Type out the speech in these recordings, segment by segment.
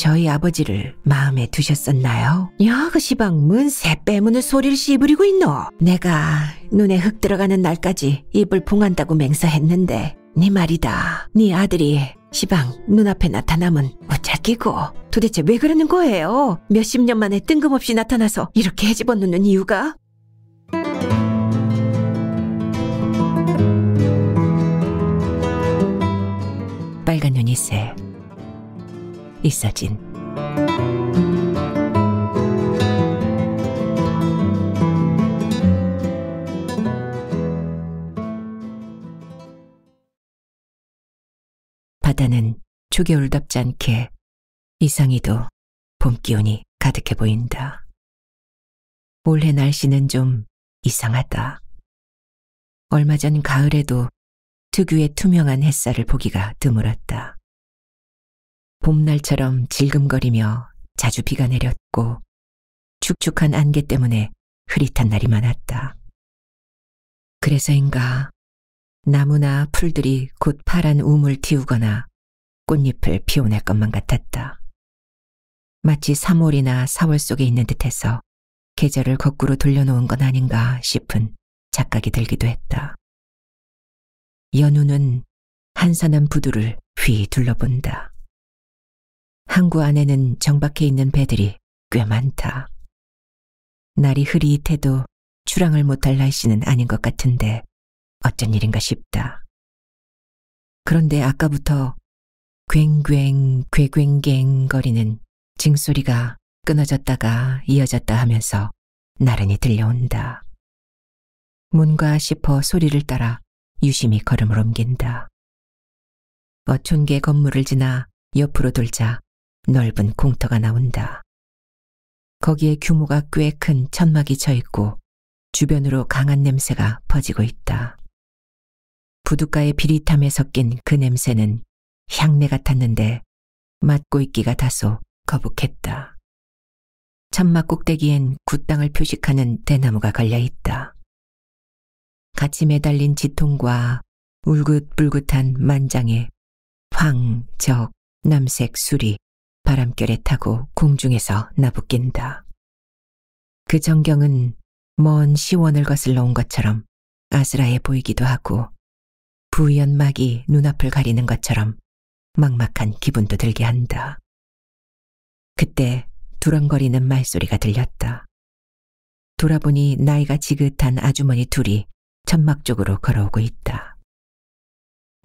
저희 아버지를 마음에 두셨었나요? 여그 시방 문 새 빼문을 소리를 씨부리고 있노. 내가 눈에 흙 들어가는 날까지 입을 봉한다고 맹세했는데 네 말이다. 네 아들이 시방 눈앞에 나타남은 못잡기고 도대체 왜 그러는 거예요? 몇십 년 만에 뜬금없이 나타나서 이렇게 헤집어 놓는 이유가? 빨간 눈이 새있어진 바다는 조개 울답지 않게 이상히도 봄 기운이 가득해 보인다. 올해 날씨는 좀 이상하다. 얼마 전 가을에도 특유의 투명한 햇살을 보기가 드물었다. 봄날처럼 질금거리며 자주 비가 내렸고 축축한 안개 때문에 흐릿한 날이 많았다. 그래서인가 나무나 풀들이 곧 파란 우물 틔우거나 꽃잎을 피워낼 것만 같았다. 마치 3월이나 4월 속에 있는 듯해서 계절을 거꾸로 돌려놓은 건 아닌가 싶은 착각이 들기도 했다. 연우는 한산한 부두를 휘 둘러본다. 항구 안에는 정박해 있는 배들이 꽤 많다. 날이 흐릿해도 출항을 못할 날씨는 아닌 것 같은데 어쩐 일인가 싶다. 그런데 아까부터 괭괭 괭괭괭 거리는 징소리가 끊어졌다가 이어졌다 하면서 나른히 들려온다. 문과 싶어 소리를 따라 유심히 걸음을 옮긴다. 어촌계 건물을 지나 옆으로 돌자 넓은 공터가 나온다. 거기에 규모가 꽤 큰 천막이 쳐 있고 주변으로 강한 냄새가 퍼지고 있다. 부둣가의 비릿함에 섞인 그 냄새는 향내 같았는데 맡고 있기가 다소 거북했다. 천막 꼭대기엔 굿땅을 표식하는 대나무가 걸려있다. 같이 매달린 지통과 울긋불긋한 만장의 황적 남색 술이 바람결에 타고 공중에서 나부낀다. 그 전경은 먼 시원을 거슬러 온 것처럼 아스라해 보이기도 하고 부의연 막이 눈앞을 가리는 것처럼 막막한 기분도 들게 한다. 그때 두렁거리는 말소리가 들렸다. 돌아보니 나이가 지긋한 아주머니 둘이 천막 쪽으로 걸어오고 있다.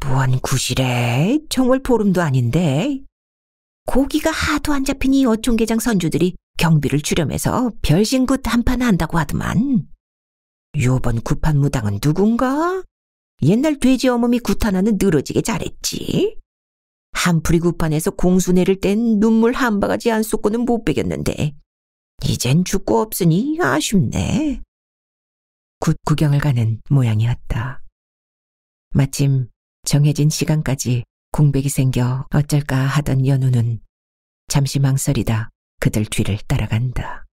무언 구실에 정월 보름도 아닌데 고기가 하도 안 잡히니 어촌계장 선주들이 경비를 추렴해서 별신굿 한 판 한다고 하더만 요번 구판 무당은 누군가? 옛날 돼지 어머니 구타나는 늘어지게 잘했지. 한풀이 구판에서 공수내를 땐 눈물 한 바가지 안 쏟고는 못 베겼는데 이젠 죽고 없으니 아쉽네. 굿 구경을 가는 모양이었다. 마침 정해진 시간까지 공백이 생겨 어쩔까 하던 연우는 잠시 망설이다 그들 뒤를 따라간다.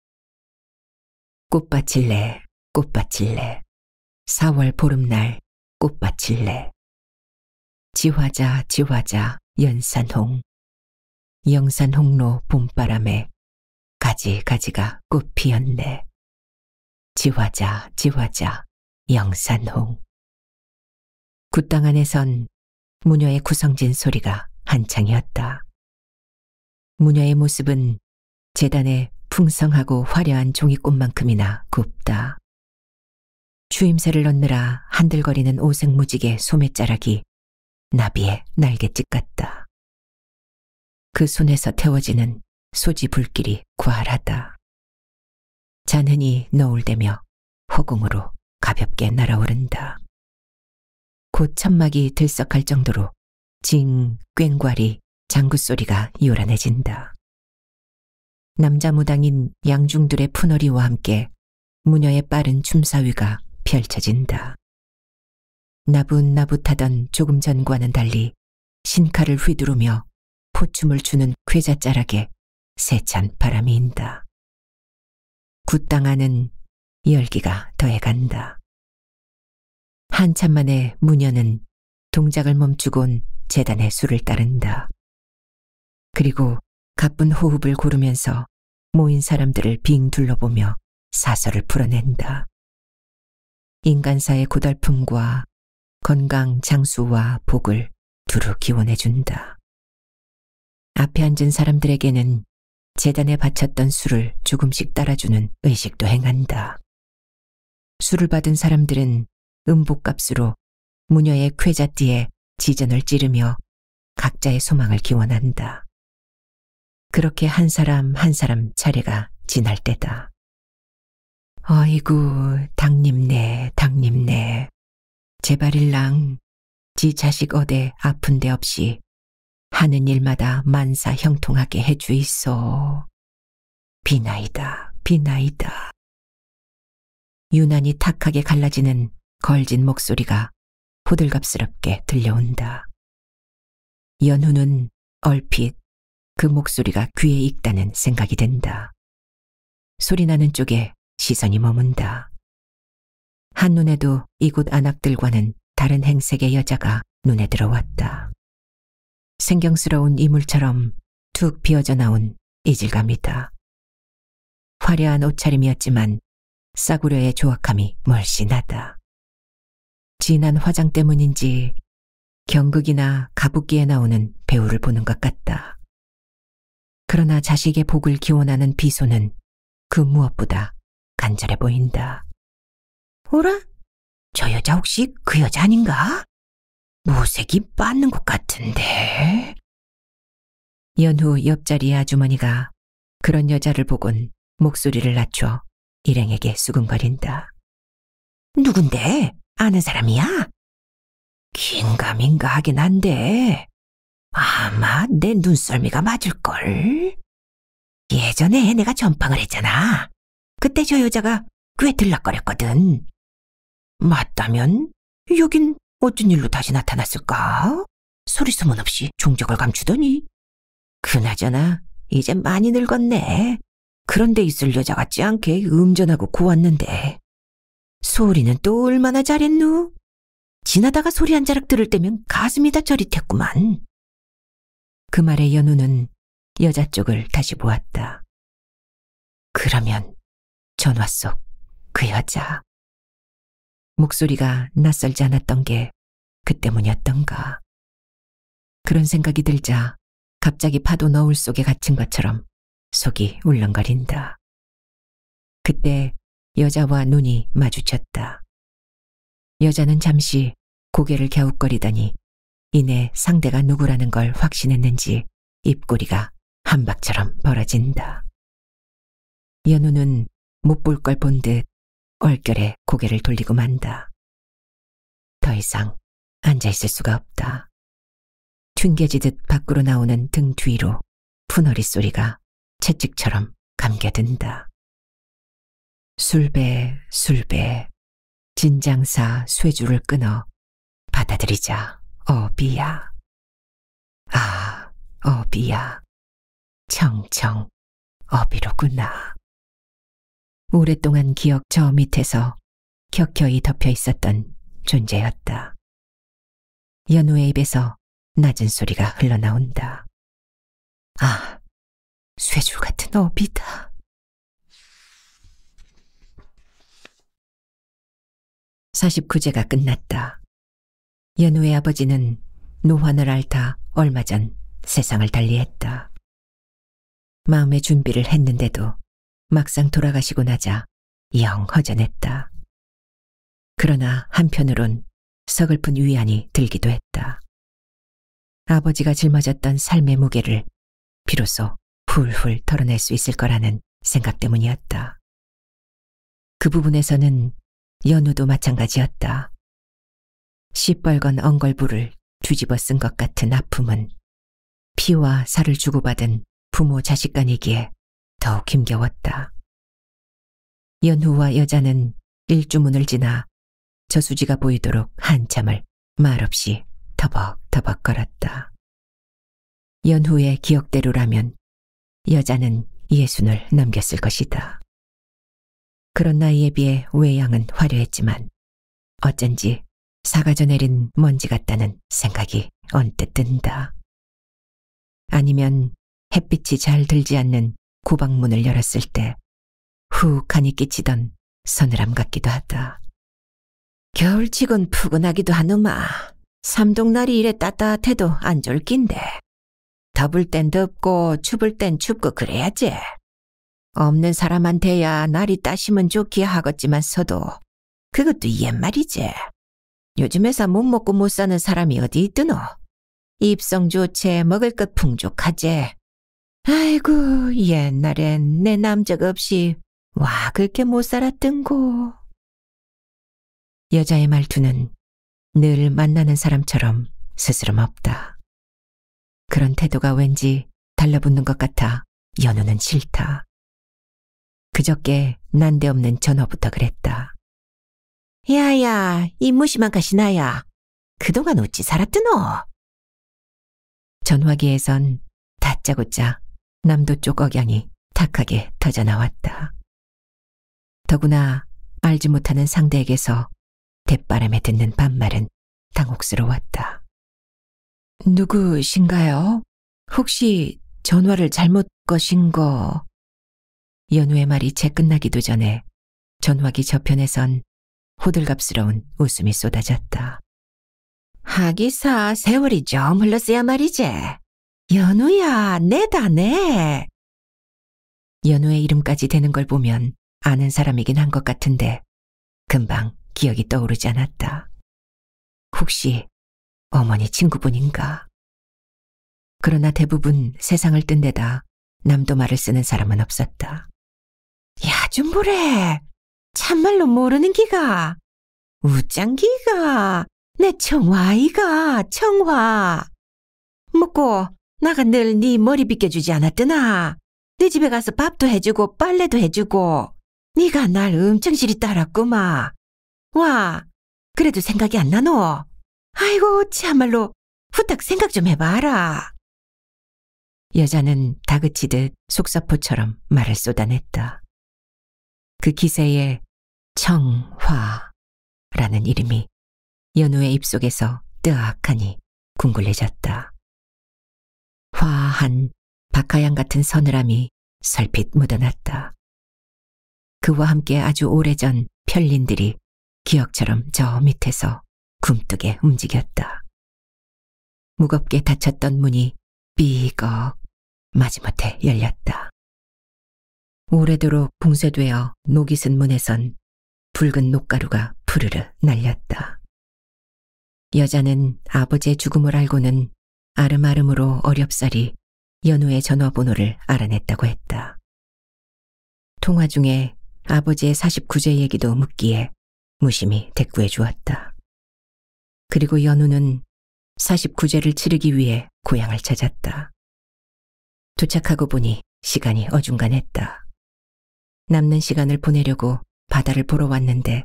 꽃밭일래, 꽃밭일래. 4월 보름날 꽃밭일래 지화자 지화자 연산홍 영산홍로 봄바람에 가지가지가 꽃 피었네 지화자 지화자 영산홍 구 땅 안에선 무녀의 구성진 소리가 한창이었다. 무녀의 모습은 재단의 풍성하고 화려한 종이꽃만큼이나 굽다 추임새를 넣느라 한들거리는 오색무지개 소매자락이 나비의 날갯짓 같다. 그 손에서 태워지는 소지 불길이 구활하다. 잔흔히 너울대며 허공으로 가볍게 날아오른다. 곧 천막이 들썩할 정도로 징, 꽹과리, 장구소리가 요란해진다. 남자 무당인 양중들의 푸너리와 함께 무녀의 빠른 춤사위가 펼쳐진다. 나붓나붓하던 조금 전과는 달리 신칼을 휘두르며 포춤을 주는 괴자자락에 세찬 바람이 인다. 굳땅 안는 열기가 더해간다. 한참 만에 무녀는 동작을 멈추곤 재단의 수를 따른다. 그리고 가쁜 호흡을 고르면서 모인 사람들을 빙 둘러보며 사설을 풀어낸다. 인간사의 고달픔과 건강, 장수와 복을 두루 기원해준다. 앞에 앉은 사람들에게는 재단에 바쳤던 술을 조금씩 따라주는 의식도 행한다. 술을 받은 사람들은 음복값으로 무녀의 쾌자띠에 지전을 찌르며 각자의 소망을 기원한다. 그렇게 한 사람 한 사람 차례가 지날 때다. 어이구, 당님네, 당님네. 제발일랑, 지 자식 어대 아픈 데 없이 하는 일마다 만사 형통하게 해주이소. 비나이다, 비나이다. 유난히 탁하게 갈라지는 걸진 목소리가 호들갑스럽게 들려온다. 연우는 얼핏 그 목소리가 귀에 익다는 생각이 든다. 소리나는 쪽에 시선이 머문다. 한눈에도 이곳 안악들과는 다른 행색의 여자가 눈에 들어왔다. 생경스러운 이물처럼 툭 비어져 나온 이질감이다. 화려한 옷차림이었지만 싸구려의 조악함이 멀씬하다 진한 화장 때문인지 경극이나 가부기에 나오는 배우를 보는 것 같다. 그러나 자식의 복을 기원하는 비소는 그 무엇보다 간절해 보인다. 오라? 저 여자 혹시 그 여자 아닌가? 무색이 빠는 것 같은데. 연후 옆자리의 아주머니가 그런 여자를 보곤 목소리를 낮춰 일행에게 수근거린다. 누군데? 아는 사람이야? 긴가민가 하긴 한데 아마 내 눈썰미가 맞을걸. 예전에 내가 전팡을 했잖아. 그때 저 여자가 꽤 들락거렸거든. 맞다면 여긴 어쩐 일로 다시 나타났을까? 소리소문 없이 종적을 감추더니. 그나저나 이제 많이 늙었네. 그런데 있을 여자 같지 않게 음전하고 고왔는데. 소리는 또 얼마나 잘했누? 지나다가 소리 한 자락 들을 때면 가슴이 다 저릿했구만. 그 말에 연우는 여자 쪽을 다시 보았다. 그러면 전화 속 그 여자. 목소리가 낯설지 않았던 게 그 때문이었던가. 그런 생각이 들자 갑자기 파도 너울 속에 갇힌 것처럼 속이 울렁거린다. 그때 여자와 눈이 마주쳤다. 여자는 잠시 고개를 갸웃거리더니 이내 상대가 누구라는 걸 확신했는지 입꼬리가 한박처럼 벌어진다. 연우는 못볼걸본듯 얼결에 고개를 돌리고 만다. 더 이상 앉아있을 수가 없다. 튕겨지듯 밖으로 나오는 등 뒤로 푸너리 소리가 채찍처럼 감겨든다. 술배, 술배, 진장사 쇠줄을 끊어 받아들이자, 어비야. 아, 어비야. 청청, 어비로구나. 오랫동안 기억 저 밑에서 격켜이 덮여 있었던 존재였다. 연우의 입에서 낮은 소리가 흘러나온다. 아, 쇠줄 같은 업이다 (49제가) 끝났다. 연우의 아버지는 노환을 앓다 얼마 전 세상을 달리했다. 마음의 준비를 했는데도 막상 돌아가시고 나자 영 허전했다. 그러나 한편으론 서글픈 위안이 들기도 했다. 아버지가 짊어졌던 삶의 무게를 비로소 훌훌 털어낼 수 있을 거라는 생각 때문이었다. 그 부분에서는 연우도 마찬가지였다. 시뻘건 엉걸부를 뒤집어 쓴 것 같은 아픔은 피와 살을 주고받은 부모 자식 간이기에 더욱 힘겨웠다. 연후와 여자는 일주문을 지나 저수지가 보이도록 한참을 말없이 터벅터벅 걸었다. 연후의 기억대로라면 여자는 예순을 넘겼을 것이다. 그런 나이에 비해 외양은 화려했지만 어쩐지 사가져 내린 먼지 같다는 생각이 언뜻 든다. 아니면 햇빛이 잘 들지 않는 고방문을 열었을 때 후욱하니 끼치던 서늘함 같기도 하다. 겨울치곤 푸근하기도 하누마. 삼동날이 이래 따뜻해도 안 졸긴데. 더블 땐 덥고 춥을 땐 춥고 그래야지. 없는 사람한테야 날이 따시면 좋기야 하겠지만서도 그것도 옛말이지. 요즘에서 못 먹고 못 사는 사람이 어디 있드노? 입성 좋채 먹을 것풍족하지 아이고, 옛날엔 내 남자가 없이 와 그렇게 못 살았던고. 여자의 말투는 늘 만나는 사람처럼 스스럼없다. 그런 태도가 왠지 달라붙는 것 같아 연우는 싫다. 그저께 난데없는 전화부터 그랬다. 야야, 이 무심한 가시나야. 그동안 어찌 살았드노? 전화기에선 다짜고짜 남도 쪽 억양이 탁하게 터져 나왔다. 더구나 알지 못하는 상대에게서 대바람에 듣는 반말은 당혹스러웠다. 누구신가요? 혹시 전화를 잘못 거신 거? 연우의 말이 채 끝나기도 전에 전화기 저편에선 호들갑스러운 웃음이 쏟아졌다. 하기사 세월이 좀 흘렀어야 말이지. 연우야, 내다, 네 연우의 이름까지 되는 걸 보면 아는 사람이긴 한 것 같은데 금방 기억이 떠오르지 않았다. 혹시 어머니 친구분인가? 그러나 대부분 세상을 뜬 데다 남도 말을 쓰는 사람은 없었다. 야, 좀 보래. 참말로 모르는 기가. 우짱기가. 내 청화이가, 청화. 묻고 나가 늘 네 머리 빗겨주지 않았더나. 네 집에 가서 밥도 해주고 빨래도 해주고. 네가 날 엄청 시리 따랐구마. 와, 그래도 생각이 안 나노? 아이고, 참말로 후딱 생각 좀 해봐라. 여자는 다그치듯 속사포처럼 말을 쏟아냈다. 그 기세에 청화라는 이름이 연우의 입속에서 뜨악하니 궁굴해졌다. 화한 박하양 같은 서늘함이 설핏 묻어났다. 그와 함께 아주 오래전 편린들이 기억처럼 저 밑에서 굼뜨게 움직였다. 무겁게 닫혔던 문이 삐걱 마지못해 열렸다. 오래도록 봉쇄되어 녹이 쓴 문에선 붉은 녹가루가 푸르르 날렸다. 여자는 아버지의 죽음을 알고는 아름아름으로 어렵사리 연우의 전화번호를 알아냈다고 했다. 통화 중에 아버지의 49제 얘기도 묻기에 무심히 대꾸해 주었다. 그리고 연우는 49제를 치르기 위해 고향을 찾았다. 도착하고 보니 시간이 어중간했다. 남는 시간을 보내려고 바다를 보러 왔는데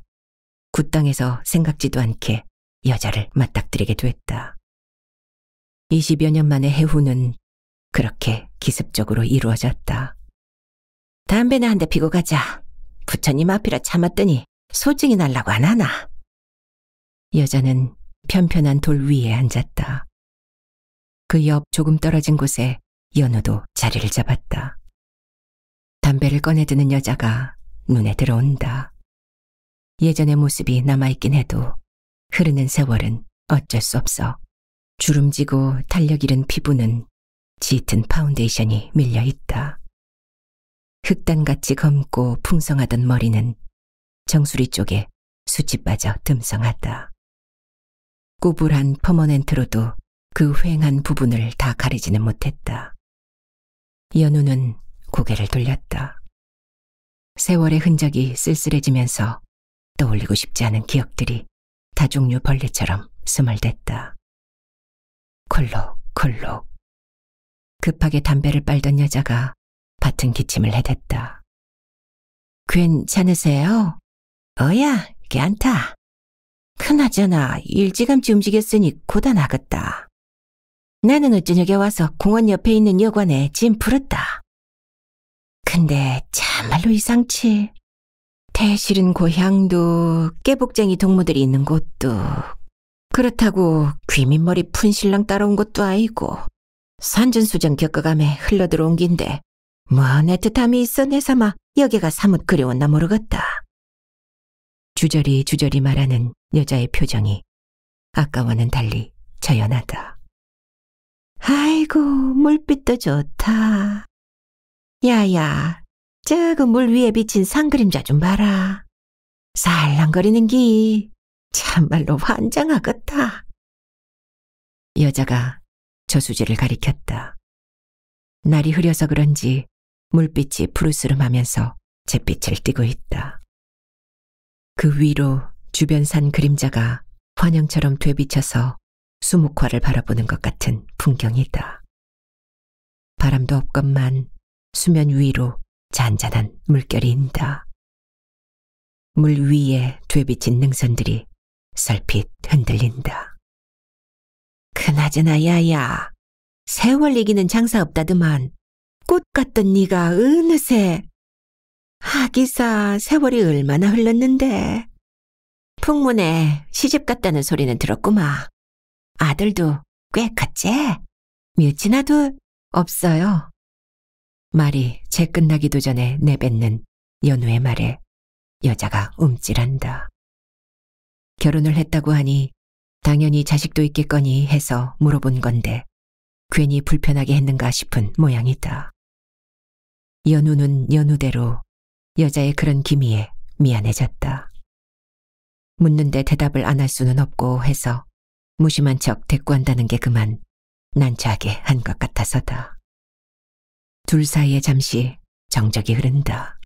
굿땅에서 생각지도 않게 여자를 맞닥뜨리게 됐다. 20여 년 만의 해후는 그렇게 기습적으로 이루어졌다. 담배나 한 대 피고 가자. 부처님 앞이라 참았더니 소증이 날라고 안 하나. 여자는 편편한 돌 위에 앉았다. 그 옆 조금 떨어진 곳에 연우도 자리를 잡았다. 담배를 꺼내드는 여자가 눈에 들어온다. 예전의 모습이 남아있긴 해도 흐르는 세월은 어쩔 수 없어 주름지고 탄력 잃은 피부는 짙은 파운데이션이 밀려있다. 흑단같이 검고 풍성하던 머리는 정수리 쪽에 수치 빠져 듬성하다. 꼬불한 퍼머넨트로도 그 휑한 부분을 다 가리지는 못했다. 연우는 고개를 돌렸다. 세월의 흔적이 쓸쓸해지면서 떠올리고 싶지 않은 기억들이 다종류 벌레처럼 스멀댔다. 콜록콜록. 급하게 담배를 빨던 여자가 같은 기침을 해댔다. 괜찮으세요? 어야, 괜찮다. 그나저나 일찌감치 움직였으니 고단하겠다. 나는 어저녁에 와서 공원 옆에 있는 여관에 짐 풀었다. 근데 참말로 이상치. 대실은 고향도 깨복쟁이 동무들이 있는 곳도 그렇다고 귀밑머리푼 신랑 따라온 것도 아니고 산전수전 겪어감에 흘러들어온 긴데 뭐내 뜻함이 있어 내삼아 여기가 사뭇 그리웠나 모르겠다. 주저리 주저리 말하는 여자의 표정이 아까와는 달리 자연하다. 아이고 물빛도 좋다. 야야 저 그 물 위에 비친 산그림자 좀 봐라. 살랑거리는 기 참말로 환장하겠다. 여자가 저수지를 가리켰다. 날이 흐려서 그런지 물빛이 푸르스름하면서 잿빛을 띠고 있다. 그 위로 주변 산 그림자가 환영처럼 되비쳐서 수묵화를 바라보는 것 같은 풍경이다. 바람도 없건만 수면 위로 잔잔한 물결이 인다. 물 위에 되비친 능선들이 살핏 흔들린다. 그나저나 야야, 세월 이기는 장사 없다더만 꽃 같던 네가 어느새 하기사 세월이 얼마나 흘렀는데 풍문에 시집 갔다는 소리는 들었구마. 아들도 꽤 컸지? 며지나도 없어요. 말이 재 끝나기도 전에 내뱉는 연우의 말에 여자가 움찔한다. 결혼을 했다고 하니 당연히 자식도 있겠거니 해서 물어본 건데 괜히 불편하게 했는가 싶은 모양이다. 연우는 연우대로 여자의 그런 기미에 미안해졌다. 묻는데 대답을 안 할 수는 없고 해서 무심한 척 대꾸한다는 게 그만 난처하게 한 것 같아서다. 둘 사이에 잠시 정적이 흐른다.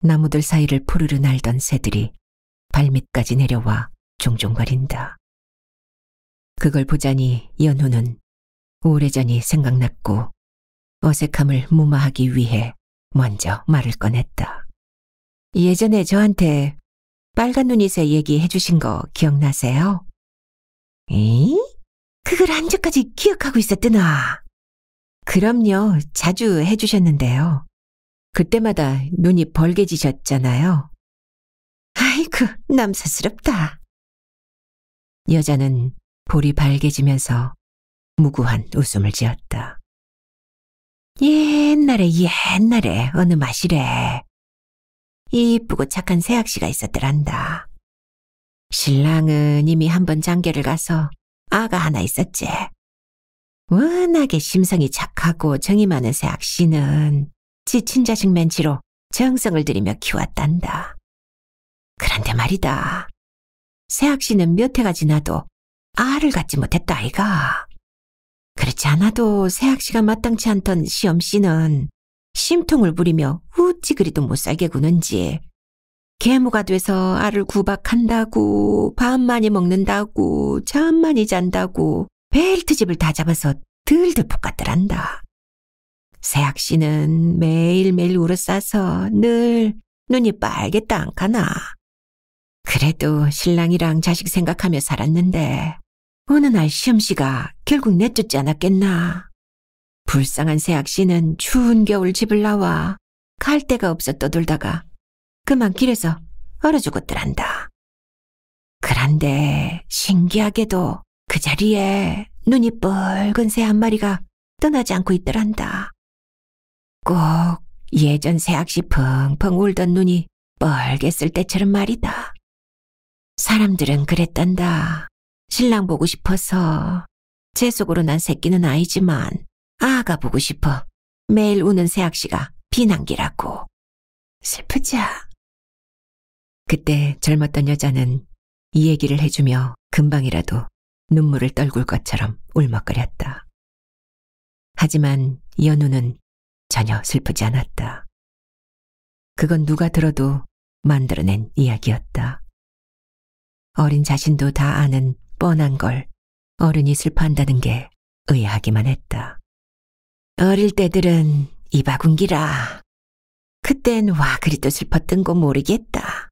나무들 사이를 푸르르 날던 새들이 발밑까지 내려와 종종거린다. 그걸 보자니 연우는 오래전이 생각났고 어색함을 무마하기 위해 먼저 말을 꺼냈다. 예전에 저한테 빨간 눈이새 얘기해 주신 거 기억나세요? 에이? 그걸 한쪽까지 기억하고 있었더나. 그럼요, 자주 해주셨는데요. 그때마다 눈이 벌개지셨잖아요. 크, 그, 남사스럽다. 여자는 볼이 밝개지면서 무구한 웃음을 지었다. 옛날에 옛날에 어느 마실에 이쁘고 착한 새학시가 있었더란다. 신랑은 이미 한 번 장계를 가서 아가 하나 있었지. 워낙에 심성이 착하고 정이 많은 새학시는 지친 자식 맨치로 정성을 들이며 키웠단다. 그런데 말이다. 새학 씨는 몇 해가 지나도 알을 갖지 못했다 아이가. 그렇지 않아도 새학 씨가 마땅치 않던 시험 씨는 심통을 부리며 우찌 그리도 못 살게 구는지 계모가 돼서 알을 구박한다고 밥 많이 먹는다고 잠 많이 잔다고 벨트집을 다 잡아서 들들 볶았더란다. 새학 씨는 매일매일 울어싸서 늘 눈이 빨개 땅가나 그래도 신랑이랑 자식 생각하며 살았는데 어느 날 시험씨가 결국 내쫓지 않았겠나. 불쌍한 새학씨는 추운 겨울 집을 나와 갈 데가 없어 떠돌다가 그만 길에서 얼어 죽었더란다. 그런데 신기하게도 그 자리에 눈이 뻘근 새 한 마리가 떠나지 않고 있더란다. 꼭 예전 새학씨 펑펑 울던 눈이 뻘겠을 때처럼 말이다. 사람들은 그랬단다. 신랑 보고 싶어서. 제 속으로 난 새끼는 아니지만 아가 보고 싶어. 매일 우는 새학씨가 비난기라고. 슬프자 그때 젊었던 여자는 이 얘기를 해주며 금방이라도 눈물을 떨굴 것처럼 울먹거렸다. 하지만 연우는 전혀 슬프지 않았다. 그건 누가 들어도 만들어낸 이야기였다. 어린 자신도 다 아는 뻔한 걸 어른이 슬퍼한다는 게 의아하기만 했다. 어릴 때들은 이바군기라. 그땐 와 그리도 슬펐던 거 모르겠다.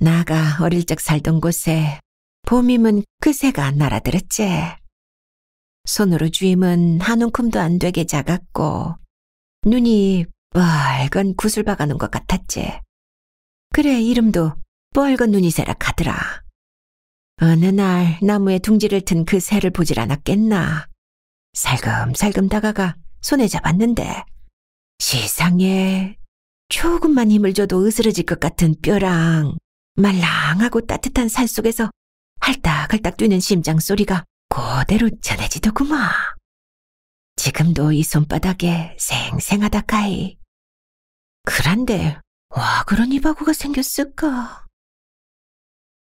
나가 어릴 적 살던 곳에 봄이면 그 새가 날아들었지. 손으로 쥐임은 한 움큼도 안 되게 작았고 눈이 빨간 구슬 박아놓은 것 같았지. 그래 이름도 빨간 눈이 새라 카더라. 어느 날 나무에 둥지를 튼 그 새를 보질 않았겠나. 살금살금 다가가 손에 잡았는데 시상에 조금만 힘을 줘도 으스러질 것 같은 뼈랑 말랑하고 따뜻한 살 속에서 할딱할딱 뛰는 심장 소리가 그대로 전해지더구마. 지금도 이 손바닥에 생생하다 까이. 그런데 와 그런 이바구가 생겼을까?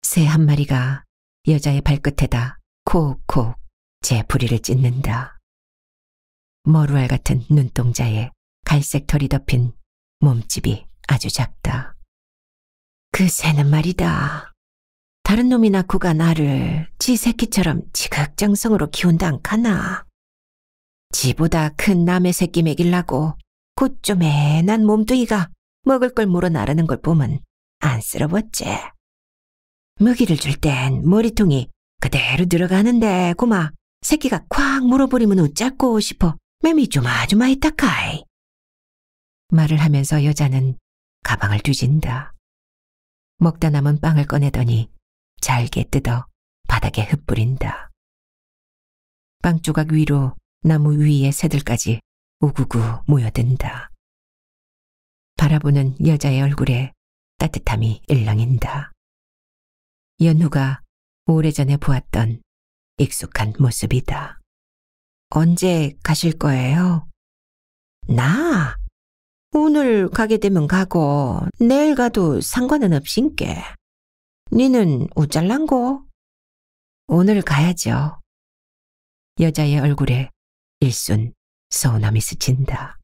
새 한 마리가 여자의 발끝에다 콕콕 제 부리를 찢는다. 머루알 같은 눈동자에 갈색 털이 덮인 몸집이 아주 작다. 그 새는 말이다. 다른 놈이나 구가 나를 지 새끼처럼 지각장성으로 키운다 않카나. 지보다 큰 남의 새끼 먹일라고 곧좀 애난 몸뚱이가 먹을 걸 물어나르는 걸 보면 안쓰러웠지. 먹이를 줄 땐 머리통이 그대로 들어가는데 고마 새끼가 콱 물어버리면 어쩌고 싶어 맴이 좀 아주 많이 닦아이. 말을 하면서 여자는 가방을 뒤진다. 먹다 남은 빵을 꺼내더니 잘게 뜯어 바닥에 흩뿌린다. 빵 조각 위로 나무 위에 새들까지 우구구 모여든다. 바라보는 여자의 얼굴에 따뜻함이 일렁인다. 연우가 오래전에 보았던 익숙한 모습이다. 언제 가실 거예요? 나? 오늘 가게 되면 가고 내일 가도 상관은 없신께. 니는 우짤란고? 오늘 가야죠. 여자의 얼굴에 일순 서운함이 스친다.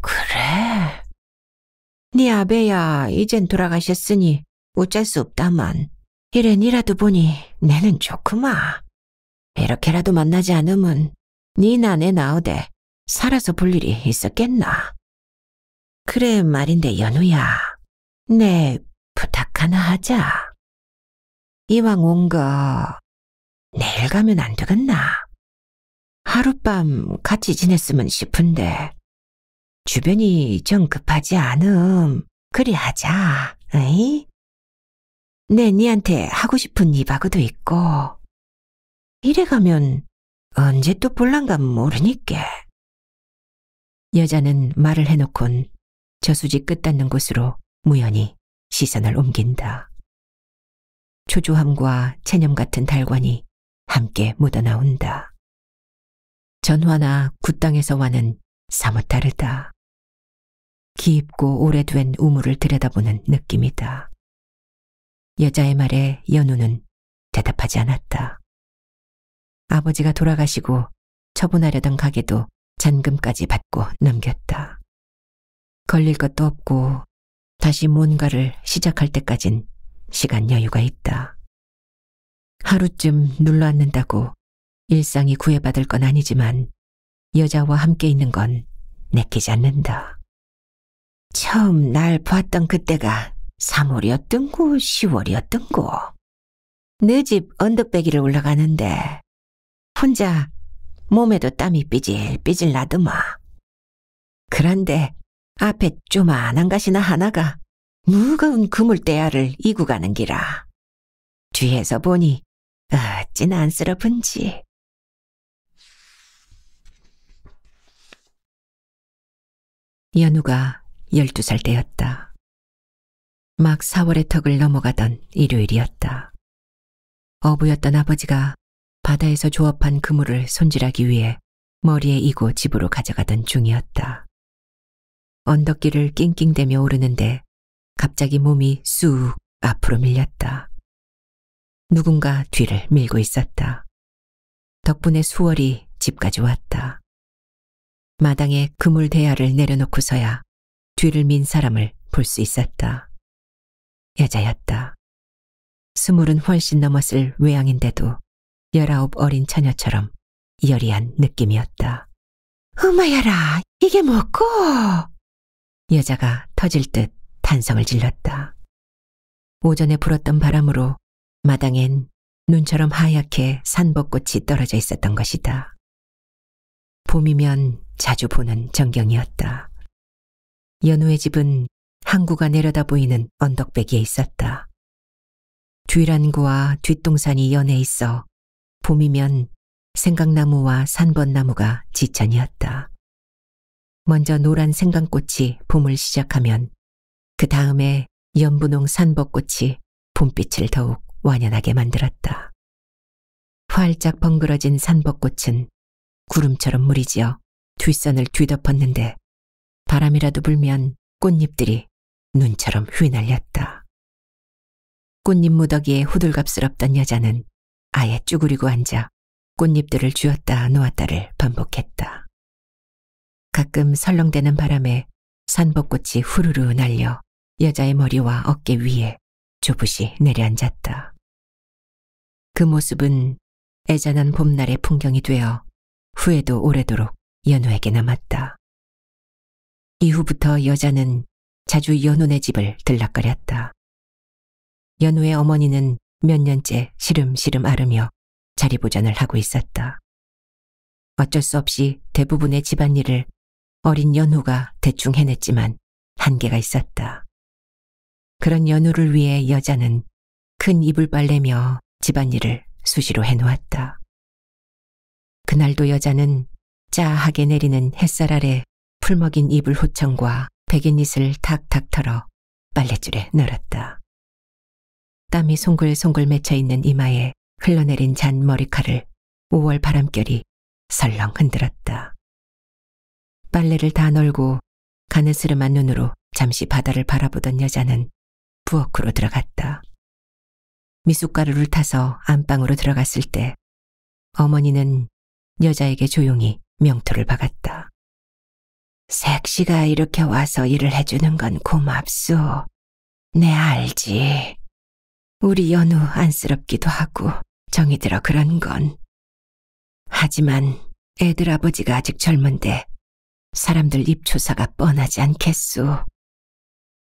그래? 네 아베야 이젠 돌아가셨으니 어쩔 수 없다만 이래니라도 보니 내는 좋구마. 이렇게라도 만나지 않으면 니나 내나오되 살아서 볼 일이 있었겠나. 그래 말인데 연우야, 내 네, 부탁 하나 하자. 이왕 온 거 내일 가면 안 되겠나? 하룻밤 같이 지냈으면 싶은데 주변이 좀 급하지 않음 그리 하자, 에이? 내 네, 니한테 하고 싶은 이바그도 있고 이래가면 언제 또 볼란가 모르니께. 여자는 말을 해놓곤 저수지 끝닿는 곳으로 무연히 시선을 옮긴다. 초조함과 체념 같은 달관이 함께 묻어나온다. 전화나 굿땅에서 와는 사뭇 다르다. 깊고 오래된 우물을 들여다보는 느낌이다. 여자의 말에 연우는 대답하지 않았다. 아버지가 돌아가시고 처분하려던 가게도 잔금까지 받고 넘겼다. 걸릴 것도 없고 다시 뭔가를 시작할 때까진 시간 여유가 있다. 하루쯤 눌러앉는다고 일상이 구애받을 건 아니지만 여자와 함께 있는 건 내키지 않는다. 처음 날 보았던 그때가 3월이었던고 10월이었던고 내 집 언덕배기를 올라가는데 혼자 몸에도 땀이 삐질삐질 나더마. 그런데 앞에 조만한 가시나 하나가 무거운 그물대야를 이고 가는 기라. 뒤에서 보니 어찌나 안쓰러픈지. 연우가 1 2살 때였다. 막 4월의 턱을 넘어가던 일요일이었다. 어부였던 아버지가 바다에서 조업한 그물을 손질하기 위해 머리에 이고 집으로 가져가던 중이었다. 언덕길을 낑낑대며 오르는데 갑자기 몸이 쑥 앞으로 밀렸다. 누군가 뒤를 밀고 있었다. 덕분에 수월이 집까지 왔다. 마당에 그물 대야를 내려놓고서야 뒤를 민 사람을 볼 수 있었다. 여자였다. 스물은 훨씬 넘었을 외양인데도 열아홉 어린 처녀처럼 여리한 느낌이었다. 어마야라, 이게 뭐고? 여자가 터질 듯 탄성을 질렀다. 오전에 불었던 바람으로 마당엔 눈처럼 하얗게 산벚꽃이 떨어져 있었던 것이다. 봄이면 자주 보는 전경이었다. 연우의 집은 항구가 내려다 보이는 언덕배기에 있었다. 뒤란구와 뒷동산이 연해 있어 봄이면 생강나무와 산벚나무가지천이었다 먼저 노란 생강꽃이 봄을 시작하면 그 다음에 연분홍 산벚꽃이 봄빛을 더욱 완연하게 만들었다. 활짝 번그러진 산벚꽃은 구름처럼 무리지어 뒷산을 뒤덮었는데 바람이라도 불면 꽃잎들이 눈처럼 휘날렸다. 꽃잎 무더기에 호들갑스럽던 여자는 아예 쭈그리고 앉아 꽃잎들을 쥐었다 놓았다를 반복했다. 가끔 설렁대는 바람에 산벚꽃이 후루루 날려 여자의 머리와 어깨 위에 조부시 내려앉았다. 그 모습은 애잔한 봄날의 풍경이 되어 후에도 오래도록 연우에게 남았다. 이후부터 여자는 자주 연우네 집을 들락거렸다. 연우의 어머니는 몇 년째 시름시름 앓으며 자리보전을 하고 있었다. 어쩔 수 없이 대부분의 집안일을 어린 연우가 대충 해냈지만 한계가 있었다. 그런 연우를 위해 여자는 큰 이불 빨래며 집안일을 수시로 해놓았다. 그날도 여자는 짜하게 내리는 햇살 아래 풀먹인 이불 호청과 백인닛을 탁탁 털어 빨랫줄에 늘었다 땀이 송글송글 맺혀 있는 이마에 흘러내린 잔 머리칼을 5월 바람결이 설렁 흔들었다. 빨래를 다 널고 가느스름한 눈으로 잠시 바다를 바라보던 여자는 부엌으로 들어갔다. 미숫가루를 타서 안방으로 들어갔을 때 어머니는 여자에게 조용히 명토를 박았다. 색시가 이렇게 와서 일을 해주는 건 고맙소. 네 알지. 우리 연우 안쓰럽기도 하고 정이 들어 그런 건. 하지만 애들 아버지가 아직 젊은데 사람들 입초사가 뻔하지 않겠소.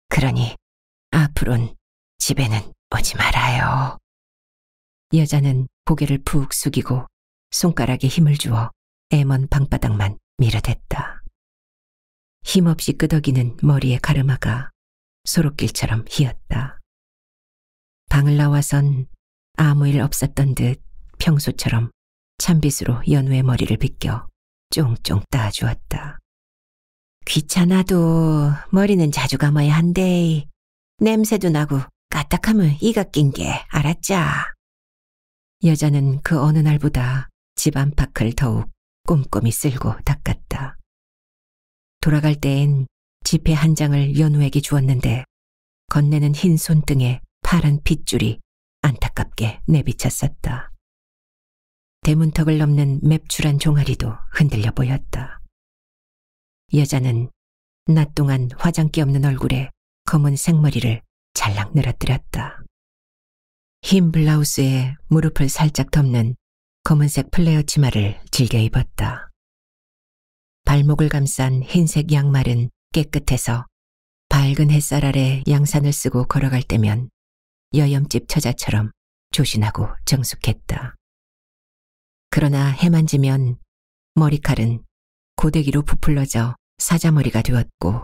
그러니 앞으론 집에는 오지 말아요. 여자는 고개를 푹 숙이고 손가락에 힘을 주어 애먼 방바닥만 밀어댔다. 힘없이 끄덕이는 머리의 가르마가 소록길처럼 휘었다. 방을 나와선 아무 일 없었던 듯 평소처럼 찬빗으로 연우의 머리를 빗겨 쫑쫑 따주었다. 귀찮아도 머리는 자주 감아야 한대. 냄새도 나고 까딱하면 이가 낀 게 알았자. 여자는 그 어느 날보다 집안밖을 더욱 꼼꼼히 쓸고 닦았다. 돌아갈 때엔 지폐 한 장을 연우에게 주었는데 건네는 흰 손등에 파란 핏줄이 안타깝게 내비쳤었다. 대문턱을 넘는 맵출한 종아리도 흔들려 보였다. 여자는 낮 동안 화장기 없는 얼굴에 검은 생머리를 잘랑 늘어뜨렸다. 흰 블라우스에 무릎을 살짝 덮는 검은색 플레어 치마를 즐겨 입었다. 발목을 감싼 흰색 양말은 깨끗해서 밝은 햇살 아래 양산을 쓰고 걸어갈 때면 여염집 처자처럼 조신하고 정숙했다. 그러나 해만 지면 머리칼은 고데기로 부풀러져 사자머리가 되었고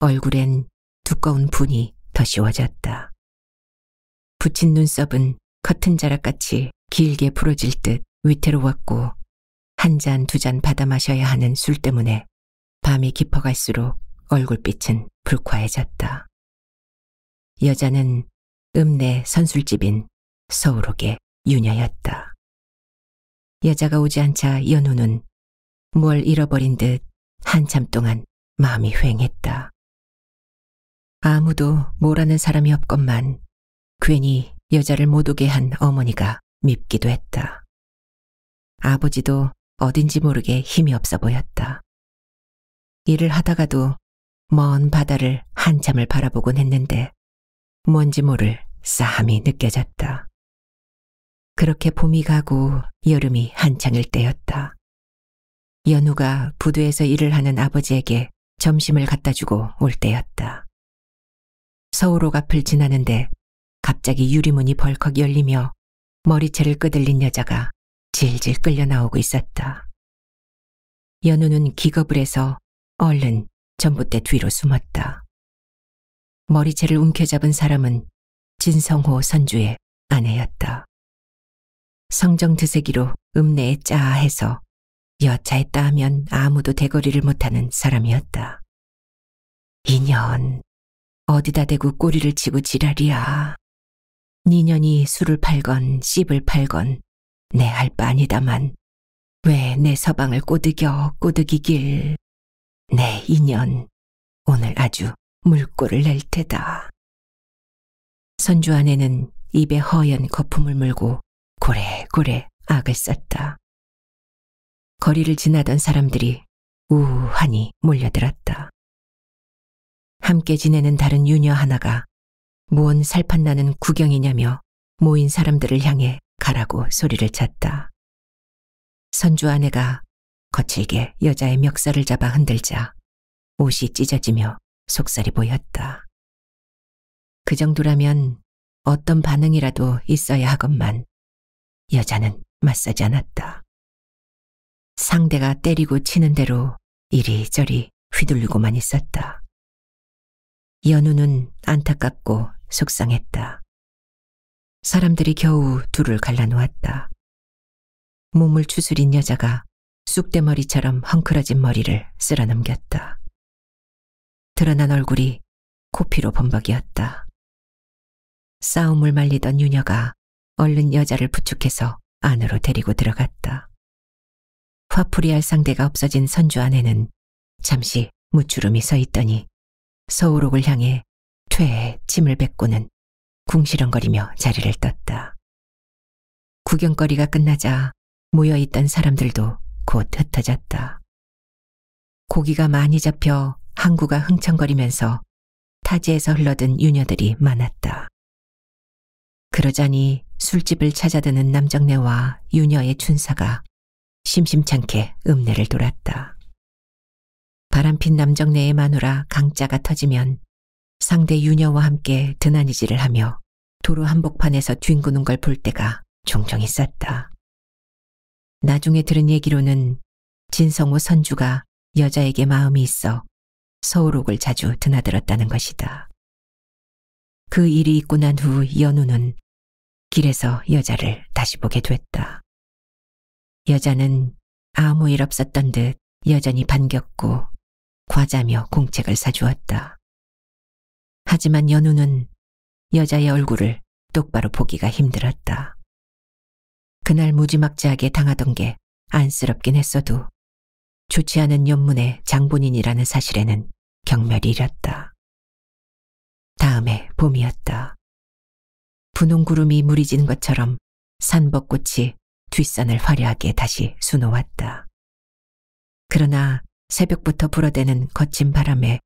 얼굴엔 두꺼운 분이 더 씌워졌다. 붙인 눈썹은 커튼 자락같이 길게 부러질 듯 위태로웠고 한 잔, 두 잔 받아 마셔야 하는 술 때문에 밤이 깊어갈수록 얼굴빛은 불쾌해졌다. 여자는 읍내 선술집인 서울옥의 유녀였다. 여자가 오지 않자 연우는 뭘 잃어버린 듯 한참 동안 마음이 휑했다. 아무도 뭐라는 사람이 없건만 괜히 여자를 못 오게 한 어머니가 밉기도 했다. 아버지도 어딘지 모르게 힘이 없어 보였다. 일을 하다가도 먼 바다를 한참을 바라보곤 했는데 뭔지 모를 싸함이 느껴졌다. 그렇게 봄이 가고 여름이 한창일 때였다. 연우가 부두에서 일을 하는 아버지에게 점심을 갖다 주고 올 때였다. 서울옥 앞을 지나는데 갑자기 유리문이 벌컥 열리며 머리채를 끄들린 여자가 질질 끌려 나오고 있었다. 연우는 기겁을 해서 얼른 전봇대 뒤로 숨었다. 머리채를 움켜잡은 사람은 진성호 선주의 아내였다. 성정 드세기로 읍내에 짜해서 여차했다 하면 아무도 대거리를 못하는 사람이었다. 인연, 어디다 대고 꼬리를 치고 지랄이야. 니년이 술을 팔건 씹을 팔건 내할바 아니다만 왜 내 서방을 꼬드겨 꼬드기길 내 네, 인연 오늘 아주 물꼬를 낼 테다. 선주 아내는 입에 허연 거품을 물고 고래고래 악을 썼다. 거리를 지나던 사람들이 우하니 몰려들었다. 함께 지내는 다른 유녀 하나가 무언 살판나는 구경이냐며 모인 사람들을 향해 가라고 소리를 쳤다. 선주 아내가 거칠게 여자의 멱살을 잡아 흔들자 옷이 찢어지며 속살이 보였다. 그 정도라면 어떤 반응이라도 있어야 하건만 여자는 맞서지 않았다. 상대가 때리고 치는 대로 이리저리 휘둘리고만 있었다. 연우는 안타깝고 속상했다. 사람들이 겨우 둘을 갈라놓았다. 몸을 추스린 여자가 쑥대머리처럼 헝클어진 머리를 쓸어넘겼다. 드러난 얼굴이 코피로 범벅이었다. 싸움을 말리던 유녀가 얼른 여자를 부축해서 안으로 데리고 들어갔다. 화풀이할 상대가 없어진 선주 안에는 잠시 무추름이 서 있더니 서울옥을 향해 퇴에 짐을 뱉고는 궁시렁거리며 자리를 떴다. 구경거리가 끝나자 모여있던 사람들도 곧 흩어졌다. 고기가 많이 잡혀 항구가 흥청거리면서 타지에서 흘러든 유녀들이 많았다. 그러자니 술집을 찾아드는 남정네와 유녀의 춘사가 심심찮게 읍내를 돌았다. 바람핀 남정네의 마누라 강자가 터지면 상대 유녀와 함께 드나니질을 하며 도로 한복판에서 뒹구는 걸 볼 때가 종종 있었다. 나중에 들은 얘기로는 진성호 선주가 여자에게 마음이 있어 서울옥을 자주 드나들었다는 것이다. 그 일이 있고 난 후 연우는 길에서 여자를 다시 보게 됐다. 여자는 아무 일 없었던 듯 여전히 반겼고 과자며 공책을 사주었다. 하지만 연우는 여자의 얼굴을 똑바로 보기가 힘들었다. 그날 무지막지하게 당하던 게 안쓰럽긴 했어도 좋지 않은 연문의 장본인이라는 사실에는 경멸이 이렸다. 다음에 봄이었다. 분홍 구름이 무리진 것처럼 산벚꽃이 뒷산을 화려하게 다시 수놓았다. 그러나 새벽부터 불어대는 거친 바람에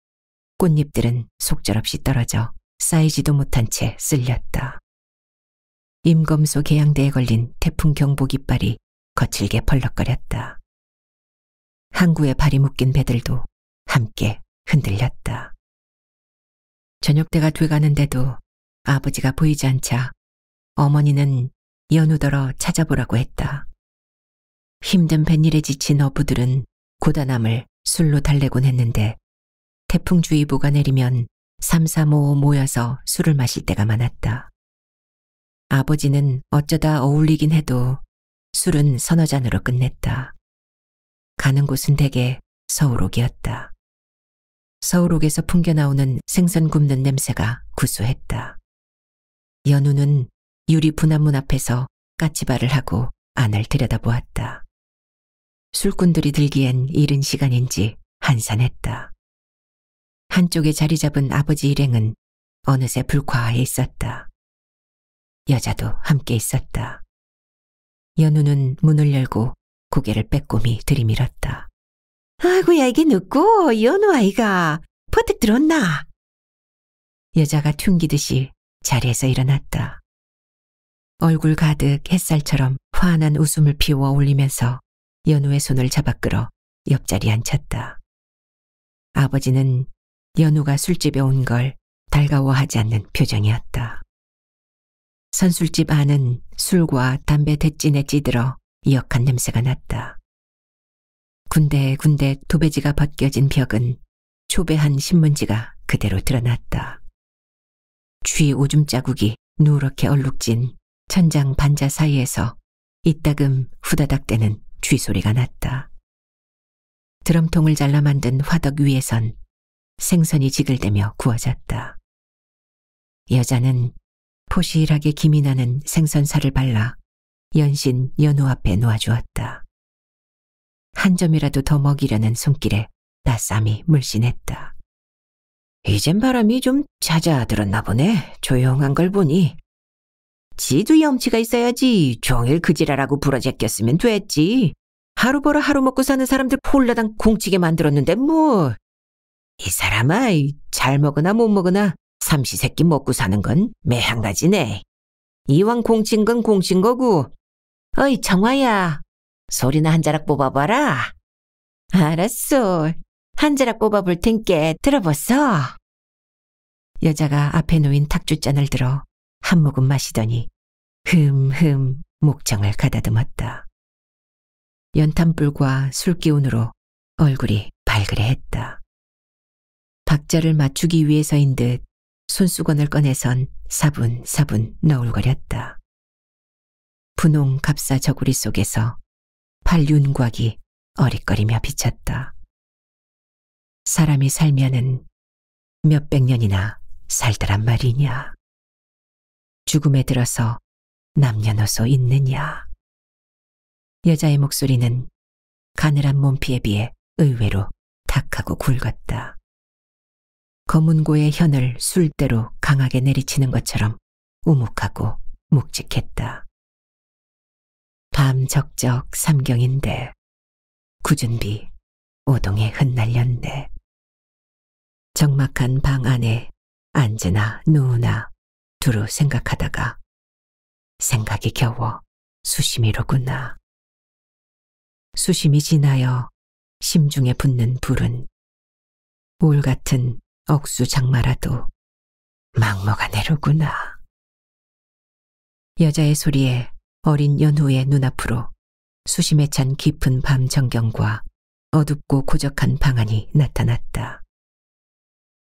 꽃잎들은 속절없이 떨어져 쌓이지도 못한 채 쓸렸다. 임검소 계양대에 걸린 태풍 경보 깃발이 거칠게 펄럭거렸다 항구에 발이 묶인 배들도 함께 흔들렸다. 저녁때가 돼가는데도 아버지가 보이지 않자 어머니는 연우더러 찾아보라고 했다. 힘든 뱃일에 지친 어부들은 고단함을 술로 달래곤 했는데 태풍주의보가 내리면 삼삼오오 모여서 술을 마실 때가 많았다. 아버지는 어쩌다 어울리긴 해도 술은 서너 잔으로 끝냈다. 가는 곳은 대개 서울옥이었다. 서울옥에서 풍겨나오는 생선 굽는 냄새가 구수했다. 연우는 유리 분한문 앞에서 까치발을 하고 안을 들여다보았다. 술꾼들이 들기엔 이른 시간인지 한산했다. 한쪽에 자리 잡은 아버지 일행은 어느새 불과에 있었다. 여자도 함께 있었다. 연우는 문을 열고 고개를 빼꼼히 들이밀었다. 아이고야 이게 늦고 연우 아이가 퍼뜩 들었나? 여자가 튕기듯이 자리에서 일어났다. 얼굴 가득 햇살처럼 환한 웃음을 피워 올리면서 연우의 손을 잡아 끌어 옆자리에 앉혔다. 아버지는 연우가 술집에 온 걸 달가워하지 않는 표정이었다. 선술집 안은 술과 담배 대진에 찌들어 이역한 냄새가 났다. 군데군데 도배지가 벗겨진 벽은 초배한 신문지가 그대로 드러났다. 쥐 오줌 자국이 누렇게 얼룩진 천장 반자 사이에서 이따금 후다닥대는 쥐소리가 났다. 드럼통을 잘라 만든 화덕 위에선 생선이 지글대며 구워졌다. 여자는 포실하게 김이 나는 생선살을 발라 연신 연우 앞에 놓아주었다. 한 점이라도 더 먹이려는 손길에 따쌈이 물씬했다. 이젠 바람이 좀 잦아들었나 보네. 조용한 걸 보니. 지도 염치가 있어야지. 종일 그지라라고 부러제꼈으면 됐지. 하루 벌어 하루 먹고 사는 사람들 폴라당 공치게 만들었는데 뭐. 이 사람아, 잘 먹으나 못 먹으나 삼시세끼 먹고 사는 건 매한가지네. 이왕 공친 건 공친 거고. 어이, 정화야. 소리나 한 자락 뽑아봐라. 알았어. 한 자락 뽑아볼 텐께 들어보소. 여자가 앞에 놓인 탁주잔을 들어 한 모금 마시더니 흠흠 목장을 가다듬었다. 연탄불과 술기운으로 얼굴이 발그레했다. 박자를 맞추기 위해서인 듯 손수건을 꺼내선 사분사분 너울거렸다. 분홍 갑사 저고리 속에서 팔윤곽이 어릿거리며 비쳤다. 사람이 살면은 몇백 년이나 살더란 말이냐. 죽음에 들어서 남녀노소 있느냐. 여자의 목소리는 가늘한 몸피에 비해 의외로 탁하고 굵었다. 검은 고의 현을 술대로 강하게 내리치는 것처럼 우묵하고 묵직했다. 밤 적적 삼경인데 구은비 오동에 흩날렸네. 적막한 방 안에 앉으나 누우나 두루 생각하다가 생각이 겨워 수심이로구나. 수심이 지나여 심중에 붙는 불은 올 같은 억수장마라도 막무가 내로구나. 여자의 소리에 어린 연호의 눈앞으로 수심에 찬 깊은 밤 전경과 어둡고 고적한 방안이 나타났다.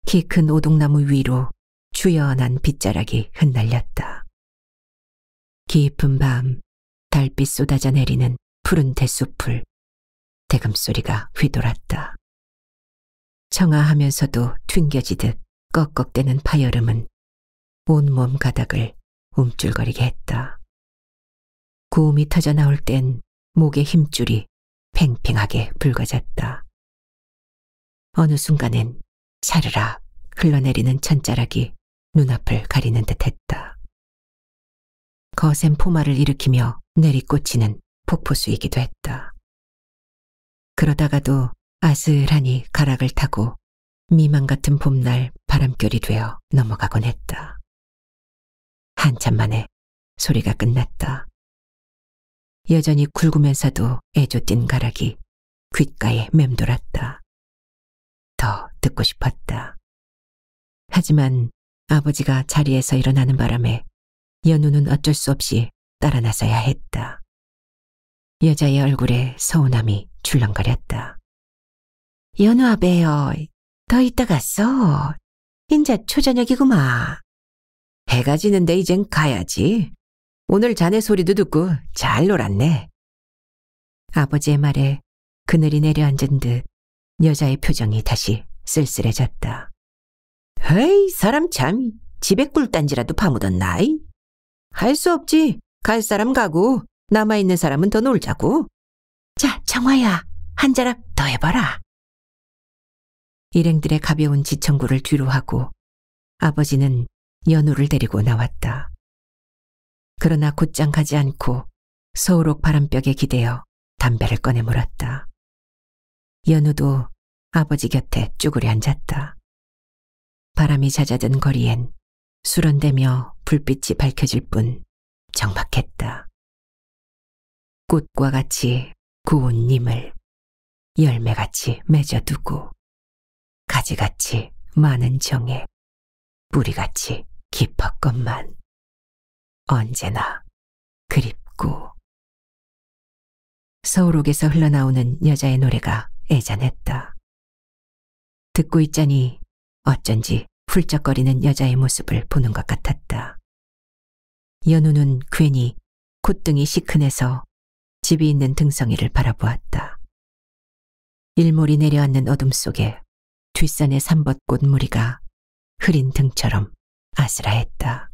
키 큰 오동나무 위로 주연한 빗자락이 흩날렸다. 깊은 밤 달빛 쏟아져 내리는 푸른 대숲을 대금 소리가 휘돌았다. 청아하면서도 튕겨지듯 꺽꺽대는 파열음은 온몸 가닥을 움찔거리게 했다. 고음이 터져 나올 땐 목의 힘줄이 팽팽하게 붉어졌다. 어느 순간엔 차르라 흘러내리는 천자락이 눈앞을 가리는 듯했다. 거센 포마를 일으키며 내리꽂히는 폭포수이기도 했다. 그러다가도 아슬하니 가락을 타고 미망 같은 봄날 바람결이 되어 넘어가곤 했다. 한참 만에 소리가 끝났다. 여전히 굵으면서도 애조띤 가락이 귓가에 맴돌았다. 더 듣고 싶었다. 하지만 아버지가 자리에서 일어나는 바람에 연우는 어쩔 수 없이 따라 나서야 했다. 여자의 얼굴에 서운함이 출렁거렸다. 연우아 배어, 더 있다 갔어. 인자 초저녁이구마. 해가 지는데 이젠 가야지. 오늘 자네 소리도 듣고 잘 놀았네. 아버지의 말에 그늘이 내려앉은 듯 여자의 표정이 다시 쓸쓸해졌다. 헤이, 사람 참, 집에 꿀단지라도 파묻었나이? 할 수 없지. 갈 사람 가고, 남아있는 사람은 더 놀자고. 자, 정화야, 한 자락 더 해봐라. 일행들의 가벼운 지청구를 뒤로하고 아버지는 연우를 데리고 나왔다. 그러나 곧장 가지 않고 서울옥 바람벽에 기대어 담배를 꺼내 물었다. 연우도 아버지 곁에 쭈그려 앉았다. 바람이 잦아든 거리엔 수런대며 불빛이 밝혀질 뿐정박했다 꽃과 같이 구운 님을 열매같이 맺어두고 가지같이 많은 정에 뿌리같이 깊었건만 언제나 그립고 서울옥에서 흘러나오는 여자의 노래가 애잔했다. 듣고 있자니 어쩐지 훌쩍거리는 여자의 모습을 보는 것 같았다. 연우는 괜히 콧등이 시큰해서 집이 있는 등성이를 바라보았다. 일몰이 내려앉는 어둠 속에 뒷산의 삼벚꽃 무리가 흐린 등처럼 아스라했다.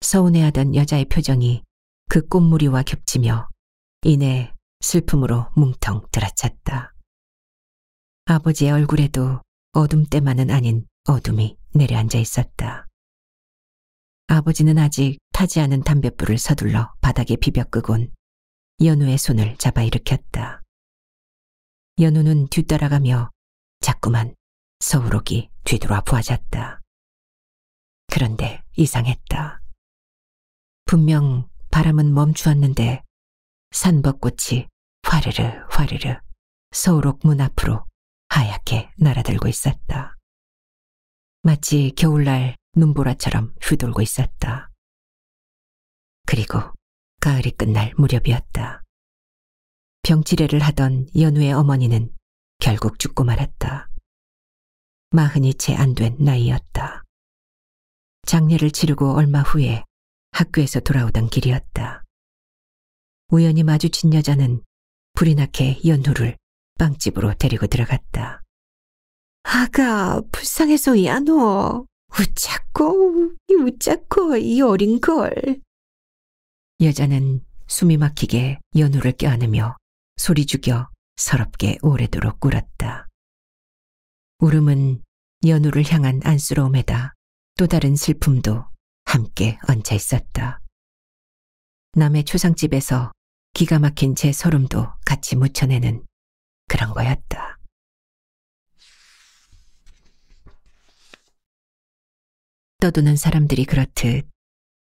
서운해하던 여자의 표정이 그 꽃무리와 겹치며 이내 슬픔으로 뭉텅 들어찼다. 아버지의 얼굴에도 어둠 때만은 아닌 어둠이 내려앉아 있었다. 아버지는 아직 타지 않은 담뱃불을 서둘러 바닥에 비벼 끄곤 연우의 손을 잡아 일으켰다. 연우는 뒤따라가며 자꾸만 서울옥이 뒤돌아 부아졌다 그런데 이상했다. 분명 바람은 멈추었는데 산벚꽃이 화르르 화르르 서울옥 문 앞으로 하얗게 날아들고 있었다. 마치 겨울날 눈보라처럼 휘돌고 있었다. 그리고 가을이 끝날 무렵이었다. 병치레를 하던 연우의 어머니는 결국 죽고 말았다. 마흔이 채 안 된 나이였다. 장례를 치르고 얼마 후에 학교에서 돌아오던 길이었다. 우연히 마주친 여자는 불이 나게 연우를 빵집으로 데리고 들어갔다. 아가, 불쌍해서 이안노웃자꼬웃자꼬이 어린 걸. 여자는 숨이 막히게 연우를 껴안으며 소리 죽여 서럽게 오래도록 꿇었다. 울음은 연우를 향한 안쓰러움에다 또 다른 슬픔도 함께 얹혀 있었다. 남의 초상집에서 기가 막힌 제 서름도 같이 묻혀내는 그런 거였다. 떠도는 사람들이 그렇듯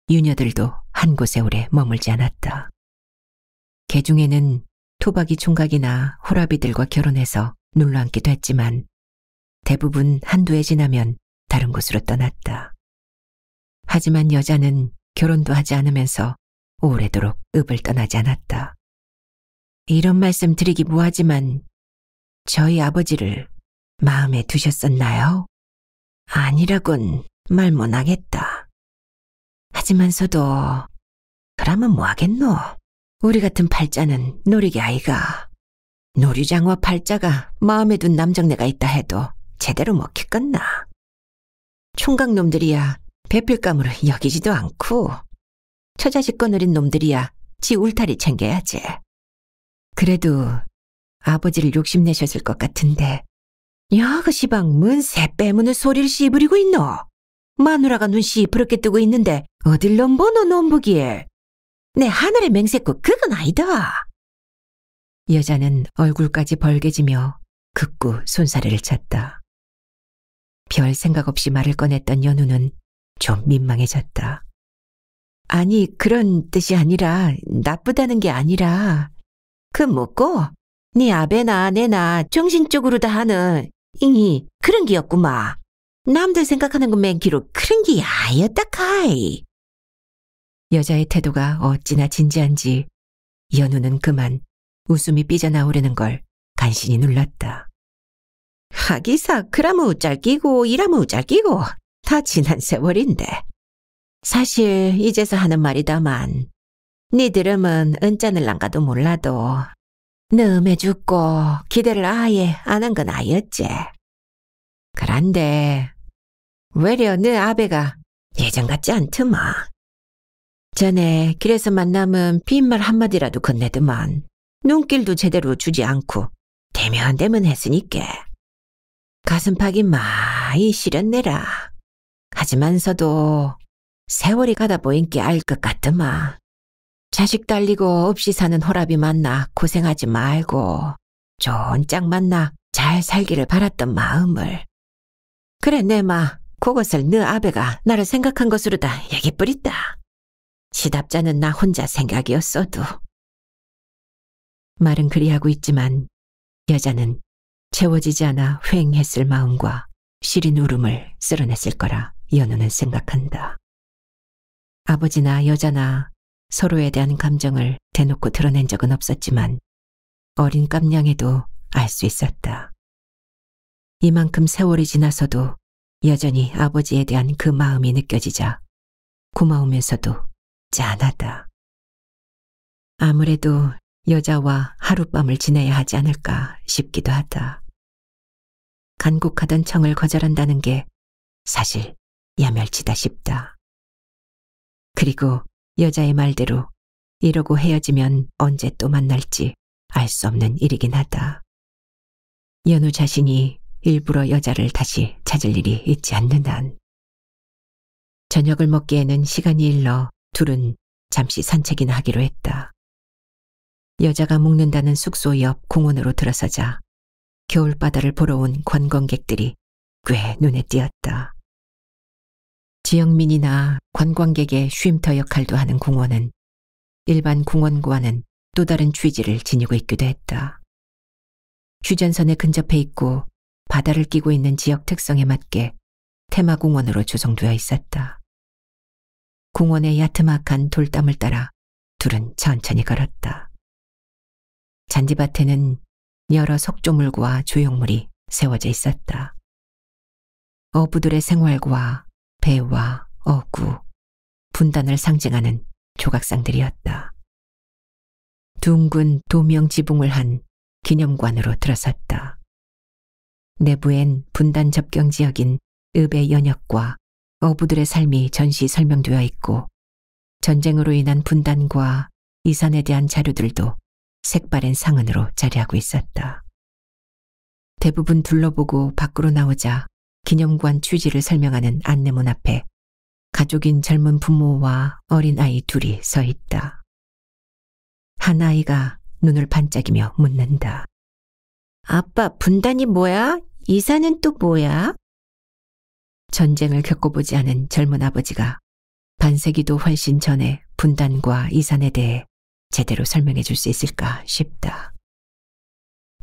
유녀들도 한 곳에 오래 머물지 않았다. 개 중에는 토박이 총각이나 호라비들과 결혼해서 눌러앉기도 했지만 대부분 한두해 지나면 다른 곳으로 떠났다. 하지만 여자는 결혼도 하지 않으면서 오래도록 읍을 떠나지 않았다. 이런 말씀 드리기 뭐하지만 저희 아버지를 마음에 두셨었나요? 아니라곤 말 못하겠다. 하지만서도 그러면 뭐하겠노? 우리 같은 팔자는 노리기 아이가. 놀이장와 팔자가 마음에 둔 남정네가 있다 해도 제대로 먹히겠나. 총각놈들이야 배필감으로 여기지도 않고 처자식 거느린 놈들이야 지 울타리 챙겨야지. 그래도 아버지를 욕심내셨을 것 같은데 야 그 시방 문 새 빼무는 소리를 씨부리고 있노. 마누라가 눈 시퍼렇게 뜨고 있는데 어딜 넘보노 놈보기에. 내 하늘의 맹세코 그건 아니다. 여자는 얼굴까지 벌개지며 극구 손사래를 찼다. 별 생각 없이 말을 꺼냈던 연우는 좀 민망해졌다. 아니 그런 뜻이 아니라 나쁘다는 게 아니라 그 뭐고 네 아베나 내나 정신적으로 다 하는 잉이 그런 기였구마. 남들 생각하는 것맨 기로 그런 기 아였다 카이. 여자의 태도가 어찌나 진지한지 연우는 그만 웃음이 삐져나오려는 걸 간신히 눌렀다. 하기사 그라무 짤끼고 이라무 짤끼고 다 지난 세월인데 사실 이제서 하는 말이다만 니들음은 은짜을란 가도 몰라도 너음에 죽고 기대를 아예 안 한 건아였지 그런데 외려 네 아베가 예전 같지 않더마. 전에 길에서 만남은 빈말 한마디라도 건네드만 눈길도 제대로 주지 않고 대면 대면 했으니까 가슴팍이 많이 시렸네라. 하지만서도 세월이 가다 보인 게 알 것 같더마. 자식 달리고 없이 사는 호랍이 만나 고생하지 말고 좋은 짝 만나 잘 살기를 바랐던 마음을. 그래 내마 그것을 너 아베가 나를 생각한 것으로다 얘기 뿌리다. 시답자는 나 혼자 생각이었어도. 말은 그리하고 있지만 여자는 채워지지 않아 휑했을 마음과 시린 울음을 쓸어냈을 거라 연우는 생각한다. 아버지나 여자나 서로에 대한 감정을 대놓고 드러낸 적은 없었지만 어린 깜냥에도 알 수 있었다. 이만큼 세월이 지나서도 여전히 아버지에 대한 그 마음이 느껴지자 고마우면서도 짠하다. 아무래도 여자와 하룻밤을 지내야 하지 않을까 싶기도 하다. 간곡하던 청을 거절한다는 게 사실 야멸치다 싶다. 그리고 여자의 말대로 이러고 헤어지면 언제 또 만날지 알 수 없는 일이긴 하다. 연우 자신이 일부러 여자를 다시 찾을 일이 있지 않는 한. 저녁을 먹기에는 시간이 일러 둘은 잠시 산책이나 하기로 했다. 여자가 묵는다는 숙소 옆 공원으로 들어서자 겨울바다를 보러 온 관광객들이 꽤 눈에 띄었다. 지역민이나 관광객의 쉼터 역할도 하는 공원은 일반 공원과는 또 다른 취지를 지니고 있기도 했다. 휴전선에 근접해 있고 바다를 끼고 있는 지역 특성에 맞게 테마공원으로 조성되어 있었다. 공원의 야트막한 돌담을 따라 둘은 천천히 걸었다. 잔디밭에는 여러 석조물과 조형물이 세워져 있었다. 어부들의 생활과 배와 어구, 분단을 상징하는 조각상들이었다. 둥근 도명 지붕을 한 기념관으로 들어섰다. 내부엔 분단 접경 지역인 읍의 연역과 어부들의 삶이 전시 설명되어 있고 전쟁으로 인한 분단과 이산에 대한 자료들도 색바랜 상흔으로 자리하고 있었다. 대부분 둘러보고 밖으로 나오자 기념관 취지를 설명하는 안내문 앞에 가족인 젊은 부모와 어린아이 둘이 서 있다. 한 아이가 눈을 반짝이며 묻는다. 아빠, 분단이 뭐야? 이사는 또 뭐야? 전쟁을 겪어보지 않은 젊은 아버지가 반세기도 훨씬 전에 분단과 이산에 대해 제대로 설명해 줄 수 있을까 싶다.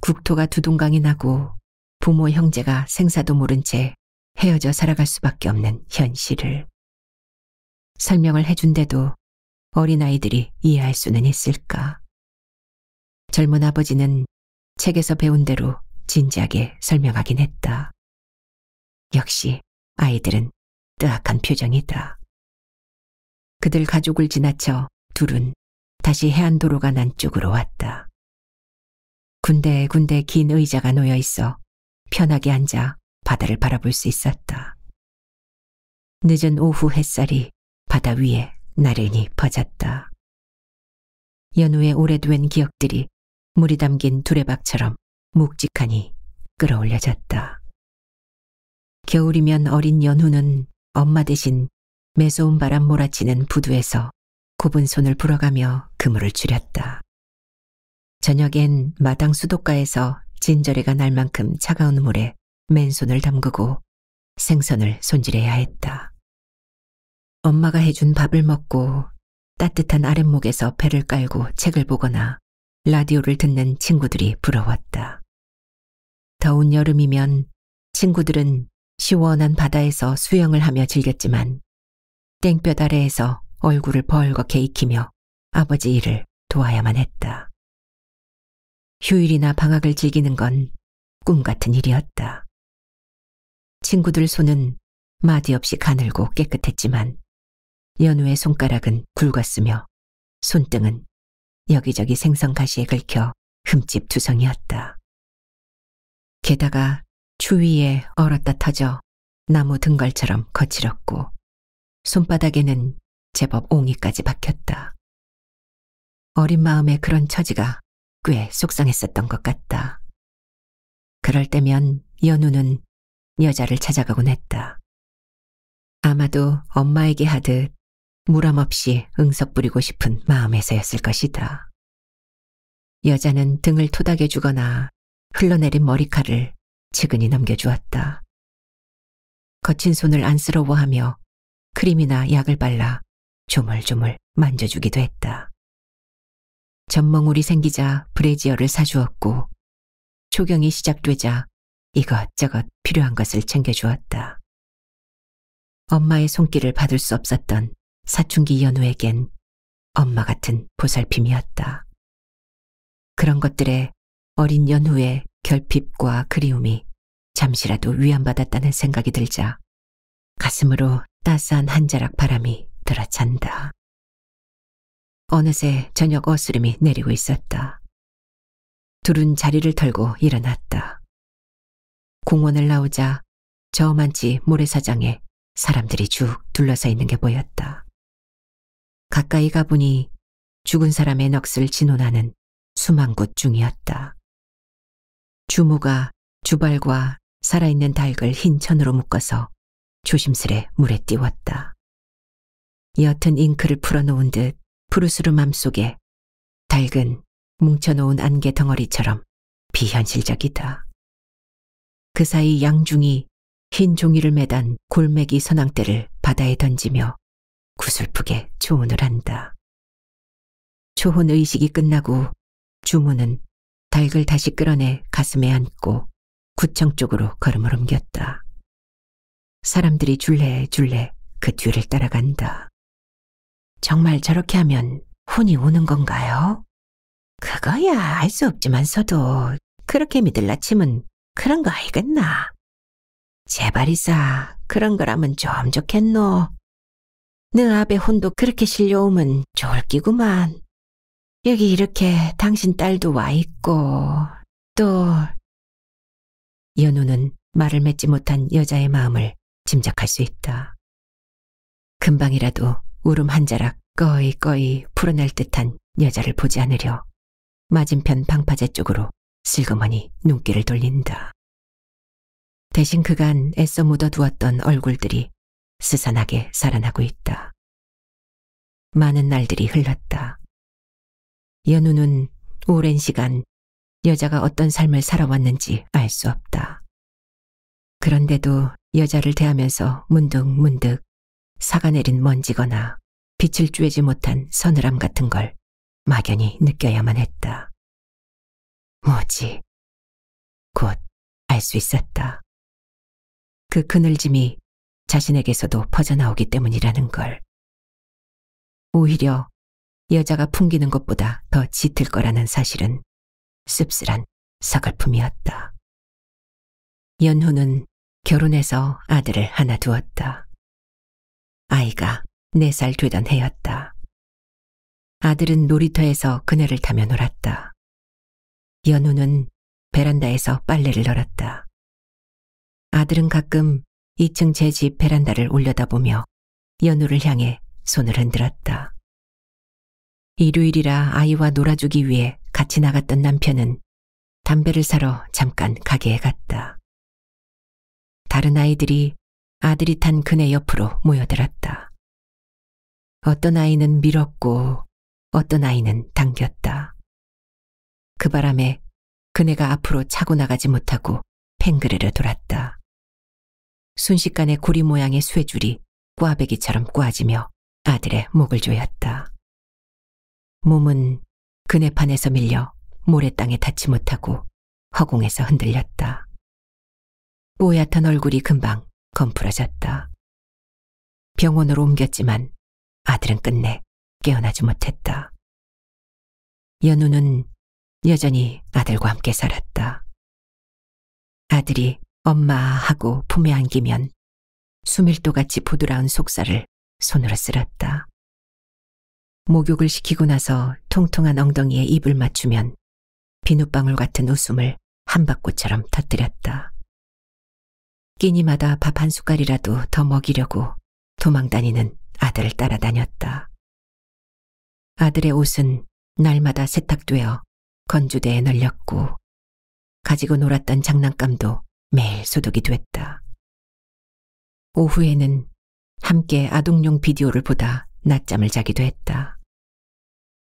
국토가 두동강이 나고 부모 형제가 생사도 모른 채 헤어져 살아갈 수밖에 없는 현실을 설명을 해준데도 어린아이들이 이해할 수는 있을까? 젊은 아버지는 책에서 배운 대로 진지하게 설명하긴 했다. 역시 아이들은 뜨악한 표정이다. 그들 가족을 지나쳐 둘은 다시 해안도로가 난 쪽으로 왔다. 군대에군대긴 의자가 놓여 있어 편하게 앉아 바다를 바라볼 수 있었다. 늦은 오후 햇살이 바다 위에 나른히 퍼졌다. 연후의 오래된 기억들이 물이 담긴 두레박처럼 묵직하니 끌어올려졌다. 겨울이면 어린 연우는 엄마 대신 매서운 바람 몰아치는 부두에서 굽은 손을 불어가며 그물을 줄였다. 저녁엔 마당 수도가에서 진저래가 날 만큼 차가운 물에 맨손을 담그고 생선을 손질해야 했다. 엄마가 해준 밥을 먹고 따뜻한 아랫목에서 배를 깔고 책을 보거나 라디오를 듣는 친구들이 부러웠다. 더운 여름이면 친구들은 시원한 바다에서 수영을 하며 즐겼지만 땡볕 아래에서 얼굴을 벌겋게 익히며 아버지 일을 도와야만 했다. 휴일이나 방학을 즐기는 건 꿈같은 일이었다. 친구들 손은 마디없이 가늘고 깨끗했지만 연우의 손가락은 굵었으며 손등은 여기저기 생선 가시에 긁혀 흠집 투성이었다. 게다가 주위에 얼었다 터져 나무 등갈처럼 거칠었고 손바닥에는 제법 옹이까지 박혔다. 어린 마음에 그런 처지가 꽤 속상했었던 것 같다. 그럴 때면 연우는 여자를 찾아가곤 했다. 아마도 엄마에게 하듯 무람 없이 응석 부리고 싶은 마음에서였을 것이다. 여자는 등을 토닥여 주거나 흘러내린 머리카락을 측은히 넘겨주었다. 거친 손을 안쓰러워하며 크림이나 약을 발라 조물조물 만져주기도 했다. 전멍울이 생기자 브레지어를 사주었고 초경이 시작되자 이것저것 필요한 것을 챙겨주었다. 엄마의 손길을 받을 수 없었던 사춘기 연우에겐 엄마 같은 보살핌이었다. 그런 것들에 어린 연우의 결핍과 그리움이 잠시라도 위안받았다는 생각이 들자 가슴으로 따스한 한 자락 바람이 들어찬다. 어느새 저녁 어스름이 내리고 있었다. 둘은 자리를 털고 일어났다. 공원을 나오자 저만치 모래사장에 사람들이 쭉 둘러서 있는 게 보였다. 가까이 가보니 죽은 사람의 넋을 진혼하는 수만 곳 중이었다. 주모가 주발과 살아있는 닭을 흰 천으로 묶어서 조심스레 물에 띄웠다. 옅은 잉크를 풀어놓은 듯푸르스름 맘속에 닭은 뭉쳐놓은 안개 덩어리처럼 비현실적이다. 그 사이 양중이 흰 종이를 매단 골매기 선왕대를 바다에 던지며 구슬프게 조언을 한다. 초혼 의식이 끝나고 주문은 닭을 다시 끌어내 가슴에 안고 구청 쪽으로 걸음을 옮겼다. 사람들이 줄래줄래 그 뒤를 따라간다. 정말 저렇게 하면 혼이 오는 건가요? 그거야 알 수 없지만서도 그렇게 믿을라 치면 그런 거 알겠나? 제발이사 그런 거라면 좀 좋겠노. 너 앞에 혼도 그렇게 실려오면 좋을 끼구만. 여기 이렇게 당신 딸도 와 있고 또 연우는 말을 맺지 못한 여자의 마음을 짐작할 수 있다. 금방이라도 울음 한 자락 꺼이 꺼이 풀어낼 듯한 여자를 보지 않으려 맞은편 방파제 쪽으로 슬그머니 눈길을 돌린다. 대신 그간 애써 묻어두었던 얼굴들이 스산하게 살아나고 있다. 많은 날들이 흘렀다. 연우는 오랜 시간 여자가 어떤 삶을 살아왔는지 알 수 없다. 그런데도 여자를 대하면서 문득문득 사가내린 먼지거나 빛을 쬐지 못한 서늘함 같은 걸 막연히 느껴야만 했다. 뭐지? 곧 알 수 있었다. 그 그늘짐이 자신에게서도 퍼져나오기 때문이라는 걸. 오히려 여자가 풍기는 것보다 더 짙을 거라는 사실은 씁쓸한 서글픔이었다. 연호는 결혼해서 아들을 하나 두었다. 아이가 네살 되던 해였다. 아들은 놀이터에서 그네를 타며 놀았다. 연우는 베란다에서 빨래를 널었다. 아들은 가끔 2층 제 집 베란다를 올려다보며 연우를 향해 손을 흔들었다. 일요일이라 아이와 놀아주기 위해 같이 나갔던 남편은 담배를 사러 잠깐 가게에 갔다. 다른 아이들이 아들이 탄 그네 옆으로 모여들었다. 어떤 아이는 밀었고 어떤 아이는 당겼다. 그 바람에 그네가 앞으로 차고 나가지 못하고 팽그르르 돌았다. 순식간에 고리 모양의 쇠줄이 꽈배기처럼 꽈지며 아들의 목을 조였다. 몸은 그네판에서 밀려 모래땅에 닿지 못하고 허공에서 흔들렸다. 뽀얗던 얼굴이 금방 검푸러졌다 병원으로 옮겼지만 아들은 끝내 깨어나지 못했다. 연우는 여전히 아들과 함께 살았다. 아들이 엄마 하고 품에 안기면 수밀도같이 부드러운 속살을 손으로 쓸었다. 목욕을 시키고 나서 통통한 엉덩이에 입을 맞추면 비눗방울 같은 웃음을 한바꽃처럼 터뜨렸다. 끼니마다 밥 한 숟갈이라도 더 먹이려고 도망다니는 아들을 따라다녔다. 아들의 옷은 날마다 세탁되어 건조대에 널렸고 가지고 놀았던 장난감도 매일 소독이 됐다. 오후에는 함께 아동용 비디오를 보다 낮잠을 자기도 했다.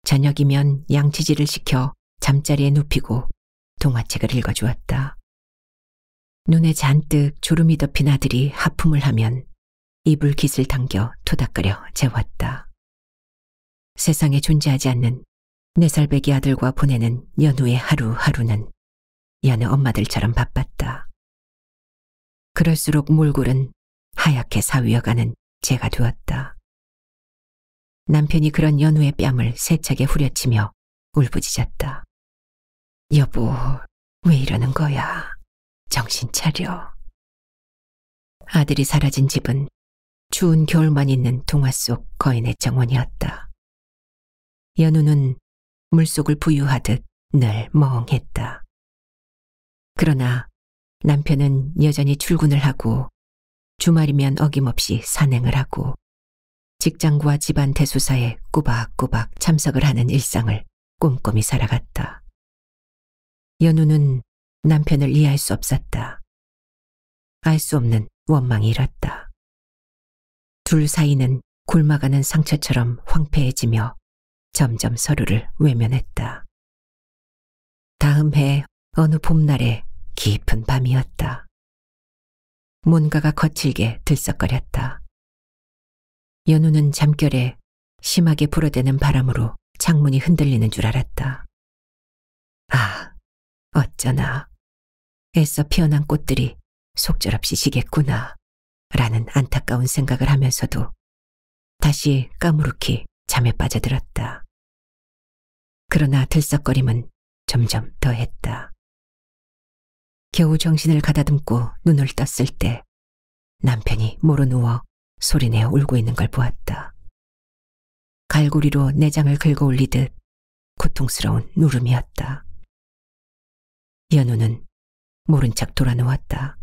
저녁이면 양치질을 시켜 잠자리에 눕히고 동화책을 읽어주었다. 눈에 잔뜩 졸음이 덮인 아들이 하품을 하면 이불 깃을 당겨 토닥거려 재웠다. 세상에 존재하지 않는 네 살배기 아들과 보내는 연우의 하루하루는 여느 엄마들처럼 바빴다. 그럴수록 몰골은 하얗게 사위어가는 제가 되었다. 남편이 그런 연우의 뺨을 세차게 후려치며 울부짖었다. 여보, 왜 이러는 거야? 정신 차려. 아들이 사라진 집은 추운 겨울만 있는 동화 속 거인의 정원이었다. 연우는 물속을 부유하듯 늘 멍했다. 그러나 남편은 여전히 출근을 하고 주말이면 어김없이 산행을 하고 직장과 집안 대수사에 꼬박꼬박 참석을 하는 일상을 꼼꼼히 살아갔다. 연우는 남편을 이해할 수 없었다. 알 수 없는 원망이 일었다. 둘 사이는 곪아가는 상처처럼 황폐해지며 점점 서로를 외면했다. 다음 해 어느 봄날의 깊은 밤이었다. 뭔가가 거칠게 들썩거렸다. 연우는 잠결에 심하게 불어대는 바람으로 창문이 흔들리는 줄 알았다. 아, 어쩌나. 애써 피어난 꽃들이 속절없이 지겠구나. 라는 안타까운 생각을 하면서도 다시 까무룩히 잠에 빠져들었다. 그러나 들썩거림은 점점 더했다. 겨우 정신을 가다듬고 눈을 떴을 때 남편이 모로 누워 소리내 어 울고 있는 걸 보았다. 갈고리로 내장을 긁어올리듯 고통스러운 누름이었다. 연우는 모른 척 돌아누웠다.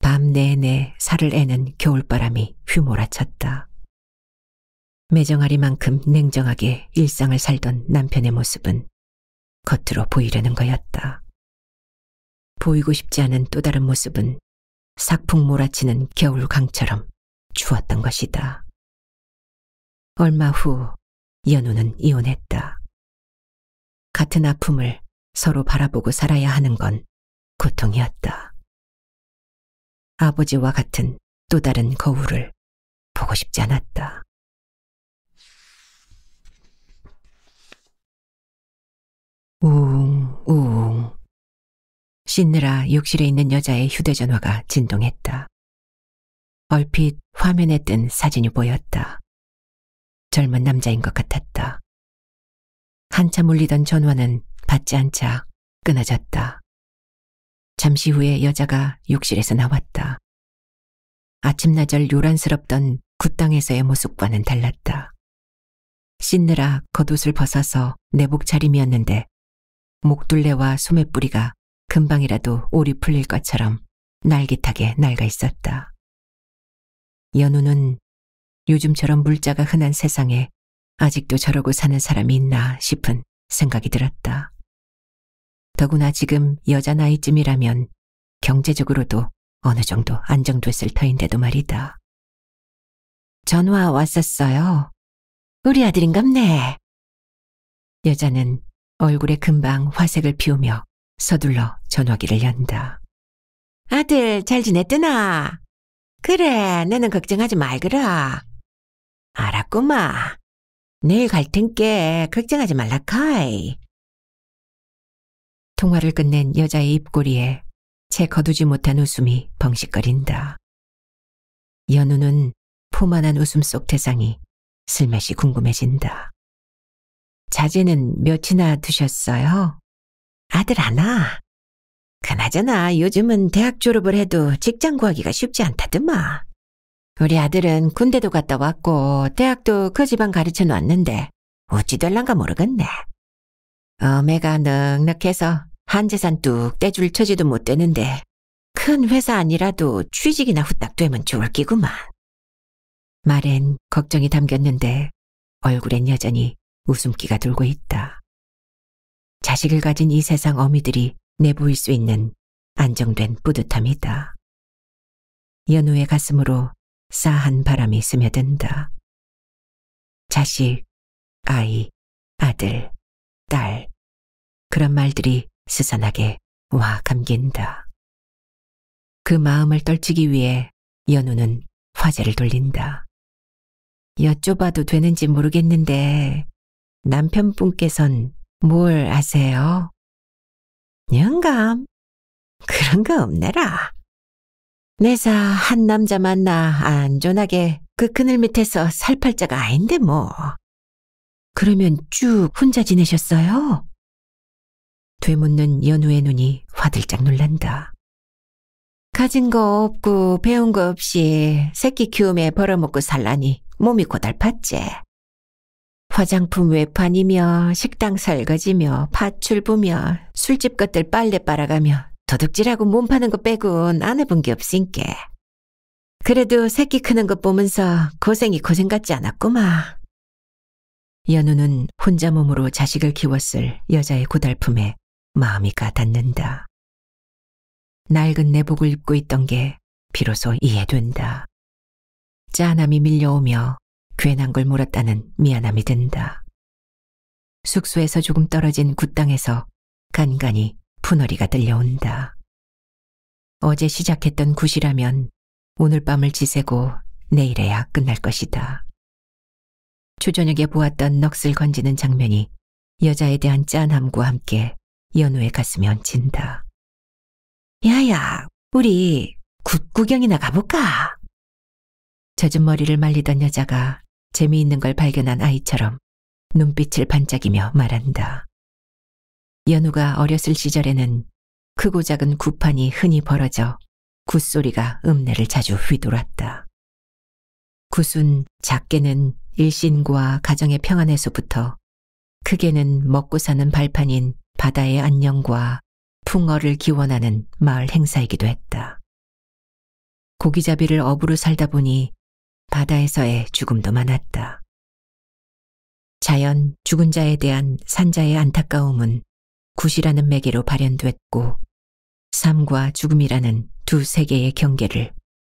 밤 내내 살을 애는 겨울바람이 휘몰아쳤다. 매정아리만큼 냉정하게 일상을 살던 남편의 모습은 겉으로 보이려는 거였다. 보이고 싶지 않은 또 다른 모습은 삭풍 몰아치는 겨울 강처럼 주었던 것이다. 얼마 후 연우는 이혼했다. 같은 아픔을 서로 바라보고 살아야 하는 건 고통이었다. 아버지와 같은 또 다른 거울을 보고 싶지 않았다. 우웅, 우웅. 씻느라 욕실에 있는 여자의 휴대전화가 진동했다. 얼핏 화면에 뜬 사진이 보였다. 젊은 남자인 것 같았다. 한참 울리던 전화는 받지 않자 끊어졌다. 잠시 후에 여자가 욕실에서 나왔다. 아침나절 요란스럽던 굿땅에서의 모습과는 달랐다. 씻느라 겉옷을 벗어서 내복 차림이었는데 목둘레와 소매뿌리가 금방이라도 오리 풀릴 것처럼 날깃하게 낡아 있었다. 연우는 요즘처럼 물자가 흔한 세상에 아직도 저러고 사는 사람이 있나 싶은 생각이 들었다. 더구나 지금 여자 나이쯤이라면 경제적으로도 어느 정도 안정됐을 터인데도 말이다. 전화 왔었어요. 우리 아들인갑네. 여자는 얼굴에 금방 화색을 피우며 서둘러 전화기를 연다. 아들 잘 지냈드나? 그래, 너는 걱정하지 말거라. 알았구마. 내일 갈 텐께 걱정하지 말라카이. 통화를 끝낸 여자의 입꼬리에 채 거두지 못한 웃음이 벙식거린다. 연우는 포만한 웃음 속 대상이 슬며시 궁금해진다. 자제는 몇이나 두셨어요? 아들 하나? 그나저나 요즘은 대학 졸업을 해도 직장 구하기가 쉽지 않다더마. 우리 아들은 군대도 갔다 왔고 대학도 그 집안 가르쳐 놨는데 어찌 될랑가 모르겠네. 어메가 넉넉해서 한 재산 뚝 떼줄 처지도 못 되는데 큰 회사 아니라도 취직이나 후딱 되면 좋을 끼구만. 말엔 걱정이 담겼는데 얼굴엔 여전히 웃음기가 돌고 있다. 자식을 가진 이 세상 어미들이 내보일 수 있는 안정된 뿌듯함이다. 연우의 가슴으로 싸한 바람이 스며든다. 자식, 아이, 아들, 딸 그런 말들이 스산하게 와 감긴다. 그 마음을 떨치기 위해 연우는 화제를 돌린다. 여쭤봐도 되는지 모르겠는데 남편분께선 뭘 아세요? 영감, 그런 거 없네라. 내사 한 남자 만나 안전하게 그 그늘 밑에서 살 팔자가 아닌데 뭐. 그러면 쭉 혼자 지내셨어요? 되묻는 연우의 눈이 화들짝 놀란다. 가진 거 없고 배운 거 없이 새끼 키움에 벌어먹고 살라니 몸이 고달팠지. 화장품 외판이며 식당 설거지며 파출부며 술집 것들 빨래 빨아가며 도둑질하고 몸 파는 거 빼곤 안 해본 게 없으니까. 그래도 새끼 크는 것 보면서 고생이 고생 같지 않았구마. 연우는 혼자 몸으로 자식을 키웠을 여자의 고달픔에 마음이 가닿는다. 낡은 내복을 입고 있던 게 비로소 이해된다. 짠함이 밀려오며 괜한 걸 물었다는 미안함이 든다. 숙소에서 조금 떨어진 굿땅에서 간간히 푸너리가 들려온다. 어제 시작했던 굿이라면 오늘 밤을 지새고 내일에야 끝날 것이다. 초저녁에 보았던 넋을 건지는 장면이 여자에 대한 짠함과 함께 연우의 가슴에 얹힌다. 야야, 우리 굿 구경이나 가볼까? 젖은 머리를 말리던 여자가 재미있는 걸 발견한 아이처럼 눈빛을 반짝이며 말한다. 연우가 어렸을 시절에는 크고 작은 구판이 흔히 벌어져 굿소리가 읍내를 자주 휘돌았다. 굿은 작게는 일신과 가정의 평안에서부터 크게는 먹고 사는 발판인 바다의 안녕과 풍어를 기원하는 마을 행사이기도 했다. 고기잡이를 업으로 살다 보니 바다에서의 죽음도 많았다. 자연 죽은 자에 대한 산자의 안타까움은 굿이라는 매개로 발현됐고 삶과 죽음이라는 두 세계의 경계를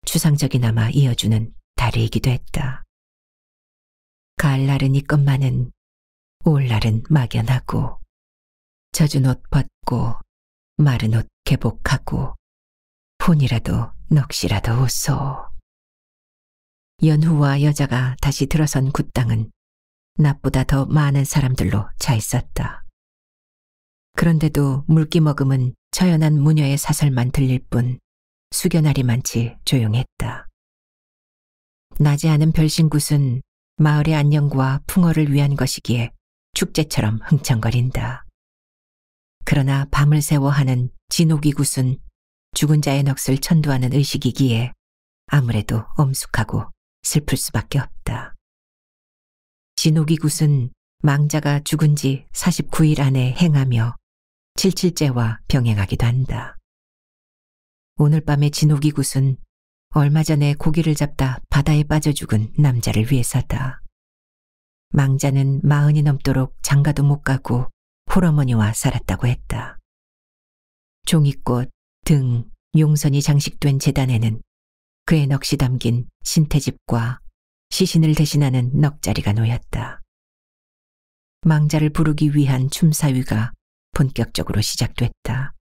추상적이나마 이어주는 다리이기도 했다. 가을날은 이것만은 올날은 막연하고 젖은 옷 벗고 마른 옷 개복하고 혼이라도 넋이라도 웃소. 연후와 여자가 다시 들어선 굿땅은 낮보다 더 많은 사람들로 차 있었다. 그런데도 물기머금은 처연한 무녀의 사설만 들릴 뿐 수견아리만치 조용했다. 나지 않은 별신굿은 마을의 안녕과 풍어를 위한 것이기에 축제처럼 흥청거린다. 그러나 밤을 세워하는 진옥이 굿은 죽은 자의 넋을 천도하는 의식이기에 아무래도 엄숙하고 슬플 수밖에 없다. 진옥이 굿은 망자가 죽은 지 49일 안에 행하며 7 7째와 병행하기도 한다. 오늘 밤의 진옥이 굿은 얼마 전에 고기를 잡다 바다에 빠져 죽은 남자를 위해서다. 망자는 마흔이 넘도록 장가도 못 가고 홀어머니와 살았다고 했다. 종이꽃, 등, 용선이 장식된 재단에는 그의 넋이 담긴 신태집과 시신을 대신하는 넉자리가 놓였다. 망자를 부르기 위한 춤사위가 본격적으로 시작됐다.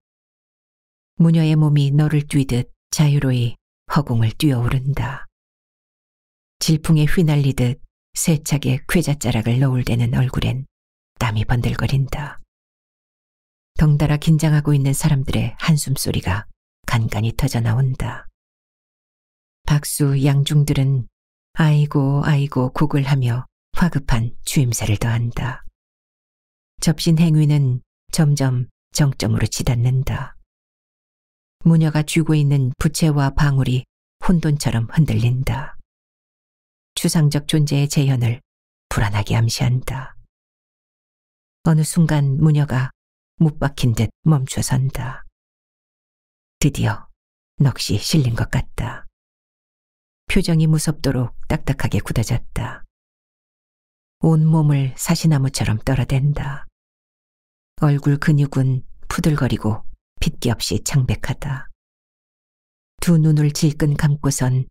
무녀의 몸이 너를 뛰듯 자유로이 허공을 뛰어오른다. 질풍에 휘날리듯 세차게 괴자자락을 너을대는 얼굴엔 땀이 번들거린다. 덩달아 긴장하고 있는 사람들의 한숨소리가 간간히 터져나온다. 박수 양중들은 아이고 아이고 고을하며 화급한 주임새를 더한다. 접신 행위는 점점 정점으로 치닫는다. 무녀가 쥐고 있는 부채와 방울이 혼돈처럼 흔들린다. 추상적 존재의 재현을 불안하게 암시한다. 어느 순간 무녀가 못 박힌 듯 멈춰선다. 드디어 넋이 실린 것 같다. 표정이 무섭도록 딱딱하게 굳어졌다. 온몸을 사시나무처럼 떨어댄다. 얼굴 근육은 푸들거리고 핏기 없이 창백하다. 두 눈을 질끈 감고선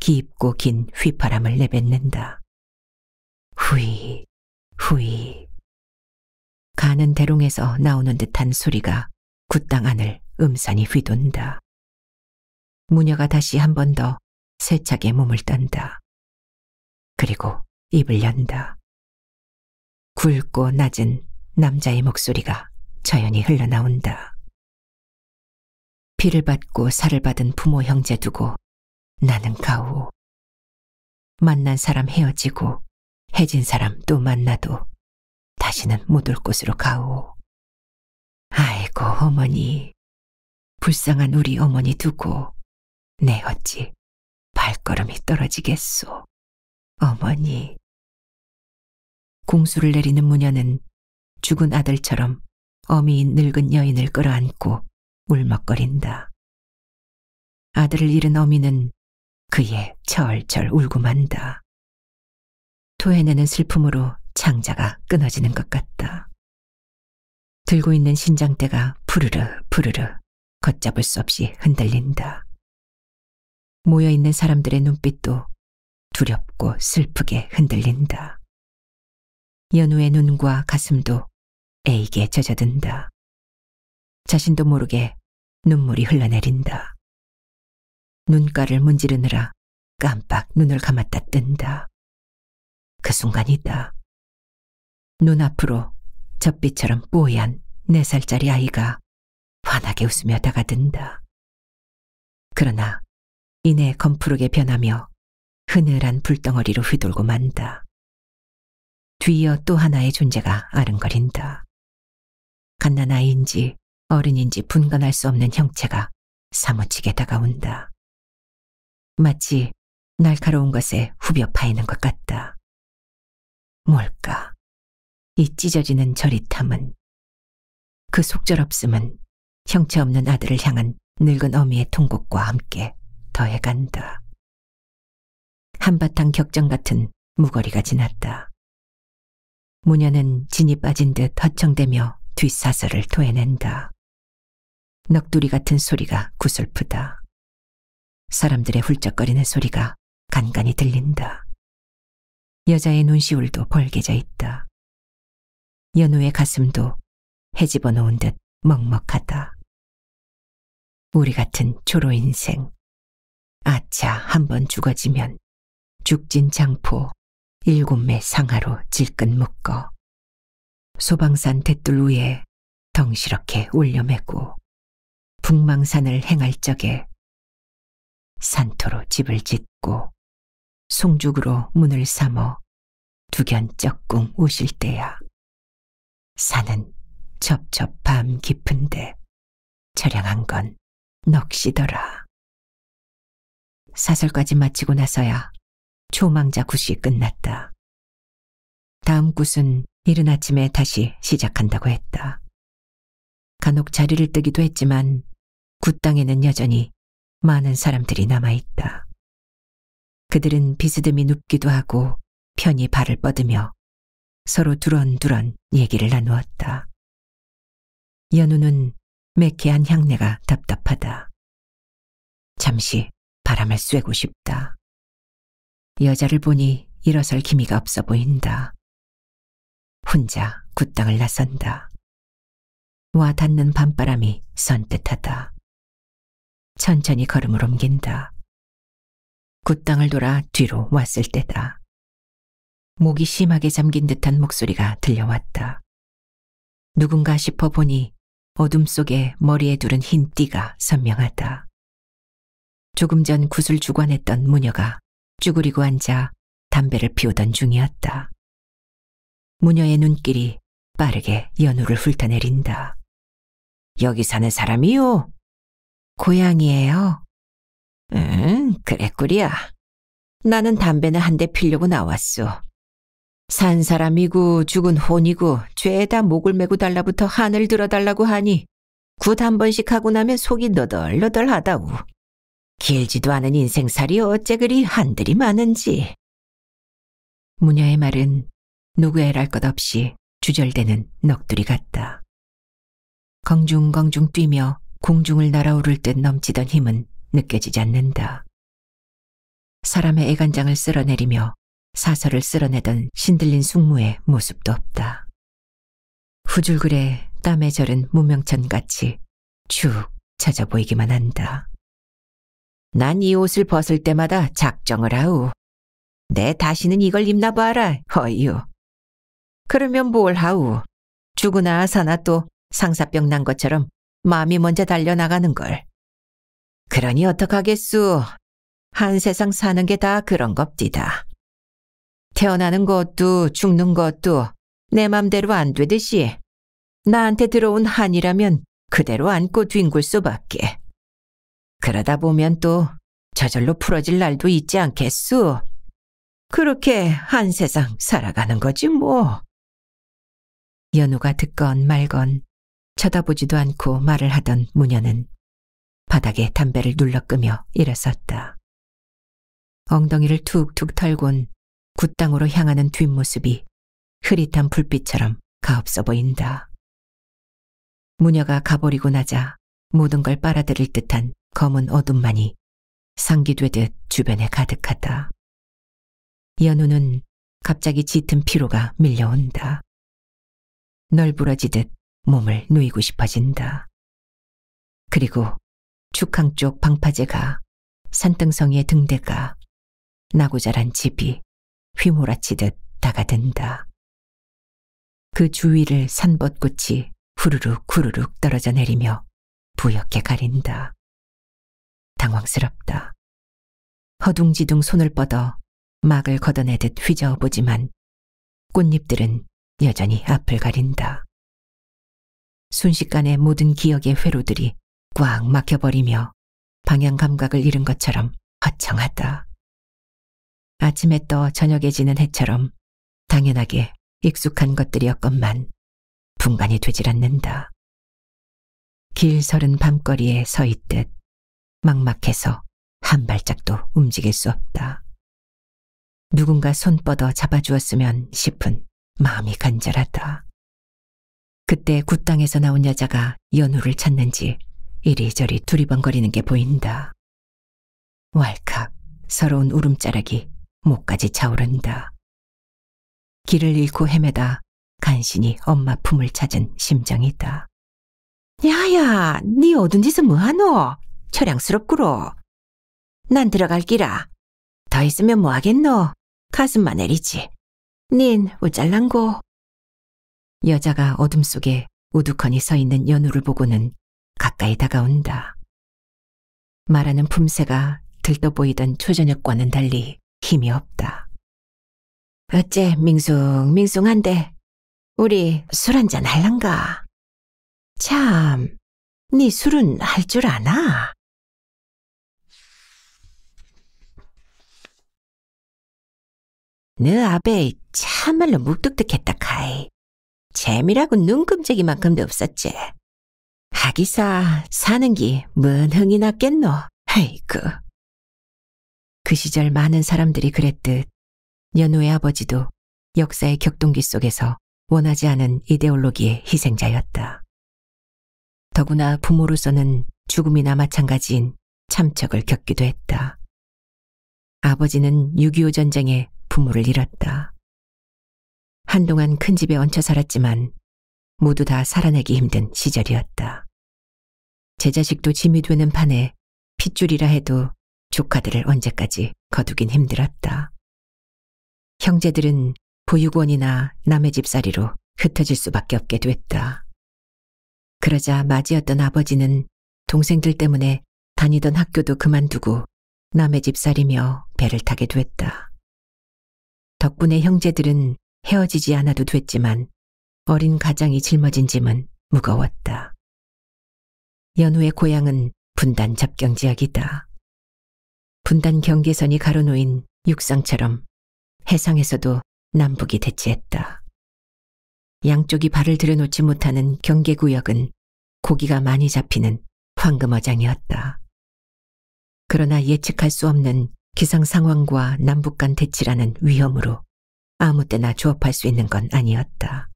깊고 긴 휘파람을 내뱉는다. 후이, 후이. 가는 대롱에서 나오는 듯한 소리가 굿땅 안을 음산히 휘돈다. 무녀가 다시 한번더 세차게 몸을 떤다. 그리고 입을 연다. 굵고 낮은 남자의 목소리가 자연히 흘러나온다. 피를 받고 살을 받은 부모 형제 두고 나는 가오. 만난 사람 헤어지고 해진 사람 또 만나도 다시는 못 올 곳으로 가오. 아이고 어머니, 불쌍한 우리 어머니 두고 내 어찌 발걸음이 떨어지겠소. 어머니. 공수를 내리는 무녀는 죽은 아들처럼 어미인 늙은 여인을 끌어안고 울먹거린다. 아들을 잃은 어미는 그의 철철 울고 만다. 토해내는 슬픔으로 장자가 끊어지는 것 같다. 들고 있는 신장대가 푸르르 푸르르 걷잡을 수 없이 흔들린다. 모여있는 사람들의 눈빛도 두렵고 슬프게 흔들린다. 연우의 눈과 가슴도 에이게 젖어든다. 자신도 모르게 눈물이 흘러내린다. 눈가를 문지르느라 깜빡 눈을 감았다 뜬다. 그 순간이다. 눈앞으로 젖빛처럼 뽀얀 네 살짜리 아이가 환하게 웃으며 다가든다. 그러나 이내 검푸르게 변하며 흐늘한 불덩어리로 휘돌고 만다. 뒤이어 또 하나의 존재가 아른거린다. 갓난아이인지 어른인지 분간할 수 없는 형체가 사무치게 다가온다. 마치 날카로운 것에 후벼 파이는 것 같다. 뭘까? 이 찢어지는 저릿함은 그 속절없음은 형체 없는 아들을 향한 늙은 어미의 통곡과 함께 더해간다. 한바탕 격정 같은 무거리가 지났다. 무녀는 진이 빠진 듯 허청대며 뒷사설을 토해낸다. 넋두리 같은 소리가 구슬프다. 사람들의 훌쩍거리는 소리가 간간히 들린다. 여자의 눈시울도 벌개져 있다. 연우의 가슴도 헤집어 놓은 듯 먹먹하다. 우리 같은 조로 인생, 아차 한번 죽어지면 죽진 장포 일곱매 상하로 질끈 묶어 소방산 대뜰 위에 덩시렇게 올려매고 북망산을 행할 적에 산토로 집을 짓고 송죽으로 문을 삼어 두견 쩍궁 오실 때야 산은 첩첩밤 깊은데 처량한 건 넋이더라. 사설까지 마치고 나서야 초망자 굿이 끝났다. 다음 굿은 이른 아침에 다시 시작한다고 했다. 간혹 자리를 뜨기도 했지만 굿땅에는 여전히 많은 사람들이 남아있다. 그들은 비스듬히 눕기도 하고 편히 발을 뻗으며 서로 두런두런 얘기를 나누었다. 연우는 매캐한 향내가 답답하다. 잠시 바람을 쐬고 싶다. 여자를 보니 일어설 기미가 없어 보인다. 혼자 굿땅을 나선다. 와 닿는 밤바람이 선뜻하다. 천천히 걸음을 옮긴다. 굿땅을 돌아 뒤로 왔을 때다. 목이 심하게 잠긴 듯한 목소리가 들려왔다. 누군가 싶어 보니 어둠 속에 머리에 두른 흰 띠가 선명하다. 조금 전 굿을 주관했던 무녀가 쭈그리고 앉아 담배를 피우던 중이었다. 무녀의 눈길이 빠르게 연우를 훑어내린다. 여기 사는 사람이요? 고양이에요. 응, 그랬구야 나는 담배는 한 대 피려고 나왔소산 사람이고 죽은 혼이고 죄에다 목을 메고 달라붙어 한을 들어달라고 하니 굿 한 번씩 하고 나면 속이 너덜너덜하다우 길지도 않은 인생살이 어째 그리 한들이 많은지. 무녀의 말은 누구의 랄것 없이 주절대는 넋두리 같다. 공중공중 뛰며 공중을 날아오를 듯 넘치던 힘은 느껴지지 않는다. 사람의 애간장을 쓸어내리며 사설을 쓸어내던 신들린 숙무의 모습도 없다. 후줄그레 땀에 절은 무명천같이 쭉 찾아 보이기만 한다. 난이 옷을 벗을 때마다 작정을 하우. 내 다시는 이걸 입나 봐라, 허유. 그러면 뭘 하우. 죽으나 사나 또 상사병 난 것처럼 마음이 먼저 달려나가는 걸. 그러니 어떡하겠수. 한 세상 사는 게 다 그런 겁디다. 태어나는 것도 죽는 것도 내 맘대로 안 되듯이 나한테 들어온 한이라면 그대로 안고 뒹굴 수밖에. 그러다 보면 또 저절로 풀어질 날도 있지 않겠소. 그렇게 한 세상 살아가는 거지 뭐. 연우가 듣건 말건 쳐다보지도 않고 말을 하던 무녀는 바닥에 담배를 눌러 끄며 일어섰다. 엉덩이를 툭툭 털곤 굿땅으로 향하는 뒷모습이 흐릿한 불빛처럼 가없어 보인다. 무녀가 가버리고 나자 모든 걸 빨아들일 듯한 검은 어둠만이 상기되듯 주변에 가득하다. 연우는 갑자기 짙은 피로가 밀려온다. 널브러지듯 몸을 누이고 싶어진다. 그리고 죽항 쪽 방파제가 산등성의 등대가 나고 자란 집이 휘몰아치듯 다가든다. 그 주위를 산벚꽃이 후루룩 후루룩 떨어져 내리며 부옇게 가린다. 당황스럽다. 허둥지둥 손을 뻗어 막을 걷어내듯 휘저어보지만 꽃잎들은 여전히 앞을 가린다. 순식간에 모든 기억의 회로들이 꽉 막혀버리며 방향 감각을 잃은 것처럼 허청하다. 아침에 떠 저녁에 지는 해처럼 당연하게 익숙한 것들이었건만 분간이 되질 않는다. 길 서른 밤거리에 서 있듯 막막해서 한 발짝도 움직일 수 없다. 누군가 손 뻗어 잡아주었으면 싶은 마음이 간절하다. 그때 굿땅에서 나온 여자가 연우를 찾는지 이리저리 두리번거리는 게 보인다. 왈칵 서러운 울음자락이 목까지 차오른다. 길을 잃고 헤매다 간신히 엄마 품을 찾은 심정이다. 야야, 네 어둔 짓은 뭐하노? 처량스럽구로. 난 들어갈 기라. 더 있으면 뭐하겠노? 가슴만 내리지. 닌 우짤랑고. 여자가 어둠 속에 우두커니 서 있는 연우를 보고는 가까이 다가온다. 말하는 품새가 들떠 보이던 초저녁과는 달리 힘이 없다. 어째 밍숭밍숭한데 우리 술 한잔 할랑가 참, 네 술은 할 줄 아나? 너 네 아베이 참말로 무뚝뚝했다 카이. 재미라고 눈금쟁이만큼도 없었지. 하기사 사는 기뭔 흥이 났겠노. 헤이그. 그 시절 많은 사람들이 그랬듯 연우의 아버지도 역사의 격동기 속에서 원하지 않은 이데올로기의 희생자였다. 더구나 부모로서는 죽음이나 마찬가지인 참척을 겪기도 했다. 아버지는 6.25 전쟁에 부모를 잃었다. 한동안 큰 집에 얹혀 살았지만 모두 다 살아내기 힘든 시절이었다. 제 자식도 짐이 되는 판에 핏줄이라 해도 조카들을 언제까지 거두긴 힘들었다. 형제들은 보육원이나 남의 집사리로 흩어질 수밖에 없게 됐다. 그러자 맞이었던 아버지는 동생들 때문에 다니던 학교도 그만두고 남의 집살이며 배를 타게 됐다. 덕분에 형제들은 헤어지지 않아도 됐지만 어린 가장이 짊어진 짐은 무거웠다. 연우의 고향은 분단 접경 지역이다. 분단 경계선이 가로놓인 육상처럼 해상에서도 남북이 대치했다. 양쪽이 발을 들여놓지 못하는 경계구역은 고기가 많이 잡히는 황금어장이었다. 그러나 예측할 수 없는 기상 상황과 남북 간 대치라는 위험으로 아무 때나 조업할 수 있는 건 아니었다.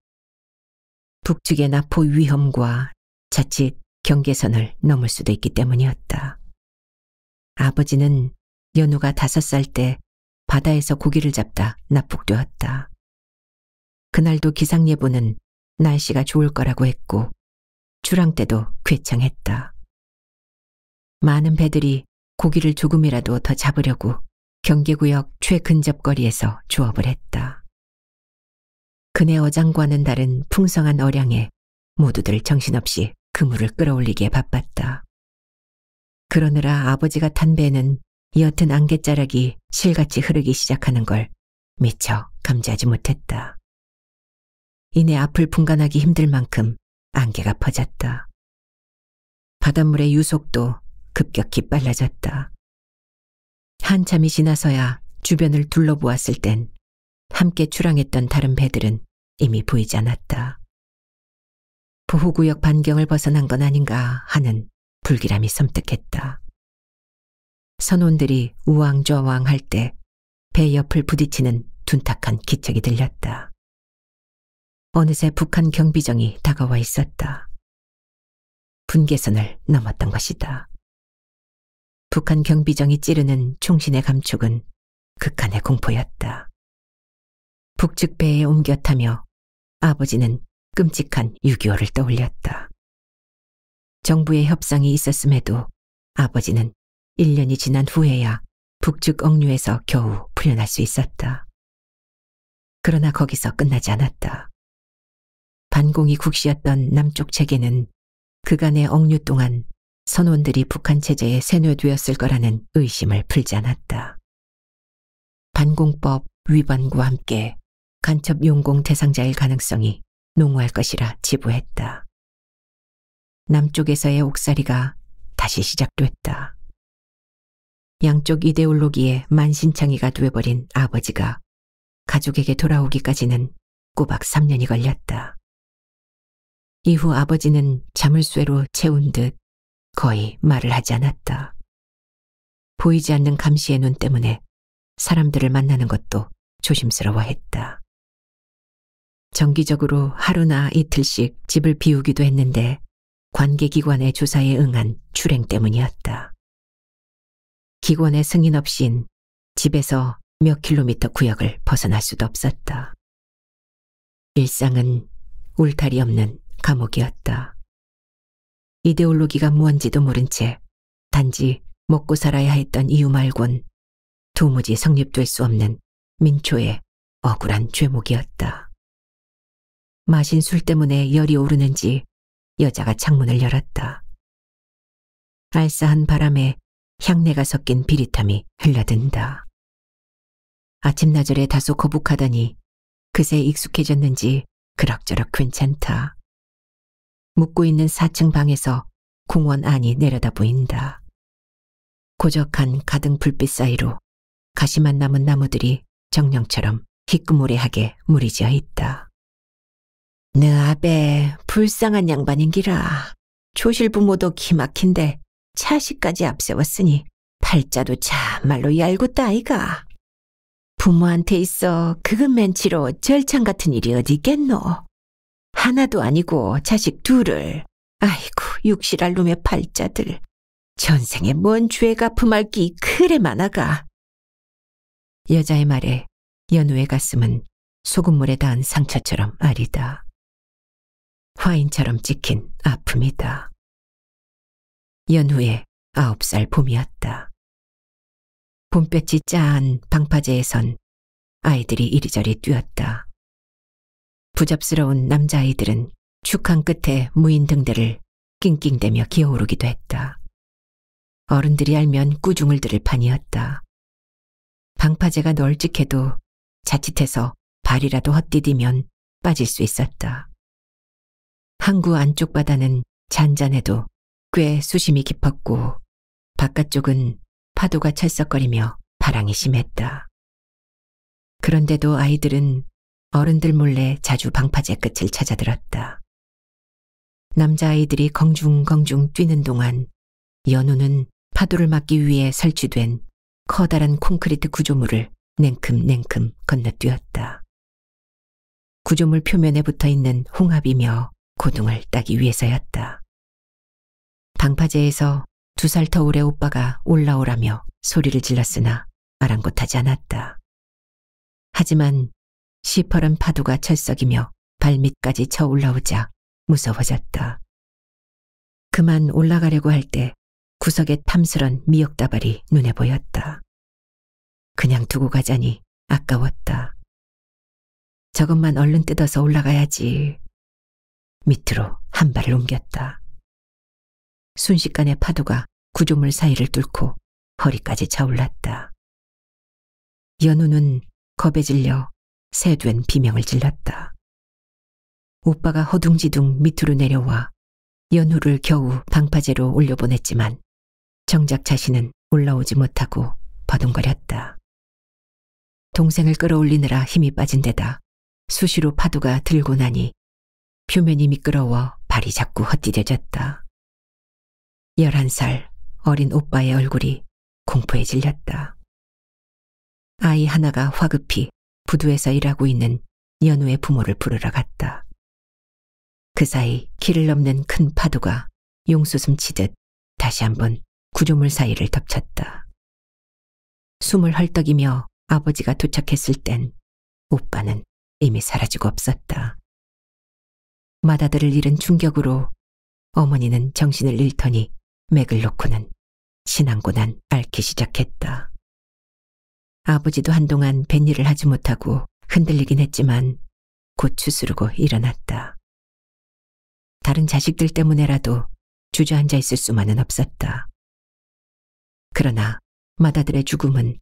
북측의 나포 위험과 자칫 경계선을 넘을 수도 있기 때문이었다. 아버지는 연우가 다섯 살 때 바다에서 고기를 잡다 납북되었다. 그날도 기상예보는 날씨가 좋을 거라고 했고 주랑 때도 괴창했다. 많은 배들이 고기를 조금이라도 더 잡으려고 경계구역 최근접거리에서 조업을 했다. 그네 어장과는 다른 풍성한 어량에 모두들 정신없이 그물을 끌어올리기에 바빴다. 그러느라 아버지가 탄 배는 이어튼 안갯자락이 실같이 흐르기 시작하는 걸 미처 감지하지 못했다. 이내 앞을 분간하기 힘들 만큼 안개가 퍼졌다. 바닷물의 유속도 급격히 빨라졌다. 한참이 지나서야 주변을 둘러보았을 땐 함께 출항했던 다른 배들은 이미 보이지 않았다. 보호구역 반경을 벗어난 건 아닌가 하는 불길함이 섬뜩했다. 선원들이 우왕좌왕 할때 배 옆을 부딪히는 둔탁한 기척이 들렸다. 어느새 북한 경비정이 다가와 있었다. 분계선을 넘었던 것이다. 북한 경비정이 찌르는 총신의 감촉은 극한의 공포였다. 북측 배에 옮겨 타며 아버지는 끔찍한 6.25를 떠올렸다. 정부의 협상이 있었음에도 아버지는 1년이 지난 후에야 북측 억류에서 겨우 풀려날 수 있었다. 그러나 거기서 끝나지 않았다. 반공이 국시였던 남쪽 체계는 그간의 억류 동안 선원들이 북한 체제에 세뇌되었을 거라는 의심을 풀지 않았다. 반공법 위반과 함께 간첩 용공 대상자일 가능성이 농후할 것이라 지부했다. 남쪽에서의 옥살이가 다시 시작됐다. 양쪽 이데올로기에 만신창이가 돼버린 아버지가 가족에게 돌아오기까지는 꼬박 3년이 걸렸다. 이후 아버지는 자물쇠로 채운 듯 거의 말을 하지 않았다. 보이지 않는 감시의 눈 때문에 사람들을 만나는 것도 조심스러워했다. 정기적으로 하루나 이틀씩 집을 비우기도 했는데 관계기관의 조사에 응한 출행 때문이었다. 기관의 승인 없인 집에서 몇 킬로미터 구역을 벗어날 수도 없었다. 일상은 울타리 없는 감옥이었다. 이데올로기가 뭔지도 모른 채 단지 먹고 살아야 했던 이유 말곤 도무지 성립될 수 없는 민초의 억울한 죄목이었다. 마신 술 때문에 열이 오르는지 여자가 창문을 열었다. 알싸한 바람에 향내가 섞인 비릿함이 흘러든다. 아침나절에 다소 거북하더니 그새 익숙해졌는지 그럭저럭 괜찮다. 묵고 있는 4층 방에서 공원 안이 내려다 보인다. 고적한 가등 불빛 사이로 가시만 남은 나무들이 정령처럼 희끄무레하게 무리지어 있다. 느 네 아베 불쌍한 양반인기라 조실부모도 기막힌데 차시까지 앞세웠으니 팔자도 참말로 얄궂다 아이가. 부모한테 있어 그것맨치로 절창 같은 일이 어디 있겠노. 하나도 아니고 자식 둘을. 아이고 육실할 놈의 팔자들. 전생에 뭔 죄가 품할 기 그래 많아가. 여자의 말에 연우의 가슴은 소금물에 닿은 상처처럼 아리다. 화인처럼 찍힌 아픔이다. 연우의 아홉 살 봄이었다. 봄볕이 짠 방파제에선 아이들이 이리저리 뛰었다. 부잡스러운 남자아이들은 축한 끝에 무인 등대를 낑낑대며 기어오르기도 했다. 어른들이 알면 꾸중을 들을 판이었다. 방파제가 널찍해도 자칫해서 발이라도 헛디디면 빠질 수 있었다. 항구 안쪽 바다는 잔잔해도 꽤 수심이 깊었고 바깥쪽은 파도가 철썩거리며 바람이 심했다. 그런데도 아이들은 어른들 몰래 자주 방파제 끝을 찾아들었다. 남자아이들이 공중공중 뛰는 동안 연우는 파도를 막기 위해 설치된 커다란 콘크리트 구조물을 냉큼냉큼 건너뛰었다. 구조물 표면에 붙어 있는 홍합이며 고등을 따기 위해서였다. 방파제에서 두살 터울의 오빠가 올라오라며 소리를 질렀으나 아랑곳하지 않았다. 하지만 시퍼런 파도가 철썩이며 발밑까지 쳐올라오자 무서워졌다. 그만 올라가려고 할 때 구석의 탐스런 미역다발이 눈에 보였다. 그냥 두고 가자니 아까웠다. 저것만 얼른 뜯어서 올라가야지. 밑으로 한 발을 옮겼다. 순식간에 파도가 구조물 사이를 뚫고 허리까지 차올랐다. 연우는 겁에 질려 새된 비명을 질렀다. 오빠가 허둥지둥 밑으로 내려와 연우를 겨우 방파제로 올려보냈지만 정작 자신은 올라오지 못하고 버둥거렸다. 동생을 끌어올리느라 힘이 빠진 데다 수시로 파도가 들고 나니 표면이 미끄러워 발이 자꾸 헛디뎌졌다. 11살 어린 오빠의 얼굴이 공포에 질렸다. 아이 하나가 화급히 구두에서 일하고 있는 연우의 부모를 부르러 갔다. 그 사이 길을 넘는 큰 파도가 용수숨 치듯 다시 한번 구조물 사이를 덮쳤다. 숨을 헐떡이며 아버지가 도착했을 땐 오빠는 이미 사라지고 없었다. 마다들을 잃은 충격으로 어머니는 정신을 잃더니 맥을 놓고는 신앙고난 앓기 시작했다. 아버지도 한동안 뱃일을 하지 못하고 흔들리긴 했지만 곧 추스르고 일어났다. 다른 자식들 때문에라도 주저앉아 있을 수만은 없었다. 그러나 마다들의 죽음은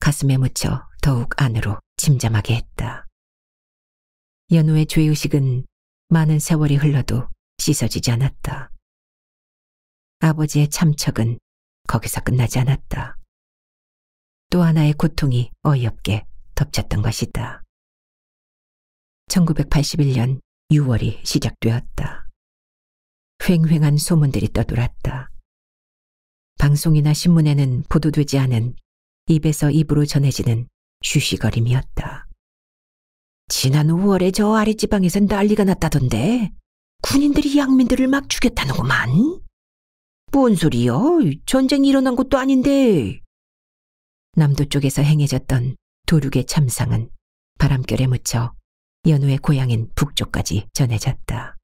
가슴에 묻혀 더욱 안으로 침잠하게 했다. 연우의 죄의식은 많은 세월이 흘러도 씻어지지 않았다. 아버지의 참척은 거기서 끝나지 않았다. 또 하나의 고통이 어이없게 덮쳤던 것이다. 1981년 6월이 시작되었다. 횡횡한 소문들이 떠돌았다. 방송이나 신문에는 보도되지 않은 입에서 입으로 전해지는 쉬쉬거림이었다. 지난 5월에 저아래지방에선 난리가 났다던데 군인들이 양민들을 막 죽였다는구만. 뭔소리여 전쟁이 일어난 것도 아닌데. 남도 쪽에서 행해졌던 도륙의 참상은 바람결에 묻혀 연우의 고향인 북쪽까지 전해졌다.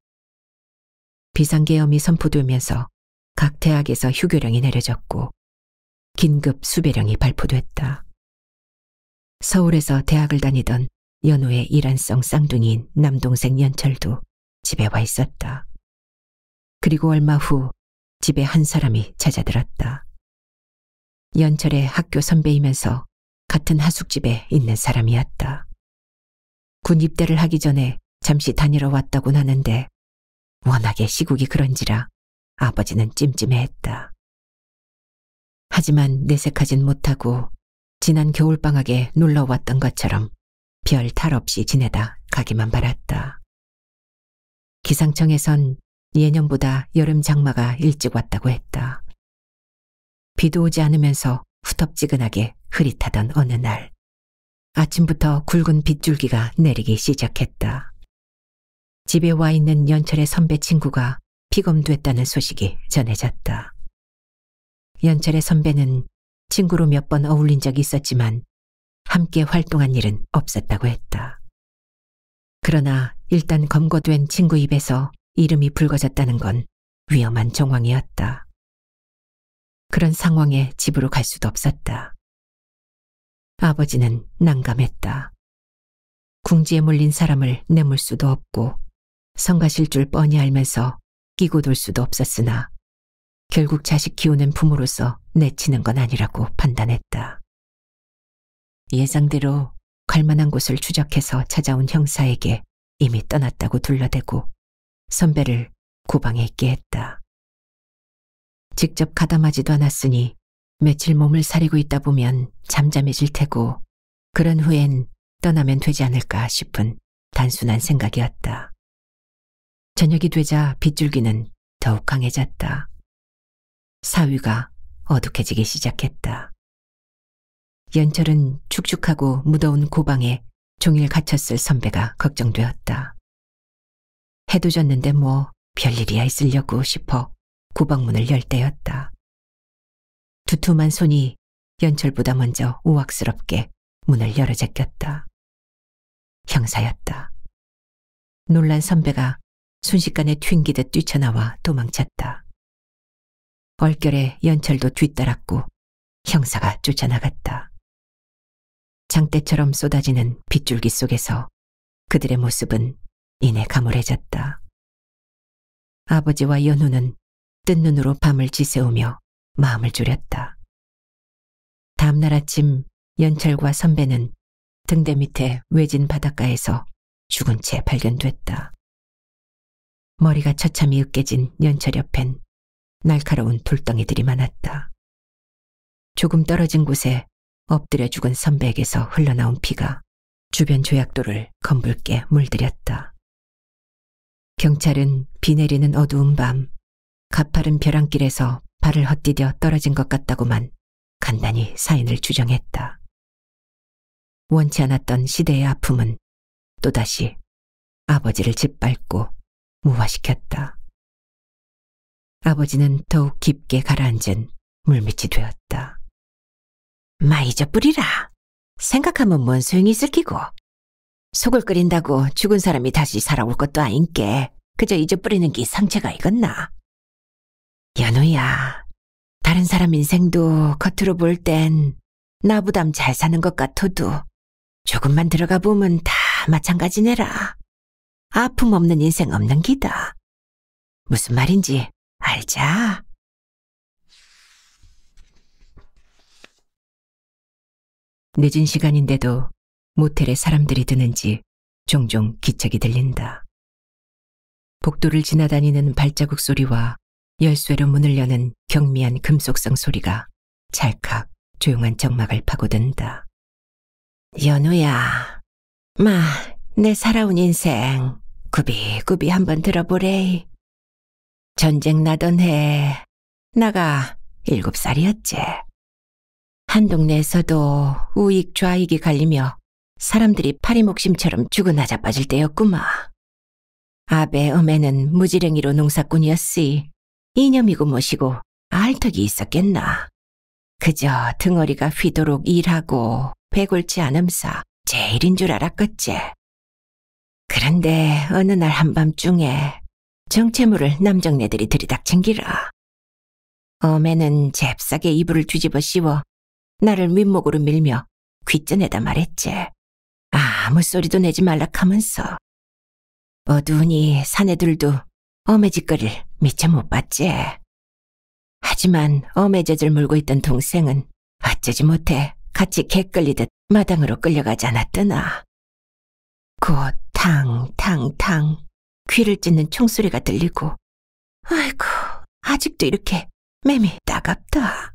비상계엄이 선포되면서 각 대학에서 휴교령이 내려졌고 긴급 수배령이 발포됐다 서울에서 대학을 다니던 연우의 일란성 쌍둥이인 남동생 연철도 집에 와 있었다. 그리고 얼마 후 집에 한 사람이 찾아들었다. 연철의 학교 선배이면서 같은 하숙집에 있는 사람이었다. 군 입대를 하기 전에 잠시 다니러 왔다곤 하는데 워낙에 시국이 그런지라 아버지는 찜찜해했다. 하지만 내색하진 못하고 지난 겨울방학에 놀러 왔던 것처럼 별 탈 없이 지내다 가기만 바랐다. 기상청에선 예년보다 여름 장마가 일찍 왔다고 했다. 비도 오지 않으면서 후텁지근하게 흐릿하던 어느 날 아침부터 굵은 빗줄기가 내리기 시작했다. 집에 와 있는 연철의 선배 친구가 피검됐다는 소식이 전해졌다. 연철의 선배는 친구로 몇 번 어울린 적이 있었지만 함께 활동한 일은 없었다고 했다. 그러나 일단 검거된 친구 입에서 이름이 불거졌다는 건 위험한 정황이었다. 그런 상황에 집으로 갈 수도 없었다. 아버지는 난감했다. 궁지에 몰린 사람을 내물 수도 없고 성가실 줄 뻔히 알면서 끼고 돌 수도 없었으나 결국 자식 키우는 부모로서 내치는 건 아니라고 판단했다. 예상대로 갈만한 곳을 추적해서 찾아온 형사에게 이미 떠났다고 둘러대고 선배를 고방에 있게 했다. 직접 가담하지도 않았으니 며칠 몸을 사리고 있다 보면 잠잠해질 테고 그런 후엔 떠나면 되지 않을까 싶은 단순한 생각이었다. 저녁이 되자 빗줄기는 더욱 강해졌다. 사위가 어둑해지기 시작했다. 연철은 축축하고 무더운 고방에 종일 갇혔을 선배가 걱정되었다. 해도 졌는데 뭐 별일이야 있으려고 싶어 구방문을 열 때였다. 두툼한 손이 연철보다 먼저 우악스럽게 문을 열어 제꼈다. 형사였다. 놀란 선배가 순식간에 튕기듯 뛰쳐나와 도망쳤다. 얼결에 연철도 뒤따랐고 형사가 쫓아나갔다. 장대처럼 쏟아지는 빗줄기 속에서 그들의 모습은 이내 가물해졌다. 아버지와 연우는 뜬 눈으로 밤을 지새우며 마음을 졸였다. 다음날 아침 연철과 선배는 등대 밑에 외진 바닷가에서 죽은 채 발견됐다. 머리가 처참히 으깨진 연철 옆엔 날카로운 돌덩이들이 많았다. 조금 떨어진 곳에 엎드려 죽은 선배에게서 흘러나온 피가 주변 조약도를 검붉게 물들였다. 경찰은 비 내리는 어두운 밤 가파른 벼랑길에서 발을 헛디뎌 떨어진 것 같다고만 간단히 사인을 주장했다. 원치 않았던 시대의 아픔은 또다시 아버지를 짓밟고 무화시켰다. 아버지는 더욱 깊게 가라앉은 물밑이 되었다. 마이저뿌리라 생각하면 뭔 소용이 있을 끼고. 속을 끓인다고 죽은 사람이 다시 살아올 것도 아닌게 그저 잊어뿌리는 게상체가 익었나. 연우야, 다른 사람 인생도 겉으로 볼 땐 나부담 잘 사는 것 같아도 조금만 들어가 보면 다 마찬가지네라. 아픔 없는 인생 없는 기다. 무슨 말인지 알자. 늦은 시간인데도 모텔에 사람들이 드는지 종종 기척이 들린다. 복도를 지나다니는 발자국 소리와 열쇠로 문을 여는 경미한 금속성 소리가 찰칵 조용한 정막을 파고든다. 연우야, 마, 내 살아온 인생 구비구비 한번 들어보래. 전쟁 나던 해 나가 일곱 살이었지. 한 동네에서도 우익 좌익이 갈리며 사람들이 파리목심처럼 죽은 아자 빠질 때였구마. 아베 어메는 무지랭이로 농사꾼이었으 이념이고 뭐시고 알턱이 있었겠나. 그저 등어리가 휘도록 일하고 배골치 않음사 제일인 줄 알았겠지. 그런데 어느 날 한밤중에 정체물을 남정네들이 들이닥친 기라. 어매는 잽싸게 이불을 뒤집어 씌워 나를 윗목으로 밀며 귀전에다 말했지. 아무 소리도 내지 말라 하면서. 어두우니 사내들도 어메 짓거리를 미처 못 봤지. 하지만 엄의 젖을 물고 있던 동생은 어쩌지 못해 같이 개 끌리듯 마당으로 끌려가지 않았더나. 곧 탕탕탕 귀를 찢는 총소리가 들리고 아이고 아직도 이렇게 맴이 따갑다.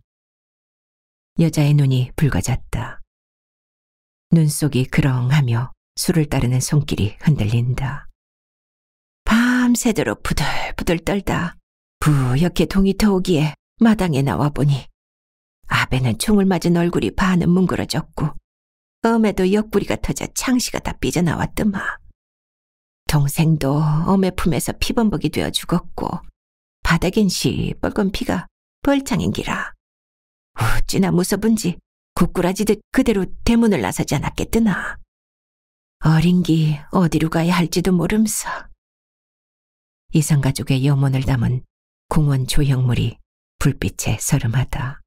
여자의 눈이 붉어졌다. 눈속이 그렁하며 술을 따르는 손길이 흔들린다. 밤새도록 부들부들 떨다 부옇게 동이 터오기에 마당에 나와 보니 아베는 총을 맞은 얼굴이 반은 뭉그러졌고 엄에도 옆구리가 터져 창시가 다 삐져나왔더마. 동생도 엄의 품에서 피범벅이 되어 죽었고 바닥엔 시뻘건 피가 벌창인기라. 어찌나 무섭은지 구꾸라지듯 그대로 대문을 나서지 않았겠드나. 어린기 어디로 가야 할지도 모름서 이산가족의 염원을 담은 공원 조형물이 불빛에 서름하다.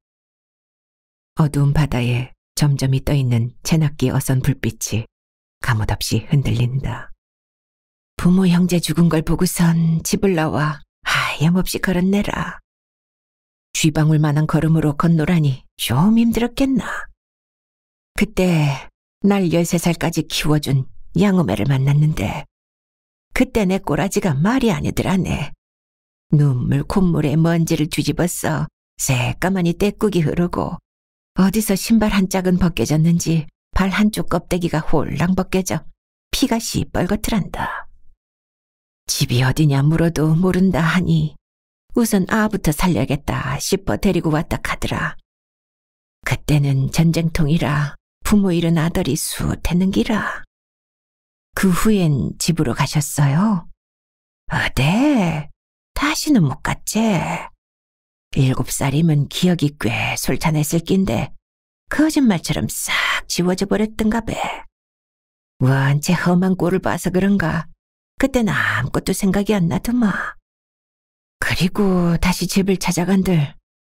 어두운 바다에 점점이 떠있는 채낙기 어선 불빛이 가뭇없이 흔들린다. 부모 형제 죽은 걸 보고선 집을 나와 하염없이 걸었내라. 쥐방울 만한 걸음으로 건너라니좀 힘들었겠나. 그때 날 13살까지 키워준 양우매를 만났는데 그때 내 꼬라지가 말이 아니더라네. 눈물 콧물에 먼지를 뒤집었어. 새까만이 떼국이 흐르고 어디서 신발 한 짝은 벗겨졌는지 발 한쪽 껍데기가 홀랑 벗겨져 피가 시뻘겋더란다. 집이 어디냐 물어도 모른다 하니 우선 아부터 살려야겠다 싶어 데리고 왔다 카더라. 그때는 전쟁통이라 부모 잃은 아들이 숱했는기라. 그 후엔 집으로 가셨어요? 어데? 아, 네. 다시는 못 갔지. 일곱 살이면 기억이 꽤 솔찬했을 낀데 거짓말처럼 싹 지워져 버렸던가 배. 원체 험한 꼴을 봐서 그런가 그땐 아무것도 생각이 안 나더마. 그리고 다시 집을 찾아간들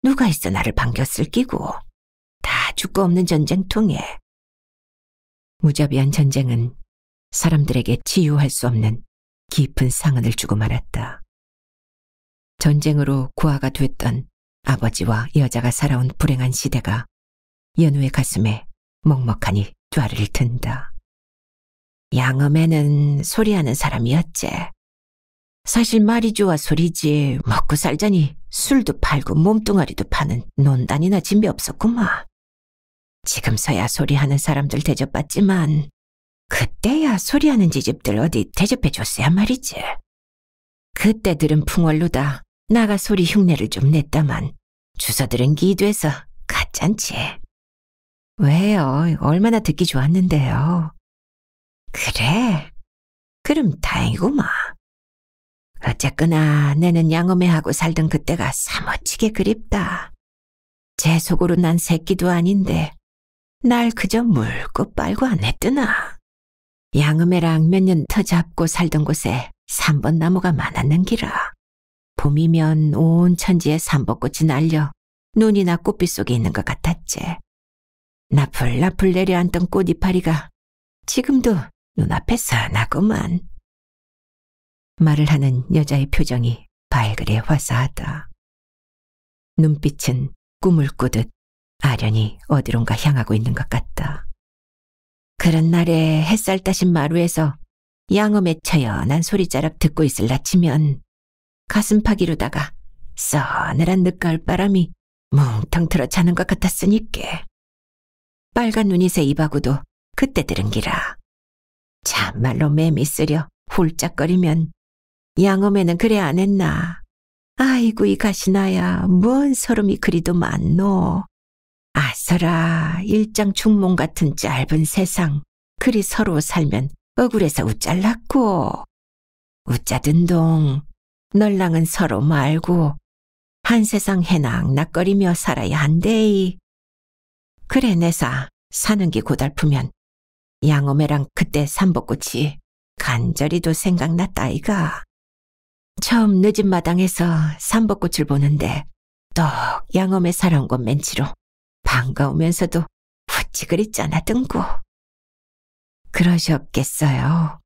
누가 있어 나를 반겼을 끼고 다 죽고 없는 전쟁통에. 무자비한 전쟁은 사람들에게 치유할 수 없는 깊은 상흔을 주고 말았다. 전쟁으로 고아가 됐던 아버지와 여자가 살아온 불행한 시대가 연우의 가슴에 먹먹하니 뚜아를 든다. 양음에는 소리하는 사람이었지. 사실 말이 좋아 소리지 먹고 살자니 술도 팔고 몸뚱아리도 파는 논단이나 진배 없었구만. 지금서야 소리하는 사람들 대접받지만 그때야 소리하는 지집들 어디 대접해 줬어야 말이지. 그때 들은 풍월로다 나가 소리 흉내를 좀 냈다만 주서들은 기도해서 가짠지 왜요? 얼마나 듣기 좋았는데요. 그래? 그럼 다행이구마. 어쨌거나 내는 양어매하고 살던 그때가 사무치게 그립다. 제 속으로 난 새끼도 아닌데 날 그저 물고 빨고 안했드나 양음애랑 몇 년 터잡고 살던 곳에 삼번나무가 많았는기라. 봄이면 온 천지에 삼벚꽃이 날려 눈이나 꽃빛 속에 있는 것 같았지. 나풀나풀 내려앉던 꽃이파리가 지금도 눈앞에 선나구만 말을 하는 여자의 표정이 발그레 화사하다. 눈빛은 꿈을 꾸듯 아련히 어디론가 향하고 있는 것 같다. 그런 날에 햇살 따신 마루에서 양음에 처여난 소리자락 듣고 있을낮 치면 가슴 파기로다가 써늘한 늦가을 바람이 뭉텅 틀어 차는 것 같았으니께. 빨간 눈이 새 이바구도 그때 들은 기라. 참말로 맴이 쓰려 홀짝거리면 양엄에는 그래 안 했나. 아이고 이 가시나야 뭔소름이 그리도 많노. 아서라 일장 중몽 같은 짧은 세상 그리 서로 살면 억울해서 웃잘랐고 웃자든 동 널랑은 서로 말고 한 세상 해낙낙거리며 살아야 한대이. 그래 내사 사는 게 고달프면 양어매랑 그때 삼복꽃이 간절히도 생각났다 아 이가. 처음 늦은 네 마당에서 삼복꽃을 보는데 또 양엄의 사랑과 맨치로 반가우면서도 후찌그리 짠하던구 그러셨겠어요.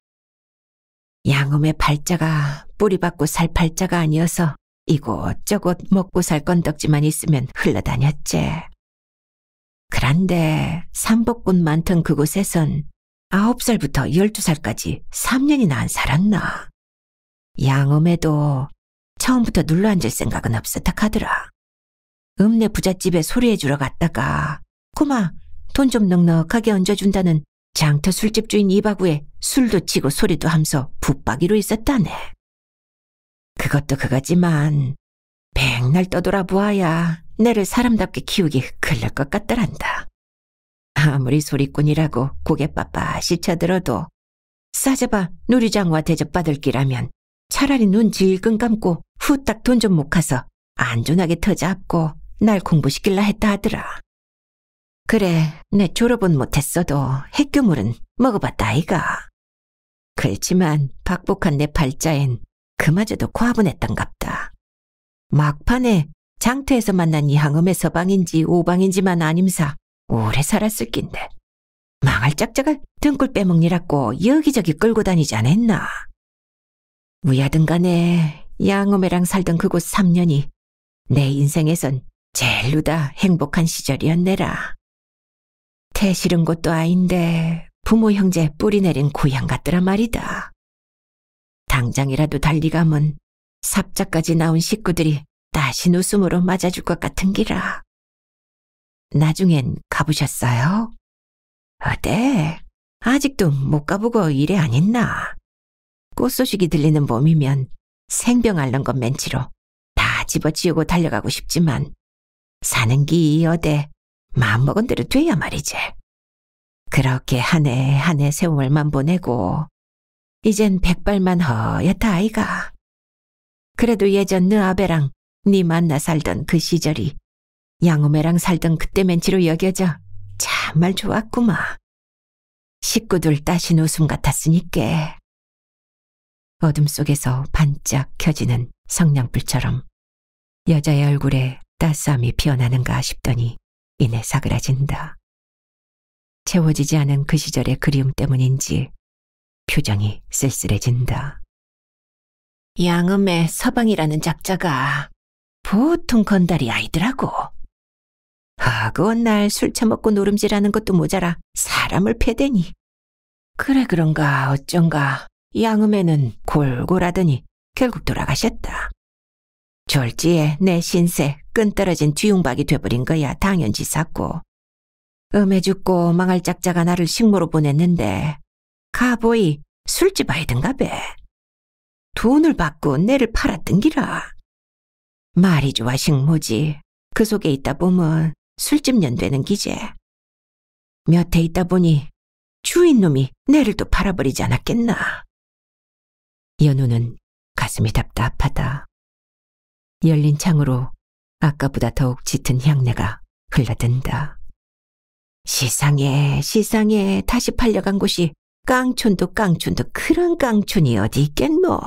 양음의 발자가 뿌리받고 살 발자가 아니어서 이곳저곳 먹고 살 건덕지만 있으면 흘러다녔지. 그런데 삼복군 많던 그곳에선 아홉 살부터 열두 살까지 3년이나 안 살았나. 양음에도 처음부터 눌러앉을 생각은 없었다 카더라. 읍내 부잣집에 소리해주러 갔다가 꼬마 돈 좀 넉넉하게 얹어준다는 장터 술집 주인 이바구에 술도 치고 소리도 함서 붙박이로 있었다네. 그것도 그거지만 백날 떠돌아 보아야 내를 사람답게 키우기 흐클릴 것 같더란다. 아무리 소리꾼이라고 고개 빠빠시 쳐들어도 싸잡아 누리장과 대접받을 길라면 차라리 눈 질끈 감고 후딱 돈 좀 못 가서 안전하게 터잡고 날 공부시킬라 했다 하더라. 그래, 내 졸업은 못했어도 핵교물은 먹어봤다 아이가. 그렇지만 박복한 내 팔자엔 그마저도 과분했던갑다. 막판에 장터에서 만난 이 항음의 서방인지 오방인지만 아님사 오래 살았을 낀데 망할 짝짝을 등골 빼먹니라고 여기저기 끌고 다니지 않았나. 무야든 간에 양음애랑 살던 그곳 3년이 내 인생에선 젤루다 행복한 시절이었네라. 태 실은 곳도 아닌데 부모 형제 뿌리 내린 고향 같더라 말이다. 당장이라도 달리가면 삽자까지 나온 식구들이 다시 웃음으로 맞아줄 것 같은 기라. 나중엔 가보셨어요? 어때? 아직도 못 가보고 이래 안 했나? 꽃 소식이 들리는 봄이면 생병 앓는 건 맨치로 다 집어치우고 달려가고 싶지만 사는 기어대 마음먹은 대로 돼야 말이지. 그렇게 한 해 한 해 세월만 보내고 이젠 백발만 허옇다 아이가. 그래도 예전 너 아베랑 네 만나 살던 그 시절이 양우매랑 살던 그때 맨치로 여겨져 참말 좋았구마. 식구들 따신 웃음 같았으니께. 어둠 속에서 반짝 켜지는 성냥불처럼 여자의 얼굴에 따스함이 피어나는가 싶더니 이내 사그라진다. 채워지지 않은 그 시절의 그리움 때문인지 표정이 쓸쓸해진다. 양음의 서방이라는 작자가 보통 건달이 아이더라고. 하고온 날술 처먹고 노름질하는 것도 모자라 사람을 패대니. 그래 그런가 어쩐가 양음에는 골골하더니 결국 돌아가셨다. 졸지에 내 신세 끈 떨어진 뒤웅박이 돼버린 거야 당연지사고. 음해 죽고 망할 짝자가 나를 식모로 보냈는데 가보이 술집 아이든가 배. 돈을 받고 내를 팔았던 기라. 말이 좋아 식모지. 그 속에 있다 보면 술집 연대는 기제. 몇해 있다 보니 주인놈이 내를 또 팔아버리지 않았겠나. 연우는 가슴이 답답하다. 열린 창으로 아까보다 더욱 짙은 향내가 흘러든다. 시상에 시상에 다시 팔려간 곳이 깡촌도 깡촌도 그런 깡촌이 어디 있겠노.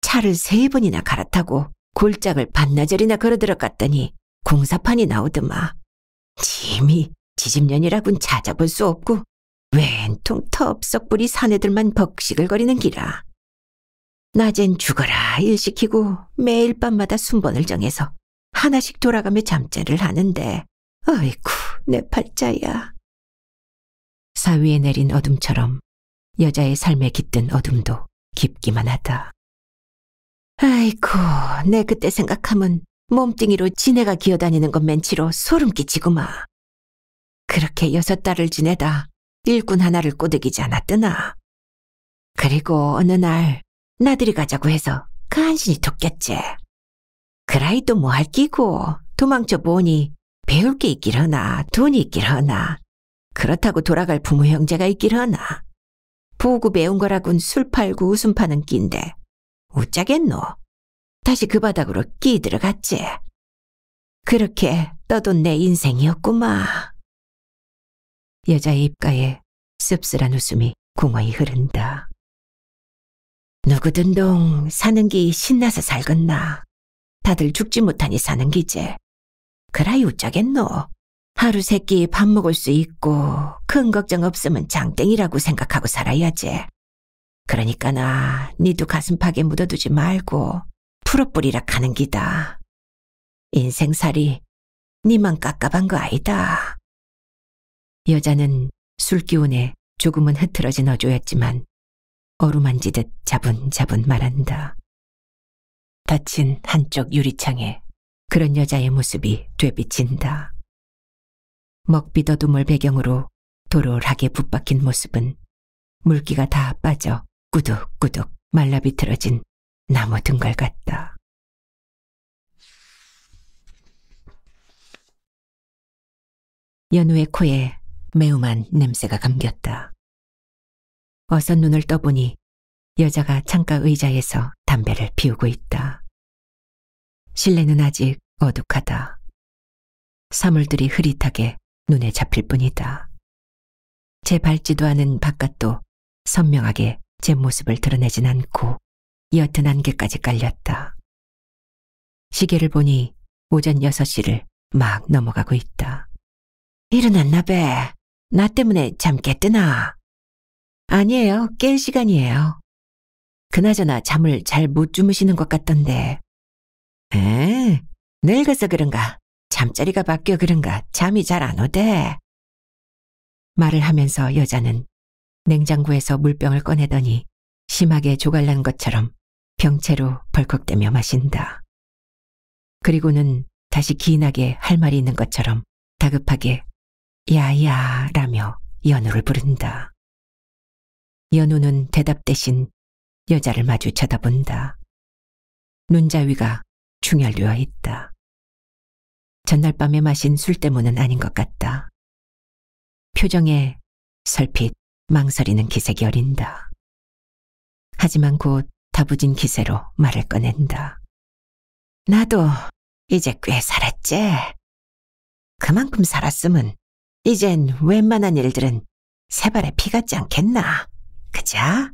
차를 세 번이나 갈아타고 골짝을 반나절이나 걸어들어갔더니 공사판이 나오더마. 짐이 지집년이라곤 찾아볼 수 없고 웬통 터석불이 사내들만 벅식을 거리는 기라. 낮엔 죽어라 일시키고 매일 밤마다 순번을 정해서 하나씩 돌아가며 잠자를 하는데 어이쿠 내 팔자야. 사위에 내린 어둠처럼 여자의 삶에 깃든 어둠도 깊기만 하다. 아이쿠내 그때 생각하면 몸뚱이로 지네가 기어다니는 건 맨치로 소름 끼치구마. 그렇게 여섯 달을 지내다 일꾼 하나를 꼬드기지 않았더나. 그리고 어느 날 나들이 가자고 해서 간신히 그 돕겠지. 그라이도 뭐할 끼고 도망쳐 보니 배울 게있길하나 돈이 있길하나 그렇다고 돌아갈 부모 형제가 있길하나 보고 배운 거라곤 술 팔고 웃음 파는 낀데 웃자겠노. 다시 그 바닥으로 끼 들어갔지. 그렇게 떠돈 내 인생이었구마. 여자의 입가에 씁쓸한 웃음이 공허히 흐른다. 누구든 동 사는 게 신나서 살겄나. 다들 죽지 못하니 사는 기제. 그라이 웃자겠노. 하루 세 끼 밥 먹을 수 있고 큰 걱정 없으면 장땡이라고 생각하고 살아야지. 그러니까 나 니도 가슴팍에 묻어두지 말고 풀어뿌리라 가는 기다. 인생살이 니만 깝깝한 거 아니다. 여자는 술 기운에 조금은 흐트러진 어조였지만 어루만지듯 자분자분 말한다. 닫힌 한쪽 유리창에 그런 여자의 모습이 되비친다. 먹비더둠을 배경으로 도로락에 붙박힌 모습은 물기가 다 빠져 꾸덕꾸덕 말라비틀어진 나무 등갈 같다. 연우의 코에 매우만 냄새가 감겼다. 어서 눈을 떠보니 여자가 창가 의자에서 담배를 피우고 있다. 실내는 아직 어둑하다. 사물들이 흐릿하게 눈에 잡힐 뿐이다. 제 밝지도 않은 바깥도 선명하게 제 모습을 드러내진 않고 옅은 안개까지 깔렸다. 시계를 보니 오전 6시를 막 넘어가고 있다. 일어났나 배. 나 때문에 잠 깼드나. 아니에요. 깰 시간이에요. 그나저나 잠을 잘 못 주무시는 것 같던데. 에? 늙어서 그런가? 잠자리가 바뀌어 그런가? 잠이 잘 안 오대. 말을 하면서 여자는 냉장고에서 물병을 꺼내더니 심하게 조갈난 것처럼 병채로 벌컥대며 마신다. 그리고는 다시 기인하게 할 말이 있는 것처럼 다급하게 야야 라며 연호를 부른다. 연우는 대답 대신 여자를 마주 쳐다본다. 눈자위가 충혈되어 있다. 전날 밤에 마신 술 때문은 아닌 것 같다. 표정에 설핏 망설이는 기색이 어린다. 하지만 곧 다부진 기세로 말을 꺼낸다. 나도 이제 꽤 살았지. 그만큼 살았으면 이젠 웬만한 일들은 새 발에 피같지 않겠나. 그자?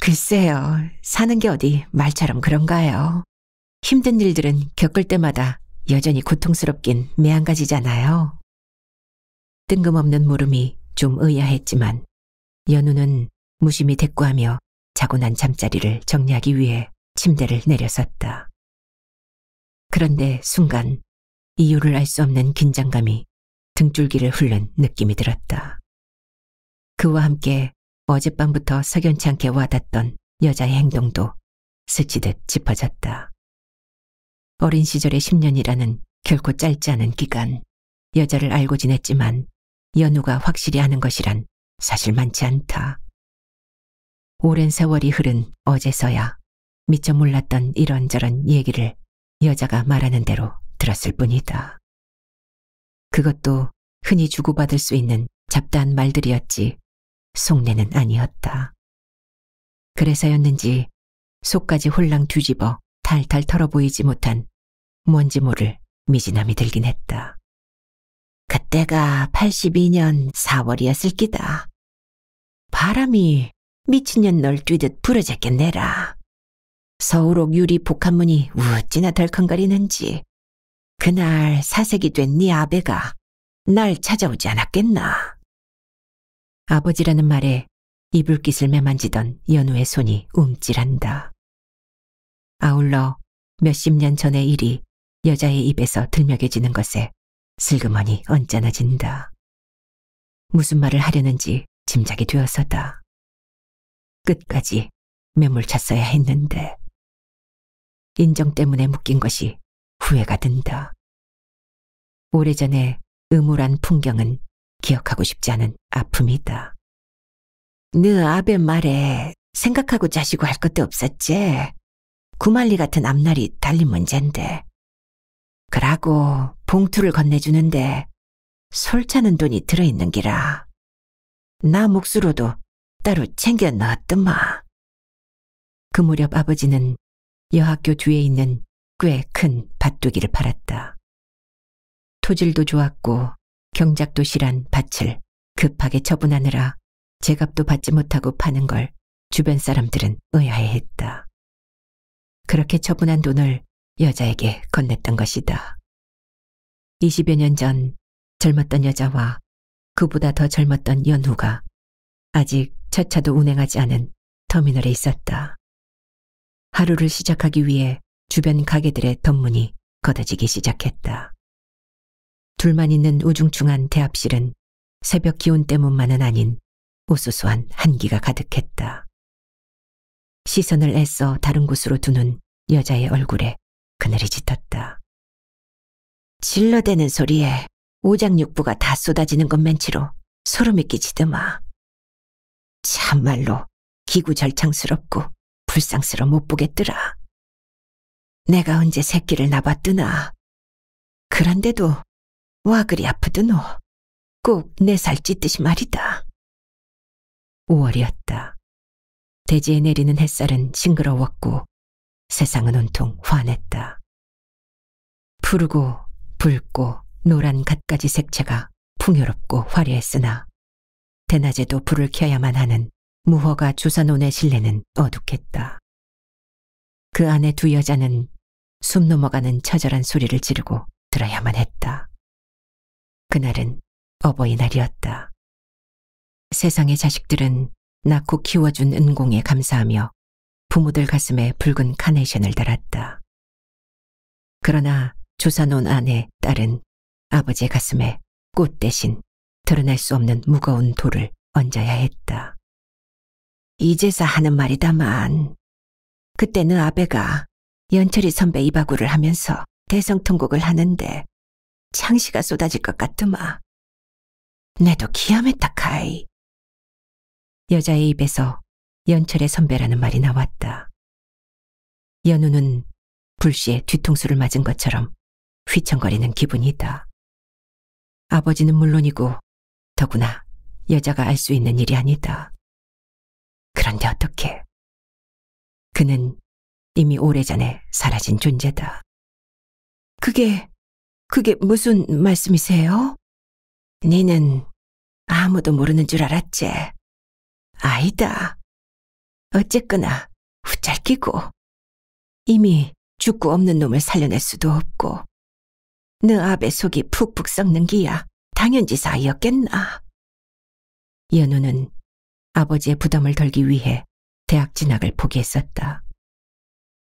글쎄요, 사는 게 어디 말처럼 그런가요? 힘든 일들은 겪을 때마다 여전히 고통스럽긴 매한가지잖아요. 뜬금없는 물음이 좀 의아했지만 연우는 무심히 대꾸하며 자고 난 잠자리를 정리하기 위해 침대를 내려섰다. 그런데 순간 이유를 알 수 없는 긴장감이 등줄기를 훑는 느낌이 들었다. 그와 함께 어젯밤부터 석연치 않게 와닿던 여자의 행동도 스치듯 짚어졌다. 어린 시절의 10년이라는 결코 짧지 않은 기간, 여자를 알고 지냈지만 연우가 확실히 아는 것이란 사실 많지 않다. 오랜 세월이 흐른 어제서야 미처 몰랐던 이런저런 얘기를 여자가 말하는 대로 들었을 뿐이다. 그것도 흔히 주고받을 수 있는 잡다한 말들이었지 속내는 아니었다. 그래서였는지 속까지 홀랑 뒤집어 탈탈 털어 보이지 못한 뭔지 모를 미진함이 들긴 했다. 그때가 82년 4월이었을 기다. 바람이 미친년 널 뛰듯 부러졌겠네라 서울옥 유리 북한문이 우찌나 덜컹거리는지 그날 사색이 된 네 아베가 날 찾아오지 않았겠나. 아버지라는 말에 이불깃을 매만지던 연우의 손이 움찔한다. 아울러 몇십 년 전의 일이 여자의 입에서 들먹여지는 것에 슬그머니 언짢아진다. 무슨 말을 하려는지 짐작이 되어서다 끝까지 매몰찼어야 했는데 인정 때문에 묶인 것이 후회가 든다. 오래전에 음울한 풍경은 기억하고 싶지 않은 아픔이다. 느 아베 말에 생각하고 자시고 할 것도 없었지. 구말리 같은 앞날이 달린 문제인데. 그라고 봉투를 건네주는데 솔차는 돈이 들어있는 기라. 나 몫으로도 따로 챙겨 넣었더마. 그 무렵 아버지는 여학교 주에 있는 꽤 큰 밭두기를 팔았다. 토질도 좋았고 경작도시란 밭을 급하게 처분하느라 제값도 받지 못하고 파는 걸 주변 사람들은 의아해했다. 그렇게 처분한 돈을 여자에게 건넸던 것이다. 20여 년 전 젊었던 여자와 그보다 더 젊었던 연우가 아직 첫 차도 운행하지 않은 터미널에 있었다. 하루를 시작하기 위해 주변 가게들의 덧문이 걷어지기 시작했다. 둘만 있는 우중충한 대합실은 새벽 기온 때문만은 아닌 우수수한 한기가 가득했다. 시선을 애써 다른 곳으로 두는 여자의 얼굴에 그늘이 짙었다. 질러대는 소리에 오장육부가 다 쏟아지는 것 맨치로 소름이 끼치더마. 참말로 기구절창스럽고 불쌍스러 못 보겠더라. 내가 언제 새끼를 낳았드나 그런데도 와 그리 아프드노. 꼭 내 살 찢듯이 말이다. 5월이었다. 대지에 내리는 햇살은 싱그러웠고 세상은 온통 환했다. 푸르고 붉고 노란 갖가지 색채가 풍요롭고 화려했으나 대낮에도 불을 켜야만 하는 무허가 주산온의 실내는 어둑했다. 그 안에 두 여자는 숨 넘어가는 처절한 소리를 지르고 들어야만 했다. 그날은 어버이날이었다. 세상의 자식들은 낳고 키워준 은공에 감사하며 부모들 가슴에 붉은 카네이션을 달았다. 그러나 조사논 아내 딸은 아버지의 가슴에 꽃 대신 드러날 수 없는 무거운 돌을 얹어야 했다. 이제서 하는 말이다만 그때는 아베가 연철이 선배 이바구를 하면서 대성통곡을 하는데 창시가 쏟아질 것 같더마. 내도 기야했다 카이. 여자의 입에서 연철의 선배라는 말이 나왔다. 연우는 불시에 뒤통수를 맞은 것처럼 휘청거리는 기분이다. 아버지는 물론이고 더구나 여자가 알 수 있는 일이 아니다. 그런데 어떻게? 그는 이미 오래전에 사라진 존재다. 그게 그게 무슨 말씀이세요? 니는 아무도 모르는 줄 알았지. 아이다 어쨌거나 후짤끼고 이미 죽고 없는 놈을 살려낼 수도 없고 너 앞에 속이 푹푹 썩는 기야 당연지 사이였겠나. 연우는 아버지의 부담을 덜기 위해 대학 진학을 포기했었다.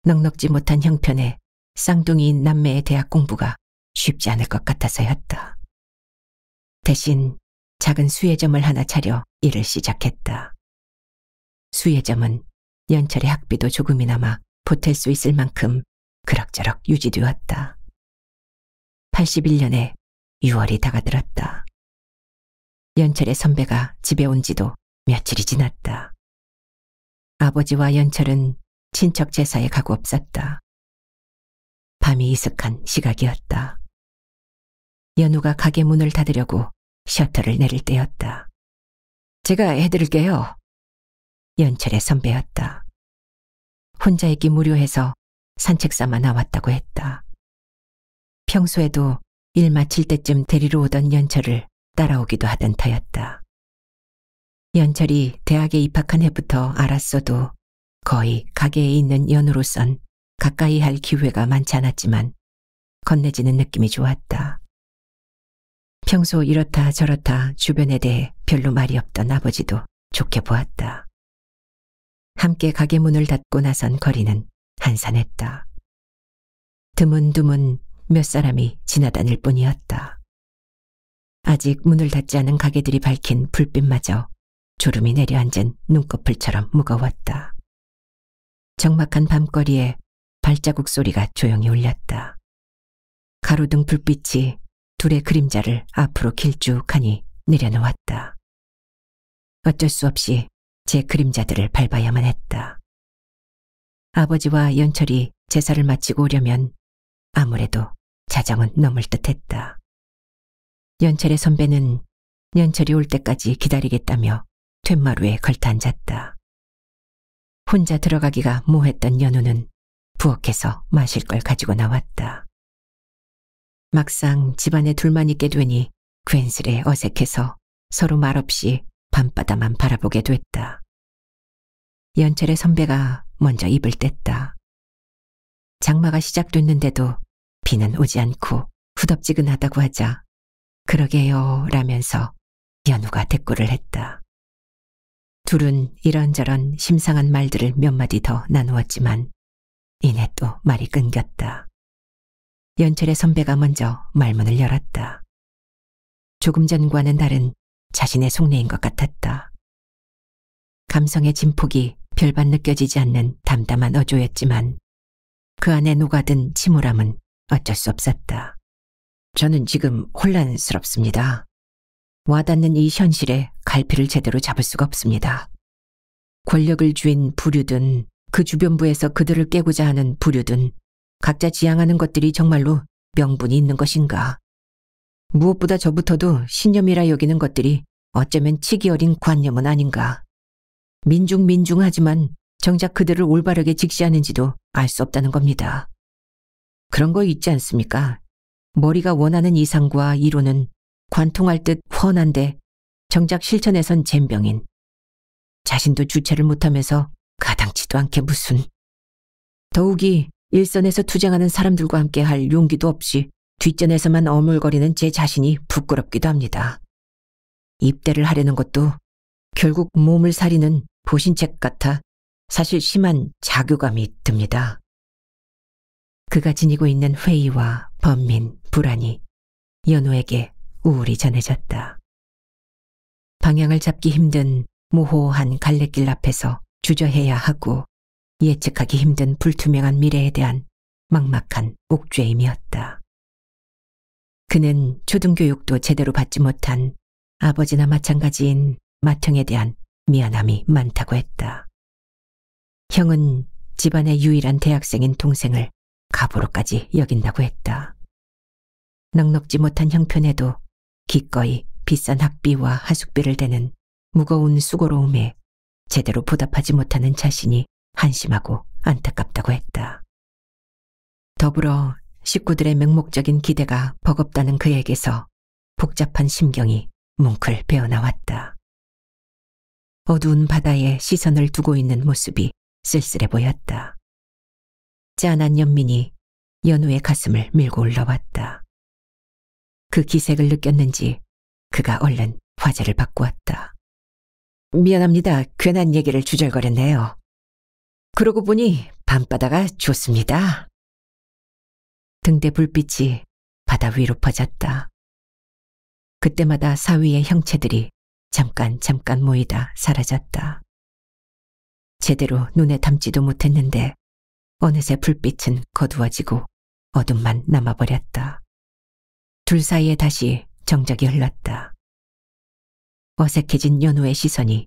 넉넉지 못한 형편에 쌍둥이인 남매의 대학 공부가 쉽지 않을 것 같아서였다. 대신 작은 수혜점을 하나 차려 일을 시작했다. 수혜점은 연철의 학비도 조금이나마 보탤 수 있을 만큼 그럭저럭 유지되었다. 81년에 6월이 다가들었다. 연철의 선배가 집에 온 지도 며칠이 지났다. 아버지와 연철은 친척 제사에 가고 없었다. 밤이 이슥한 시각이었다. 연우가 가게 문을 닫으려고 셔터를 내릴 때였다. 제가 해드릴게요. 연철의 선배였다. 혼자 있기 무료해서 산책 삼아 나왔다고 했다. 평소에도 일 마칠 때쯤 데리러 오던 연철을 따라오기도 하던 터였다. 연철이 대학에 입학한 해부터 알았어도 거의 가게에 있는 연우로선 가까이 할 기회가 많지 않았지만 건네지는 느낌이 좋았다. 평소 이렇다 저렇다 주변에 대해 별로 말이 없던 아버지도 좋게 보았다. 함께 가게 문을 닫고 나선 거리는 한산했다. 드문드문 몇 사람이 지나다닐 뿐이었다. 아직 문을 닫지 않은 가게들이 밝힌 불빛마저 졸음이 내려앉은 눈꺼풀처럼 무거웠다. 적막한 밤거리에 발자국 소리가 조용히 울렸다. 가로등 불빛이 둘의 그림자를 앞으로 길쭉하니 내려놓았다. 어쩔 수 없이 제 그림자들을 밟아야만 했다. 아버지와 연철이 제사를 마치고 오려면 아무래도 자정은 넘을 듯했다. 연철의 선배는 연철이 올 때까지 기다리겠다며 툇마루에 걸터앉았다. 혼자 들어가기가 모했던 연우는 부엌에서 마실 걸 가지고 나왔다. 막상 집안에 둘만 있게 되니 괜스레 어색해서 서로 말없이 밤바다만 바라보게 됐다. 연철의 선배가 먼저 입을 뗐다. 장마가 시작됐는데도 비는 오지 않고 후덥지근하다고 하자 그러게요 라면서 연우가 대꾸를 했다. 둘은 이런저런 심상한 말들을 몇 마디 더 나누었지만 이내 또 말이 끊겼다. 연철의 선배가 먼저 말문을 열었다. 조금 전과는 다른 자신의 속내인 것 같았다. 감성의 진폭이 별반 느껴지지 않는 담담한 어조였지만 그 안에 녹아든 침울함은 어쩔 수 없었다. 저는 지금 혼란스럽습니다. 와닿는 이 현실에 갈피를 제대로 잡을 수가 없습니다. 권력을 쥔 부류든 그 주변부에서 그들을 깨고자 하는 부류든 각자 지향하는 것들이 정말로 명분이 있는 것인가. 무엇보다 저부터도 신념이라 여기는 것들이 어쩌면 치기 어린 관념은 아닌가. 민중 민중하지만 정작 그들을 올바르게 직시하는지도 알 수 없다는 겁니다. 그런 거 있지 않습니까? 머리가 원하는 이상과 이론은 관통할 듯 훤한데 정작 실천에선 잼병인. 자신도 주체를 못하면서 가당치도 않게 무슨. 더욱이 일선에서 투쟁하는 사람들과 함께 할 용기도 없이 뒷전에서만 어물거리는 제 자신이 부끄럽기도 합니다. 입대를 하려는 것도 결국 몸을 사리는 보신책 같아 사실 심한 자교감이 듭니다. 그가 지니고 있는 회의와 범민, 불안이 연우에게 우울이 전해졌다. 방향을 잡기 힘든 모호한 갈래길 앞에서 주저해야 하고 예측하기 힘든 불투명한 미래에 대한 막막한 옥죄임이었다. 그는 초등교육도 제대로 받지 못한 아버지나 마찬가지인 마청에 대한 미안함이 많다고 했다. 형은 집안의 유일한 대학생인 동생을 가보로까지 여긴다고 했다. 넉넉지 못한 형편에도 기꺼이 비싼 학비와 하숙비를 대는 무거운 수고로움에 제대로 보답하지 못하는 자신이 한심하고 안타깝다고 했다. 더불어 식구들의 맹목적인 기대가 버겁다는 그에게서 복잡한 심경이 뭉클 배어나왔다. 어두운 바다에 시선을 두고 있는 모습이 쓸쓸해 보였다. 짠한 연민이 연우의 가슴을 밀고 올라왔다. 그 기색을 느꼈는지 그가 얼른 화제를 바꾸었다. 미안합니다. 괜한 얘기를 주절거렸네요. 그러고 보니 밤바다가 좋습니다. 등대 불빛이 바다 위로 퍼졌다. 그때마다 사위의 형체들이 잠깐 잠깐 모이다 사라졌다. 제대로 눈에 담지도 못했는데 어느새 불빛은 거두어지고 어둠만 남아버렸다. 둘 사이에 다시 정적이 흘렀다. 어색해진 연우의 시선이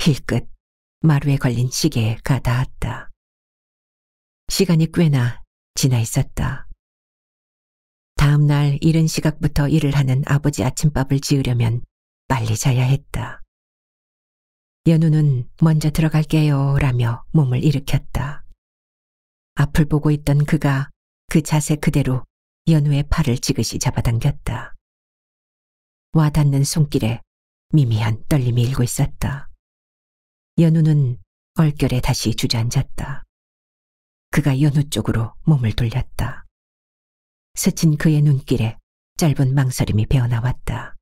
힐끗 마루에 걸린 시계에 가닿았다. 시간이 꽤나 지나 있었다. 다음 날 이른 시각부터 일을 하는 아버지 아침밥을 지으려면 빨리 자야 했다. 연우는 먼저 들어갈게요 라며 몸을 일으켰다. 앞을 보고 있던 그가 그 자세 그대로 연우의 팔을 지그시 잡아당겼다. 와닿는 손길에 미미한 떨림이 일고 있었다. 연우는 얼결에 다시 주저앉았다. 그가 연우 쪽으로 몸을 돌렸다. 스친 그의 눈길에 짧은 망설임이 배어나왔다.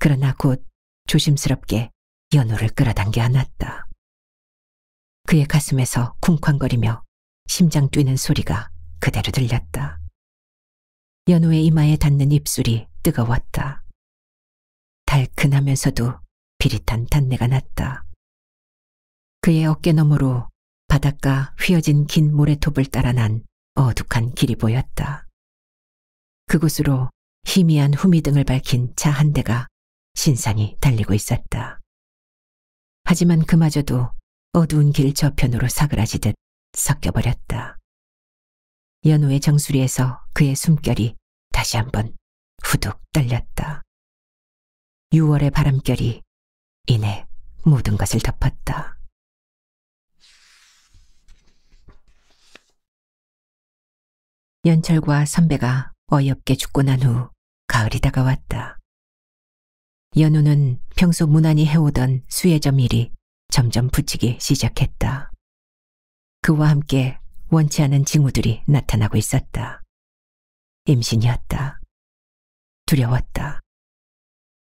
그러나 곧 조심스럽게 연우를 끌어당겨 안았다. 그의 가슴에서 쿵쾅거리며 심장 뛰는 소리가 그대로 들렸다. 연우의 이마에 닿는 입술이 뜨거웠다. 달큰하면서도 비릿한 단내가 났다. 그의 어깨 너머로 바닷가 휘어진 긴 모래톱을 따라 난 어둑한 길이 보였다. 그곳으로 희미한 후미등을 밝힌 차 한 대가 신상이 달리고 있었다. 하지만 그마저도 어두운 길 저편으로 사그라지듯 섞여버렸다. 연우의 정수리에서 그의 숨결이 다시 한번 후둑 떨렸다. 6월의 바람결이 이내 모든 것을 덮었다. 연철과 선배가 어이없게 죽고 난 후 가을이 다가왔다. 연우는 평소 무난히 해오던 수혜점 일이 점점 붙이기 시작했다. 그와 함께 원치 않은 징후들이 나타나고 있었다. 임신이었다. 두려웠다.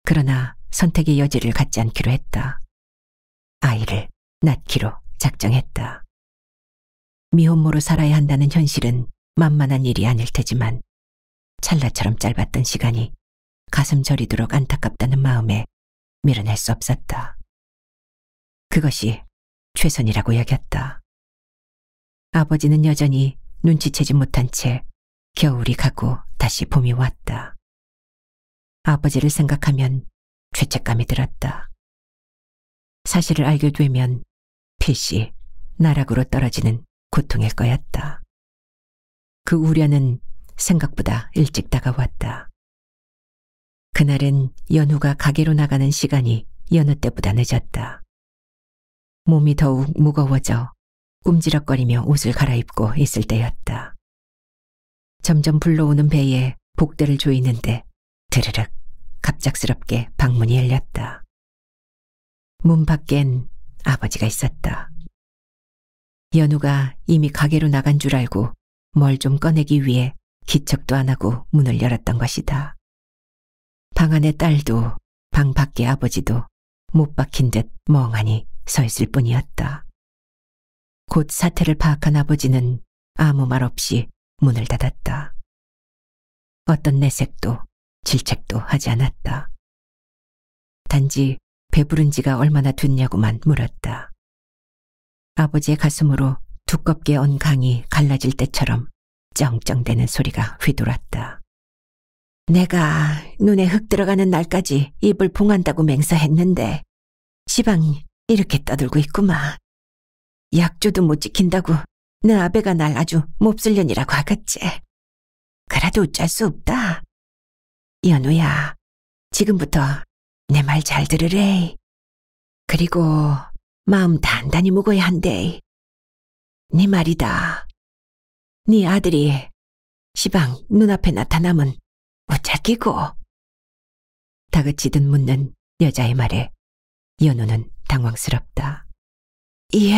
그러나 선택의 여지를 갖지 않기로 했다. 아이를 낳기로 작정했다. 미혼모로 살아야 한다는 현실은 만만한 일이 아닐 테지만 찰나처럼 짧았던 시간이 가슴 저리도록 안타깝다는 마음에 밀어낼 수 없었다. 그것이 최선이라고 여겼다. 아버지는 여전히 눈치채지 못한 채 겨울이 가고 다시 봄이 왔다. 아버지를 생각하면 죄책감이 들었다. 사실을 알게 되면 필시 나락으로 떨어지는 고통일 거였다. 그 우려는 생각보다 일찍 다가왔다. 그날은 연우가 가게로 나가는 시간이 여느 때보다 늦었다. 몸이 더욱 무거워져 꿈지락거리며 옷을 갈아입고 있을 때였다. 점점 불러오는 배에 복대를 조이는데 드르륵 갑작스럽게 방문이 열렸다. 문 밖엔 아버지가 있었다. 연우가 이미 가게로 나간 줄 알고 뭘좀 꺼내기 위해 기척도 안 하고 문을 열었던 것이다. 방 안의 딸도 방 밖의 아버지도 못 박힌 듯 멍하니 서 있을 뿐이었다. 곧 사태를 파악한 아버지는 아무 말 없이 문을 닫았다. 어떤 내색도 질책도 하지 않았다. 단지 배부른 지가 얼마나 됐냐고만 물었다. 아버지의 가슴으로 두껍게 언 강이 갈라질 때처럼 쩡쩡대는 소리가 휘돌았다. 내가 눈에 흙 들어가는 날까지 입을 봉한다고 맹세했는데 지방 이렇게 떠들고 있구마 약조도 못 지킨다고 내 아베가 날 아주 몹쓸년이라고 하겠지. 그래도 어쩔 수 없다. 연우야, 지금부터 내 말 잘 들으래. 그리고 마음 단단히 먹어야 한대. 네 말이다. 네 아들이 시방 눈앞에 나타남은 못잡기고 다그치듯 묻는 여자의 말에 연우는 당황스럽다. 예,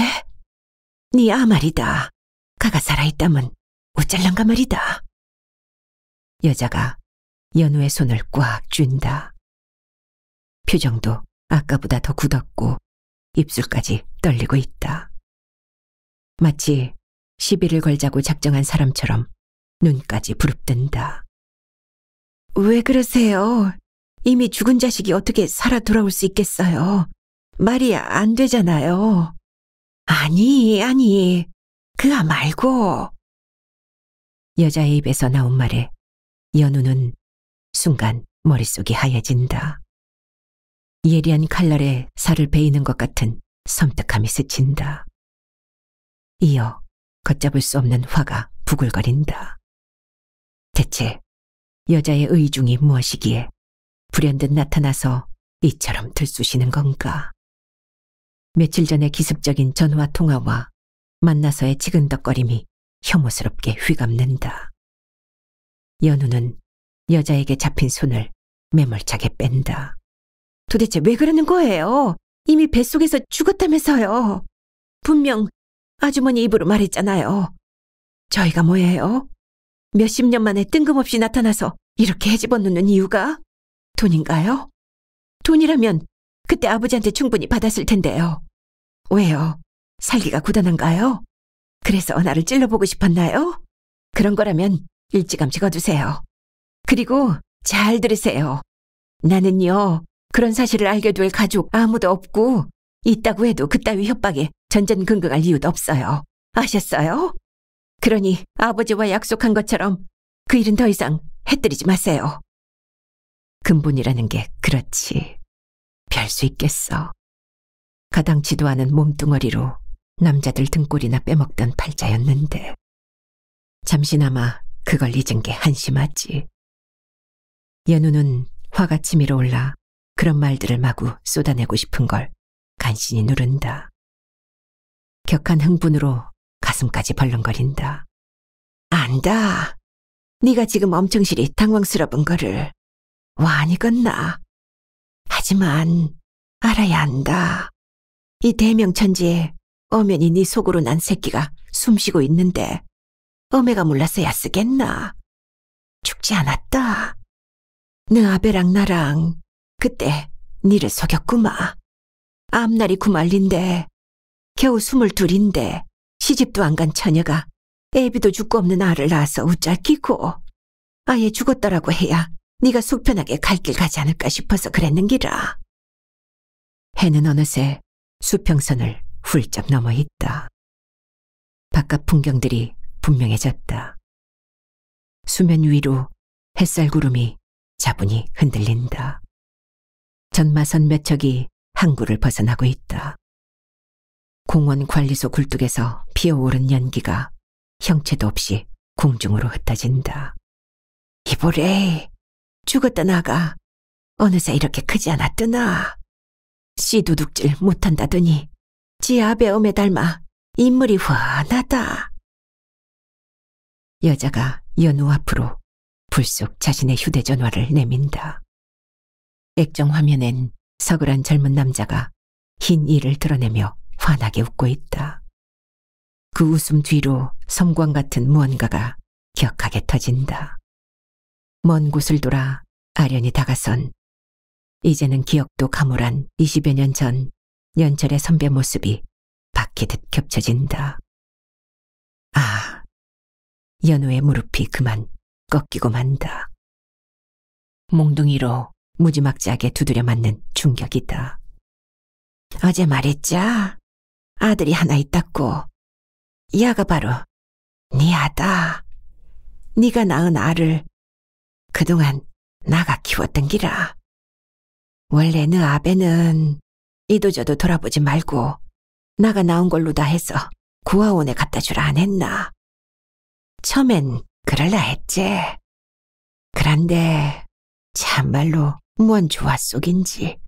네 아말이다. 가가 살아있다면 어잘란가 말이다. 여자가 연우의 손을 꽉 쥔다. 표정도 아까보다 더 굳었고 입술까지 떨리고 있다. 마치 시비를 걸자고 작정한 사람처럼 눈까지 부릅뜬다. 왜 그러세요? 이미 죽은 자식이 어떻게 살아 돌아올 수 있겠어요? 말이 안 되잖아요. 아니, 아니, 그아 말고. 여자의 입에서 나온 말에 연우는 순간 머릿속이 하얘진다. 예리한 칼날에 살을 베이는 것 같은 섬뜩함이 스친다. 이어 걷잡을 수 없는 화가 부글거린다. 대체 여자의 의중이 무엇이기에 불현듯 나타나서 이처럼 들쑤시는 건가? 며칠 전에 기습적인 전화 통화와 만나서의 지근덕거림이 혐오스럽게 휘감는다. 연우는 여자에게 잡힌 손을 매몰차게 뺀다. 도대체 왜 그러는 거예요? 이미 뱃속에서 죽었다면서요. 분명 아주머니 입으로 말했잖아요. 저희가 뭐예요? 몇십 년 만에 뜬금없이 나타나서 이렇게 헤집어놓는 이유가 돈인가요? 돈이라면 그때 아버지한테 충분히 받았을 텐데요. 왜요? 살기가 구단한가요? 그래서 나를 찔러보고 싶었나요? 그런 거라면 일찌감치 거두세요. 그리고 잘 들으세요. 나는요, 그런 사실을 알게 될 가족 아무도 없고 있다고 해도 그따위 협박에 전전긍긍할 이유도 없어요. 아셨어요? 그러니 아버지와 약속한 것처럼 그 일은 더 이상 해뜨리지 마세요. 근본이라는 게 그렇지. 별 수 있겠어. 가당치도 않은 몸뚱어리로 남자들 등골이나 빼먹던 팔자였는데 잠시나마 그걸 잊은 게 한심하지. 연우는 화가 치밀어 올라 그런 말들을 마구 쏟아내고 싶은 걸 간신히 누른다. 격한 흥분으로 가슴까지 벌렁거린다. 안다. 네가 지금 엄청실이 당황스러운 거를 와니건나. 하지만 알아야 한다. 이 대명천지에 엄연히 네 속으로 난 새끼가 숨쉬고 있는데 어메가 몰랐어야 쓰겠나. 죽지 않았다. 너 아베랑 나랑 그때 니를 속였구마. 앞날이 구말린데 겨우 스물둘인데 시집도 안 간 처녀가 애비도 죽고 없는 알을 낳아서 우짤 끼고 아예 죽었다라고 해야 네가 속 편하게 갈 길 가지 않을까 싶어서 그랬는기라. 해는 어느새 수평선을 훌쩍 넘어 있다. 바깥 풍경들이 분명해졌다. 수면 위로 햇살 구름이 자분히 흔들린다. 전마선 몇 척이 항구를 벗어나고 있다. 공원 관리소 굴뚝에서 피어오른 연기가 형체도 없이 공중으로 흩어진다. 이보레, 죽었다 나가. 어느새 이렇게 크지 않았더나. 씨도둑질 못한다더니 지아배엄에 닮아 인물이 훤하다. 여자가 연우 앞으로 불쑥 자신의 휴대전화를 내민다. 액정 화면엔 서글한 젊은 남자가 흰 이를 드러내며 환하게 웃고 있다. 그 웃음 뒤로 섬광 같은 무언가가 격하게 터진다. 먼 곳을 돌아 아련히 다가선 이제는 기억도 가물한 20여 년 전 연철의 선배 모습이 바히듯 겹쳐진다. 아, 연우의 무릎이 그만 꺾이고 만다. 몽둥이로 무지막지하게 두드려 맞는 충격이다. 어제 말했자 아들이 하나 있다고. 이아가 바로 네 아다. 네가 낳은 아를 그동안 나가 키웠던 기라. 원래 는 아베는 이도저도 돌아보지 말고 나가 나온 걸로 다 해서 구하원에 갖다 주라 안 했나. 처음엔 그럴라 했지. 그런데 참말로 뭔 조화 속인지.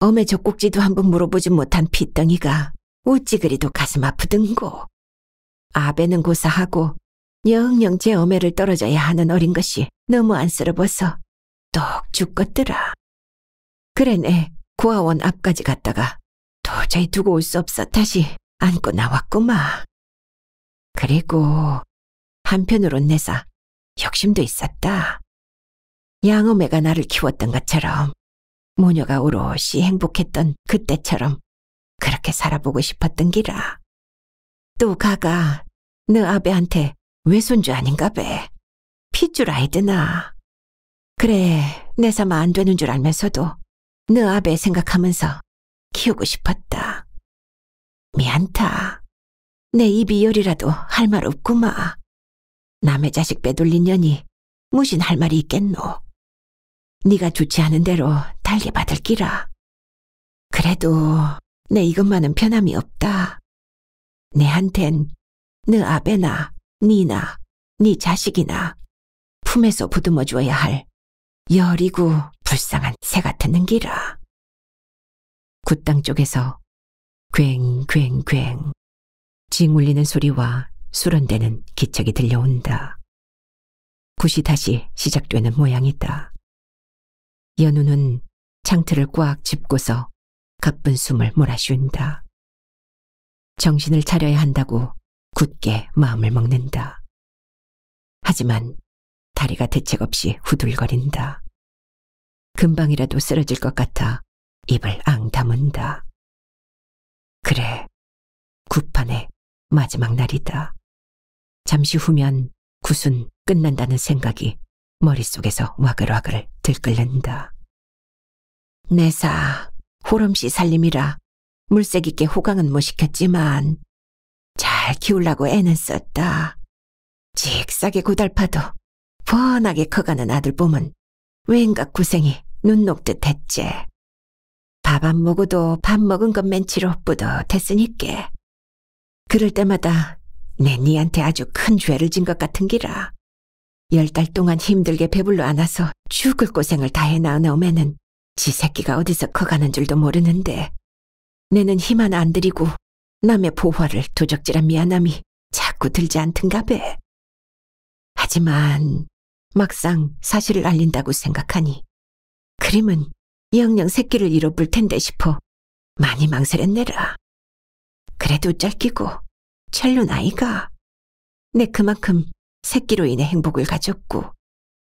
어의 젖꼭지도 한번 물어보지 못한 핏덩이가 우찌 그리도 가슴 아프든고. 아베는 고사하고 영영 제어매를 떨어져야 하는 어린 것이 너무 안쓰러워서 똑 죽겠더라. 그래네 고아원 앞까지 갔다가 도저히 두고 올 수 없어 다시 안고 나왔구마. 그리고 한편으론 내사 욕심도 있었다. 양어매가 나를 키웠던 것처럼 모녀가 오롯이 행복했던 그때처럼 그렇게 살아보고 싶었던 기라. 또 가가 너 아베한테 외손주 아닌가 배. 핏줄 아이드나 그래 내 삼아 안 되는 줄 알면서도 너 아베 생각하면서 키우고 싶었다. 미안타. 내 입이 열이라도 할 말 없구마. 남의 자식 빼돌린 년이 무신할 말이 있겠노. 네가 좋지 않은 대로 달게 받을 기라. 그래도 내 이것만은 편함이 없다. 내한텐 너 아베나, 니나, 네 자식이나 품에서 부듬어 주어야 할 여리고 불쌍한 새 같은 는기라. 굿땅 쪽에서 괭괭괭 징 울리는 소리와 수련되는 기척이 들려온다. 굿이 다시 시작되는 모양이다. 연우는 창틀을 꽉 짚고서 가쁜 숨을 몰아쉰다. 정신을 차려야 한다고 굳게 마음을 먹는다. 하지만 다리가 대책 없이 후들거린다. 금방이라도 쓰러질 것 같아 입을 앙 다문다. 그래, 굿판의 마지막 날이다. 잠시 후면 구순 끝난다는 생각이 머릿속에서 와글와글 들끓는다. 내사 보름씨 살림이라 물색 있게 호강은 못 시켰지만 잘 키우려고 애는 썼다. 직싸게 고달파도 뻔하게 커가는 아들 봄은 왠가 고생이눈 녹듯 했지. 밥 안 먹어도 밥 먹은 것 맨치로 뿌듯했으니께. 그럴 때마다 내 니한테 아주 큰 죄를 진 것 같은 기라. 열 달 동안 힘들게 배불러 안아서 죽을 고생을 다해 낳은 어매는 지 새끼가 어디서 커가는 줄도 모르는데 내는 힘만 안 들이고 남의 보화를 도적질한 미안함이 자꾸 들지 않든가 배. 하지만 막상 사실을 알린다고 생각하니 그림은 영영 새끼를 잃어볼 텐데 싶어 많이 망설였네라. 그래도 짧기고 철룬 아이가 내 그만큼 새끼로 인해 행복을 가졌고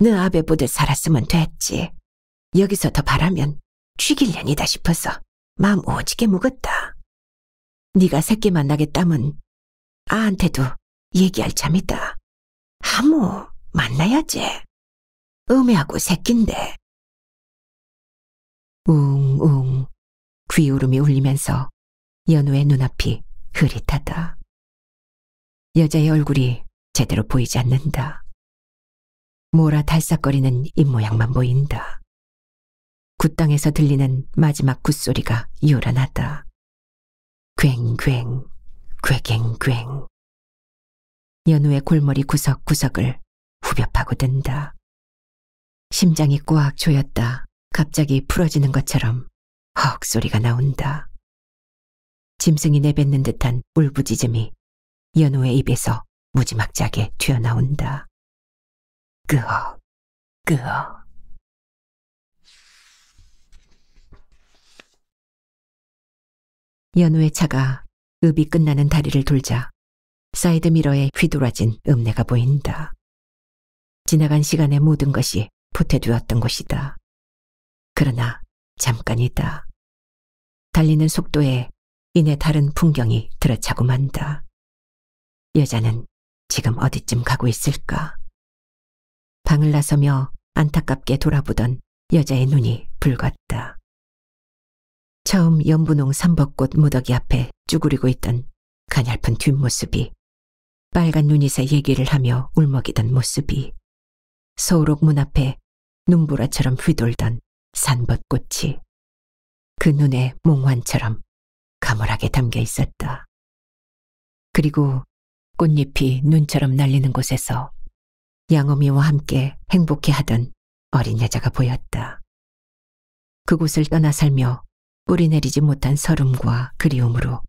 느 아베보듯 살았으면 됐지. 여기서 더 바라면 죽일년이다 싶어서 마음 오지게 묵었다. 네가 새끼 만나겠다면 아한테도 얘기할 참이다. 하모 아, 뭐, 만나야지. 음해하고 새낀데. 웅웅 귀울음이 울리면서 연우의 눈앞이 흐릿하다. 여자의 얼굴이 제대로 보이지 않는다. 모라 달싹거리는 입모양만 보인다. 굿땅에서 그 들리는 마지막 굿소리가 요란하다. 괭괭, 괭괭. 연우의 골머리 구석구석을 후벼 파고든다. 심장이 꽉 조였다. 갑자기 풀어지는 것처럼 헉 소리가 나온다. 짐승이 내뱉는 듯한 울부짖음이 연우의 입에서 무지막지하게 튀어나온다. 끄어, 끄어. 연우의 차가 읍이 끝나는 다리를 돌자 사이드미러에 휘돌아진 읍내가 보인다. 지나간 시간의 모든 것이 부태되었던 것이다. 그러나 잠깐이다. 달리는 속도에 이내 다른 풍경이 들어차고 만다. 여자는 지금 어디쯤 가고 있을까? 방을 나서며 안타깝게 돌아보던 여자의 눈이 붉었다. 처음 연분홍 삼벚꽃 무더기 앞에 쭈그리고 있던 가냘픈 뒷모습이 빨간 눈이새 얘기를 하며 울먹이던 모습이 서울옥 문 앞에 눈보라처럼 휘돌던 산벚꽃이 그 눈에 몽환처럼 가물하게 담겨 있었다. 그리고 꽃잎이 눈처럼 날리는 곳에서 양어미와 함께 행복해하던 어린 여자가 보였다. 그곳을 떠나 살며 뿌리내리지 못한 서름과 그리움으로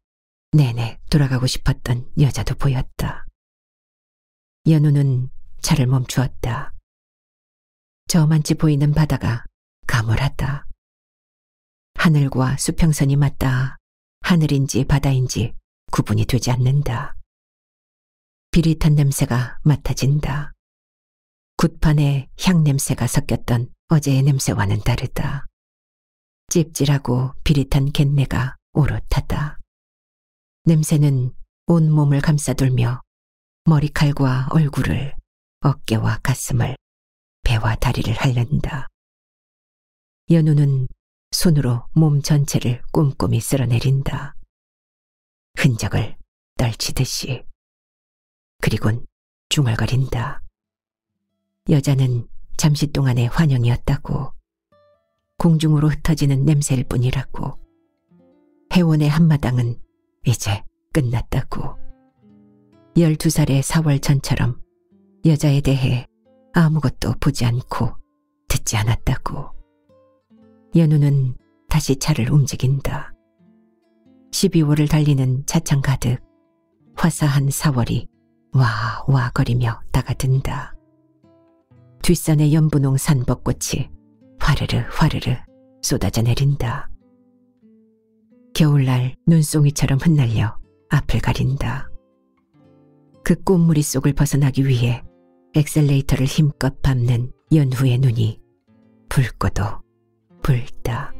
내내 돌아가고 싶었던 여자도 보였다. 연우는 차를 멈추었다. 저만치 보이는 바다가 가물하다. 하늘과 수평선이 맞다. 하늘인지 바다인지 구분이 되지 않는다. 비릿한 냄새가 맡아진다. 굿판에 향 냄새가 섞였던 어제의 냄새와는 다르다. 찝찝하고 비릿한 갯내가 오롯하다. 냄새는 온몸을 감싸돌며 머리칼과 얼굴을, 어깨와 가슴을, 배와 다리를 핥는다. 연우는 손으로 몸 전체를 꼼꼼히 쓸어내린다. 흔적을 떨치듯이. 그리곤 중얼거린다. 여자는 잠시 동안의 환영이었다고. 공중으로 흩어지는 냄새일 뿐이라고. 해원의 한마당은 이제 끝났다고. 12살의 4월 전처럼 여자에 대해 아무것도 보지 않고 듣지 않았다고. 연우는 다시 차를 움직인다. 12월을 달리는 차창 가득 화사한 4월이 와와 거리며 다가든다. 뒷산의 연분홍 산벚꽃이 화르르 화르르 쏟아져 내린다. 겨울날 눈송이처럼 흩날려 앞을 가린다. 그 꽃무리 속을 벗어나기 위해 엑셀레이터를 힘껏 밟는 연후의 눈이 붉고도 붉다.